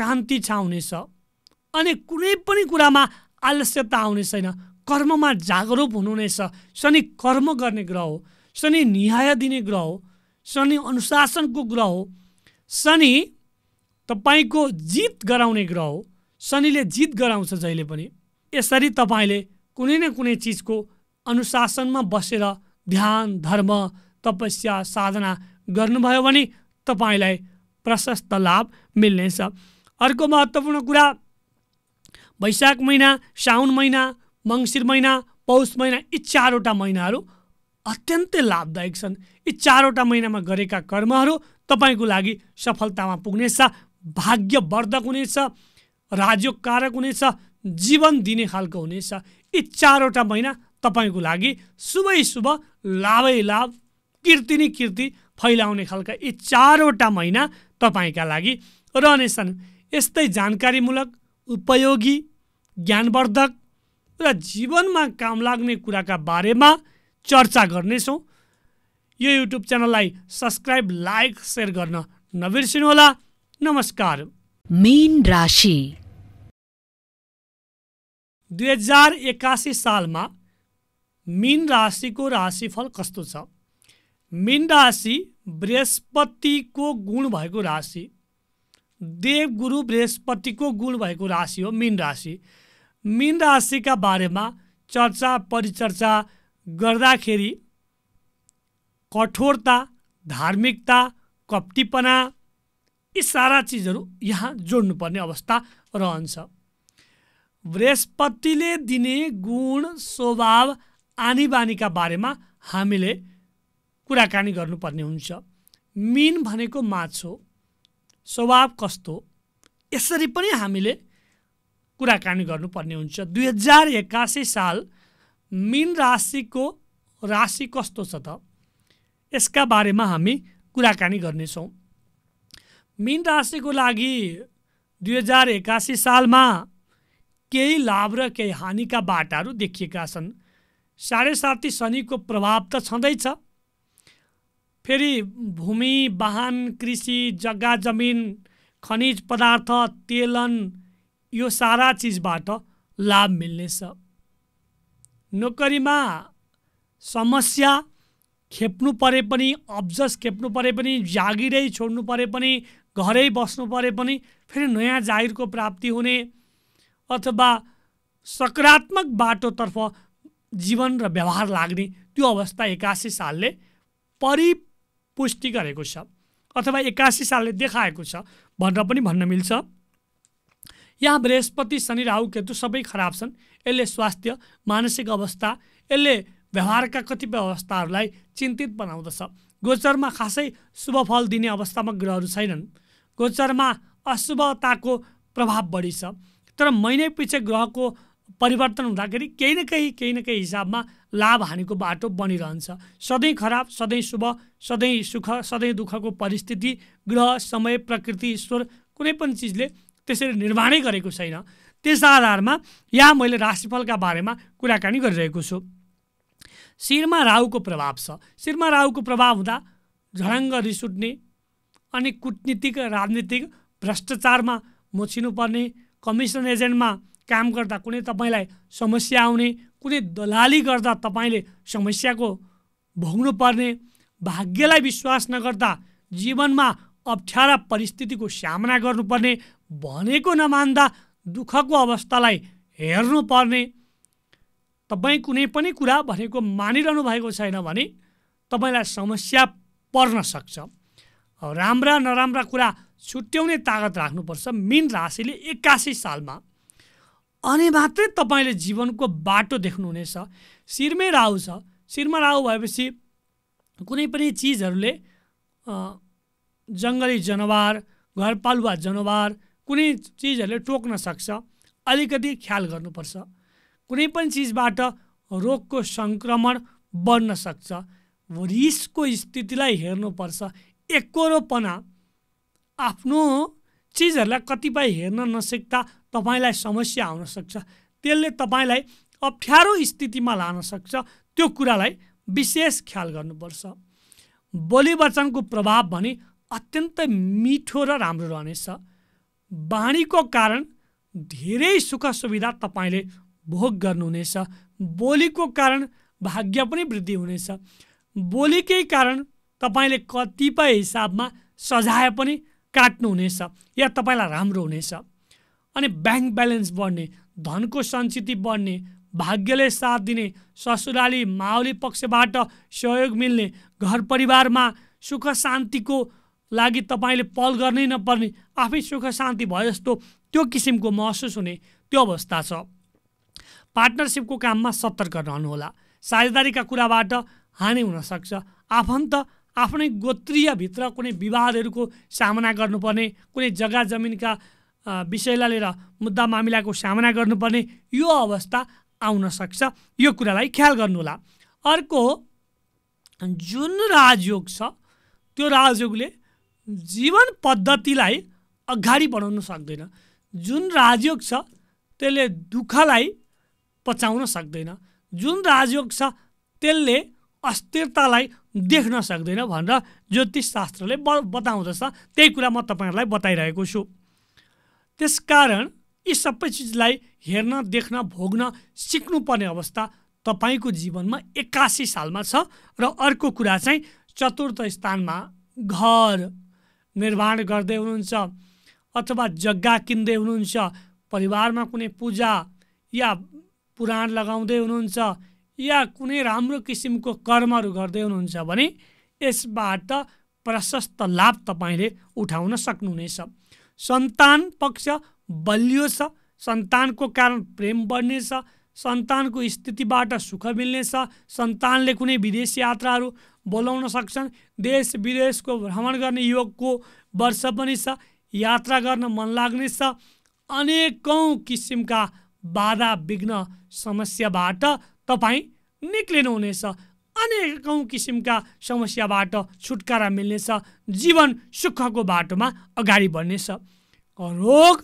कान्ति छाउनेछ अनि कुनै पनि कुरामा आलस्यता आउने छैन कर्ममा जागरुक हुनुहुनेछ शनि कर्म गर्ने ग्रह हो शनि न्याय दिने ग्रह हो शनि अनुशासनको ग्रह हो शनि तपाईँको जित गराउने ग्रह हो शनिले जित गराउँछ जहिले पनि यसरी तपाईँले कुनै न कुनै चिजको अनुशासनमा बसेर ध्यान धर्म तपस्या साधना गर्नुभयो भने तपाईँलाई प्रशस्त लाभ मिल्नेछ अर्को महत्त्वपूर्ण कुरा वैशाख महिना साउन महिना मङ्सिर महिना पौष महिना यी चारवटा महिनाहरू अत्यन्तै लाभदायक छन् यी चारवटा महिनामा गरेका कर्महरू तपाईँको लागि सफलतामा पुग्नेछ भाग्यवर्धक हुनेछ राजकारक हुनेछ जीवन दिने खालको हुनेछ यी चारवटा महिना तपाईँको लागि शुभै शुभ लाभै लाभ किर्ति नै किर्ति फैलाउने खालका यी चारवटा महिना तपाईँका लागि रहनेछन् यस्तै जानकारीमूलक उपयोगी ज्ञानवर्धक र जीवनमा काम लाग्ने कुराका बारेमा चर्चा गर्नेछौँ यो युट्युब च्यानललाई सब्सक्राइब लाइक सेयर गर्न नबिर्सिनुहोला नमस्कार मीन राशि दुई हजार एक्कासी सालमा मीन राशिको राशिफल कस्तो छ मीन राशि बृहस्पतिको गुण भएको राशि देवगुरु बृहस्पतिको गुण भएको राशि हो मीन राशि मीन राशिका बारेमा चर्चा परिचर्चा गर्दाखेरि कठोरता धार्मिकता कप्टीपना यी सारा चिजहरू यहाँ जोड्नुपर्ने अवस्था रहन्छ बृहस्पतिले दिने गुण स्वभाव आनी बानीका बारेमा हामीले कुराकानी गर्नुपर्ने हुन्छ मिन भनेको माछ स्वभाव कस्तो यसरी पनि हामीले कुराकानी गर्नुपर्ने हुन्छ दुई हजार एक्कासी साल मिन राशिको राशि कस्तो छ त यसका बारेमा हामी कुराकानी गर्नेछौँ मिन राशिको लागि दुई हजार एकासी सालमा केही लाभ र केही हानिका बाटाहरू देखिएका छन् साढे साती शनिको प्रभाव त छँदैछ फेरि भूमि वाहन कृषि जग्गा जमिन खनिज पदार्थ तेलन यो सारा चिजबाट लाभ मिल्नेछ नोकरीमा समस्या खेप्नु परे पनि अब्जस खेप्नु परे पनि जागिरै छोड्नु परे पनि घरै बस्नु परे पनि फेरि नयाँ जागिरको प्राप्ति हुने अथवा सकारात्मक बाटोतर्फ जीवन र व्यवहार लाग्ने त्यो अवस्था एकासी सालले परिपुष्टि गरेको छ अथवा एकासी सालले देखाएको छ भनेर पनि भन्न मिल्छ यहाँ बृहस्पति शनि राहु केतु सबै खराब छन् यसले स्वास्थ्य मानसिक अवस्था यसले व्यवहारका कतिपय अवस्थाहरूलाई चिन्तित बनाउँदछ गोचरमा खासै शुभ फल दिने अवस्थामा ग्रहहरू छैनन् गोचरमा अशुभताको प्रभाव बढी छ तर महिनै पछि ग्रहको परिवर्तन हुँदाखेरि केही न केही केही न केही हिसाबमा लाभ हानिको बाटो बनिरहन्छ सधैँ खराब सधैँ शुभ सधैँ सुख सधैँ दुःखको परिस्थिति ग्रह समय प्रकृति ईश्वर कुनै पनि चिजले त्यसरी निर्माणै गरेको छैन त्यस आधारमा यहाँ मैले राशिफलका बारेमा कुराकानी गरिरहेको छु शिरमा राहुको प्रभाव छ शिरमा राहुको प्रभाव हुँदा झडङ्ग रिस उठ्ने अनि कुटनीतिक राजनीतिक भ्रष्टाचारमा मोछिनुपर्ने कमिसन एजेन्टमा काम गर्दा कुनै तपाईँलाई समस्या आउने कुनै दलाली गर्दा तपाईँले समस्याको भोग्नुपर्ने भाग्यलाई विश्वास नगर्दा जीवनमा अप्ठ्यारा परिस्थितिको सामना गर्नुपर्ने भनेको नमान्दा दुःखको अवस्थालाई हेर्नुपर्ने तपाईँ कुनै पनि कुरा भनेको मानिरहनु भएको छैन भने तपाईँलाई समस्या पर्न सक्छ राम्रा नराम्रा कुरा छुट्याउने तागत राख्नुपर्छ मिन राशिले एक्कासी सालमा अनि मात्रै तपाईँले जीवनको बाटो देख्नुहुनेछ शिरमै राहु छ शिरमा राहु भएपछि कुनै पनि चिजहरूले जङ्गली जनावर घरपालुवा जनावर कुनै चिजहरूले टोक्न सक्छ अलिकति ख्याल गर्नुपर्छ कुनै पनि चिजबाट रोगको सङ्क्रमण बढ्न सक्छ रिसको स्थितिलाई हेर्नुपर्छ एकरोपना आफ्नो चिजहरूलाई कतिपय हेर्न नसक्दा तपाईँलाई समस्या आउन सक्छ त्यसले तपाईँलाई अप्ठ्यारो स्थितिमा लान सक्छ त्यो कुरालाई विशेष ख्याल गर्नुपर्छ बोली वचनको प्रभाव भने अत्यन्तै मिठो र राम्रो रहनेछ बाणीको कारण धेरै सुख सुविधा तपाईँले भोग गर्नुहुनेछ बोलीको कारण भाग्य पनि वृद्धि हुनेछ बोलीकै कारण तपाईँले कतिपय हिसाबमा सजाय पनि काट्नुहुनेछ या तपाईँलाई राम्रो हुनेछ अनि ब्याङ्क ब्यालेन्स बढ्ने धनको सञ्चिति बढ्ने भाग्यले साथ दिने ससुराली माओली पक्षबाट सहयोग मिल्ने घर परिवारमा सुख शान्तिको लागि तपाईँले पल गर्नै नपर्ने आफै सुख शान्ति भयो जस्तो त्यो किसिमको महसुस हुने त्यो अवस्था छ पार्टनरसिपको काममा सतर्क रहनुहोला साझेदारीका कुराबाट हानि हुनसक्छ आफन्त आफ्नै गोत्रीयभित्र कुनै विवादहरूको सामना गर्नुपर्ने कुनै जग्गा जमिनका विषयलाई लिएर मुद्दा मामिलाको सामना गर्नुपर्ने यो अवस्था आउन सक्छ यो कुरालाई ख्याल गर्नुहोला अर्को जुन राजयोग छ त्यो राजयोगले जीवन पद्धतिलाई अगाडि बढाउन सक्दैन जुन राजयोग छ त्यसले दुःखलाई पचाउन सक्दैन जुन राजयोग छ त्यसले अस्थिरतालाई देख्न सक्दैन भनेर ज्योतिषशास्त्रले ब बताउँदछ त्यही कुरा म तपाईँहरूलाई बताइरहेको छु त्यसकारण यी सबै चिजलाई हेर्न देख्न भोग्न सिक्नुपर्ने अवस्था तपाईँको जीवनमा एक्कासी सालमा छ र अर्को कुरा चाहिँ चतुर्थ स्थानमा घर निर्माण गर्दै हुनुहुन्छ अथवा जग्गा किन्दै हुनुहुन्छ परिवारमा कुनै पूजा या पुराण लगाउँदै हुनुहुन्छ या कुनै राम्रो किसिमको कर्महरू गर्दै हुनुहुन्छ भने यसबाट प्रशस्त लाभ तपाईँले उठाउन सक्नुहुनेछ सन्तान पक्ष बलियो छ सन्तानको कारण प्रेम बढ्नेछ सन्तानको स्थितिबाट सुख मिल्नेछ सन्तानले कुनै विदेश यात्राहरू बोलाउन सक्छन् देश विदेशको भ्रमण गर्ने योगको वर्ष पनि छ यात्रा गर्न मन लाग्नेछ अनेकौँ किसिमका बाधा विघ्न समस्याबाट तपाईँ निक्लिनुहुनेछ अनेकौँ किसिमका समस्याबाट छुटकारा मिल्नेछ जीवन सुखको बाटोमा अगाडि बढ्नेछ रोग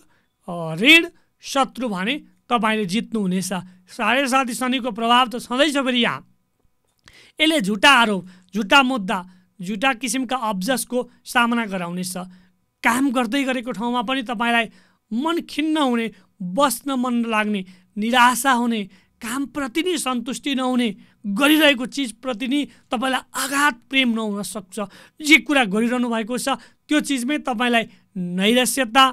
ऋण शत्रु भने तपाईँले जित्नुहुनेछ साढे साथी शनिको प्रभाव त छँदैछ फेरि यहाँ यसले झुटा आरोप झुटा मुद्दा झुटा किसिमका अब्जसको सामना गराउनेछ काम गर्दै गरेको ठाउँमा पनि तपाईँलाई मन खिन्न हुने बस्न मन लाग्ने निराशा हुने कामप्रति नै सन्तुष्टि नहुने गरिरहेको चिजप्रति नै तपाईँलाई आघात प्रेम नहुन सक्छ जे कुरा गरिरहनु भएको छ त्यो चिजमै तपाईँलाई नैरस्यता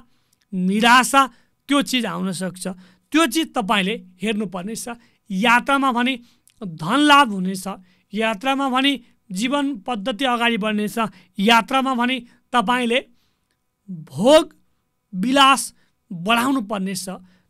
निराशा त्यो चिज आउन सक्छ त्यो चिज तपाईँले हेर्नुपर्नेछ यात्रामा भने धन लाभ हुनेछ यात्रामा भने जीवन पद्धति अगाडि बढ्नेछ यात्रामा भने तपाईँले भोग विलास बढाउनु पर्नेछ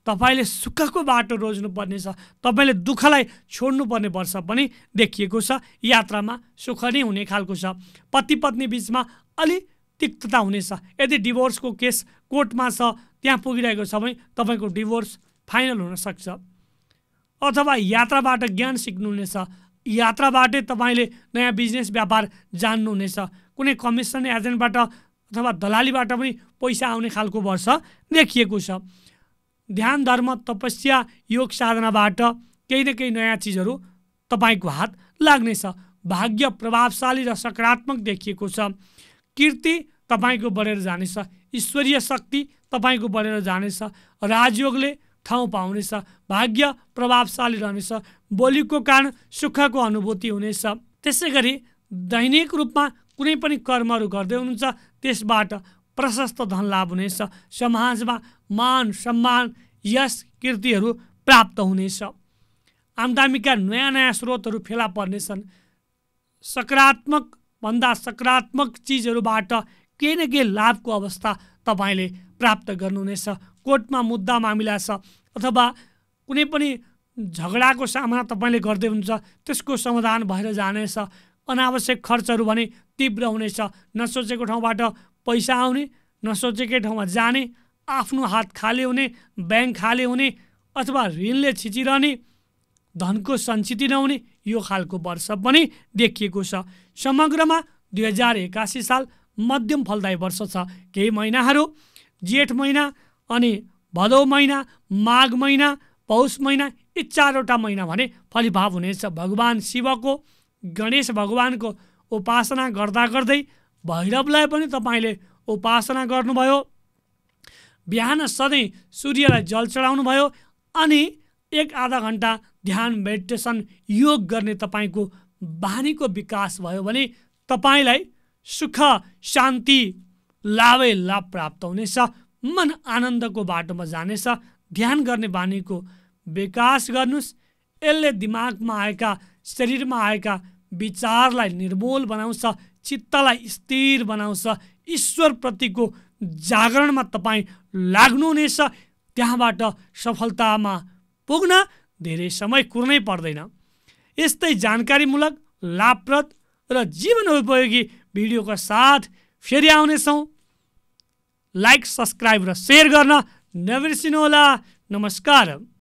तपाईँले सुखको बाटो रोज्नुपर्नेछ तपाईँले दुःखलाई छोड्नुपर्ने वर्ष पनि देखिएको छ यात्रामा सुख नै हुने खालको छ पति पत्नी बिचमा अलि तिक्तता हुनेछ यदि डिभोर्सको केस कोर्टमा छ त्यहाँ पुगिरहेको छ भने तपाईँको डिभोर्स फाइनल हुनसक्छ अथवा यात्राबाट ज्ञान सिक्नुहुनेछ यात्राबाटै तपाईँले नयाँ बिजनेस व्यापार जान्नुहुनेछ कुनै कमिसन एजेन्टबाट अथवा दलालीबाट पनि पैसा आउने खालको वर्ष देखिएको छ ध्यान धर्म तपस्या योग साधनाबाट केही न केही नयाँ चिजहरू तपाईँको हात लाग्नेछ भाग्य प्रभावशाली र सकारात्मक देखिएको छ कीर्ति तपाईँको बढेर जानेछ ईश्वरीय शक्ति तपाईँको बढेर जानेछ राजयोगले ठाउँ पाउनेछ भाग्य प्रभावशाली रहनेछ बोलीको कारण सुखको अनुभूति हुनेछ त्यसै गरी दैनिक रूपमा कुनै पनि कर्महरू गर्दै हुनुहुन्छ त्यसबाट प्रशस्त धन लाभ हुनेछ समाजमा मान सम्मान यस कृतिहरू प्राप्त हुनेछ आमदामीका नयाँ नयाँ स्रोतहरू फेला पर्नेछन् सकारात्मक भन्दा सकारात्मक चिजहरूबाट केही न केही लाभको अवस्था तपाईँले प्राप्त गर्नुहुनेछ कोर्टमा मुद्दा मामिला छ अथवा कुनै पनि झगडाको सामना तपाईँले गर्दै हुनुहुन्छ त्यसको समाधान भएर जानेछ अनावश्यक खर्चहरू भने तीव्र हुनेछ नसोचेको ठाउँबाट पैसा आउने नसोचेकै ठाउँमा जाने आफ्नो हात खाले हुने ब्याङ्क खाले हुने अथवा ऋणले छिचिरहने धनको सञ्चित नहुने यो खालको वर्ष पनि देखिएको छ समग्रमा दुई हजार एकासी साल मध्यम फलदायी वर्ष छ केही महिनाहरू जेठ महिना अनि भदौ महिना माघ महिना पौष महिना यी चारवटा महिना भने फलिभाव हुनेछ भगवान् शिवको गणेश भगवानको उपासना गर्दा गर्दै भैरवलाई पनि तपाईँले उपासना गर्नुभयो बिहान सधैँ सूर्यलाई जल चढाउनुभयो अनि एक आधा घन्टा ध्यान मेडिटेसन योग गर्ने तपाईँको बानीको विकास भयो भने तपाईँलाई सुख शान्ति लाभै लाभ प्राप्त हुनेछ मन आनन्दको बाटोमा जानेछ ध्यान गर्ने बानीको विकास गर्नुहोस् यसले दिमागमा आएका शरीरमा आएका विचारलाई निर्मूल बनाउँछ चित्तलाई स्थिर बनाउँछ ईश्वरप्रतिको जागरणमा तपाईँ लाग्नुहुनेछ त्यहाँबाट सफलतामा पुग्न धेरै समय कुर्नै पर्दैन यस्तै जानकारीमूलक लाभप्रद र जीवन उपयोगी भिडियोको साथ फेरि आउनेछौँ लाइक सब्सक्राइब र सेयर गर्न नबिर्सिनुहोला नमस्कार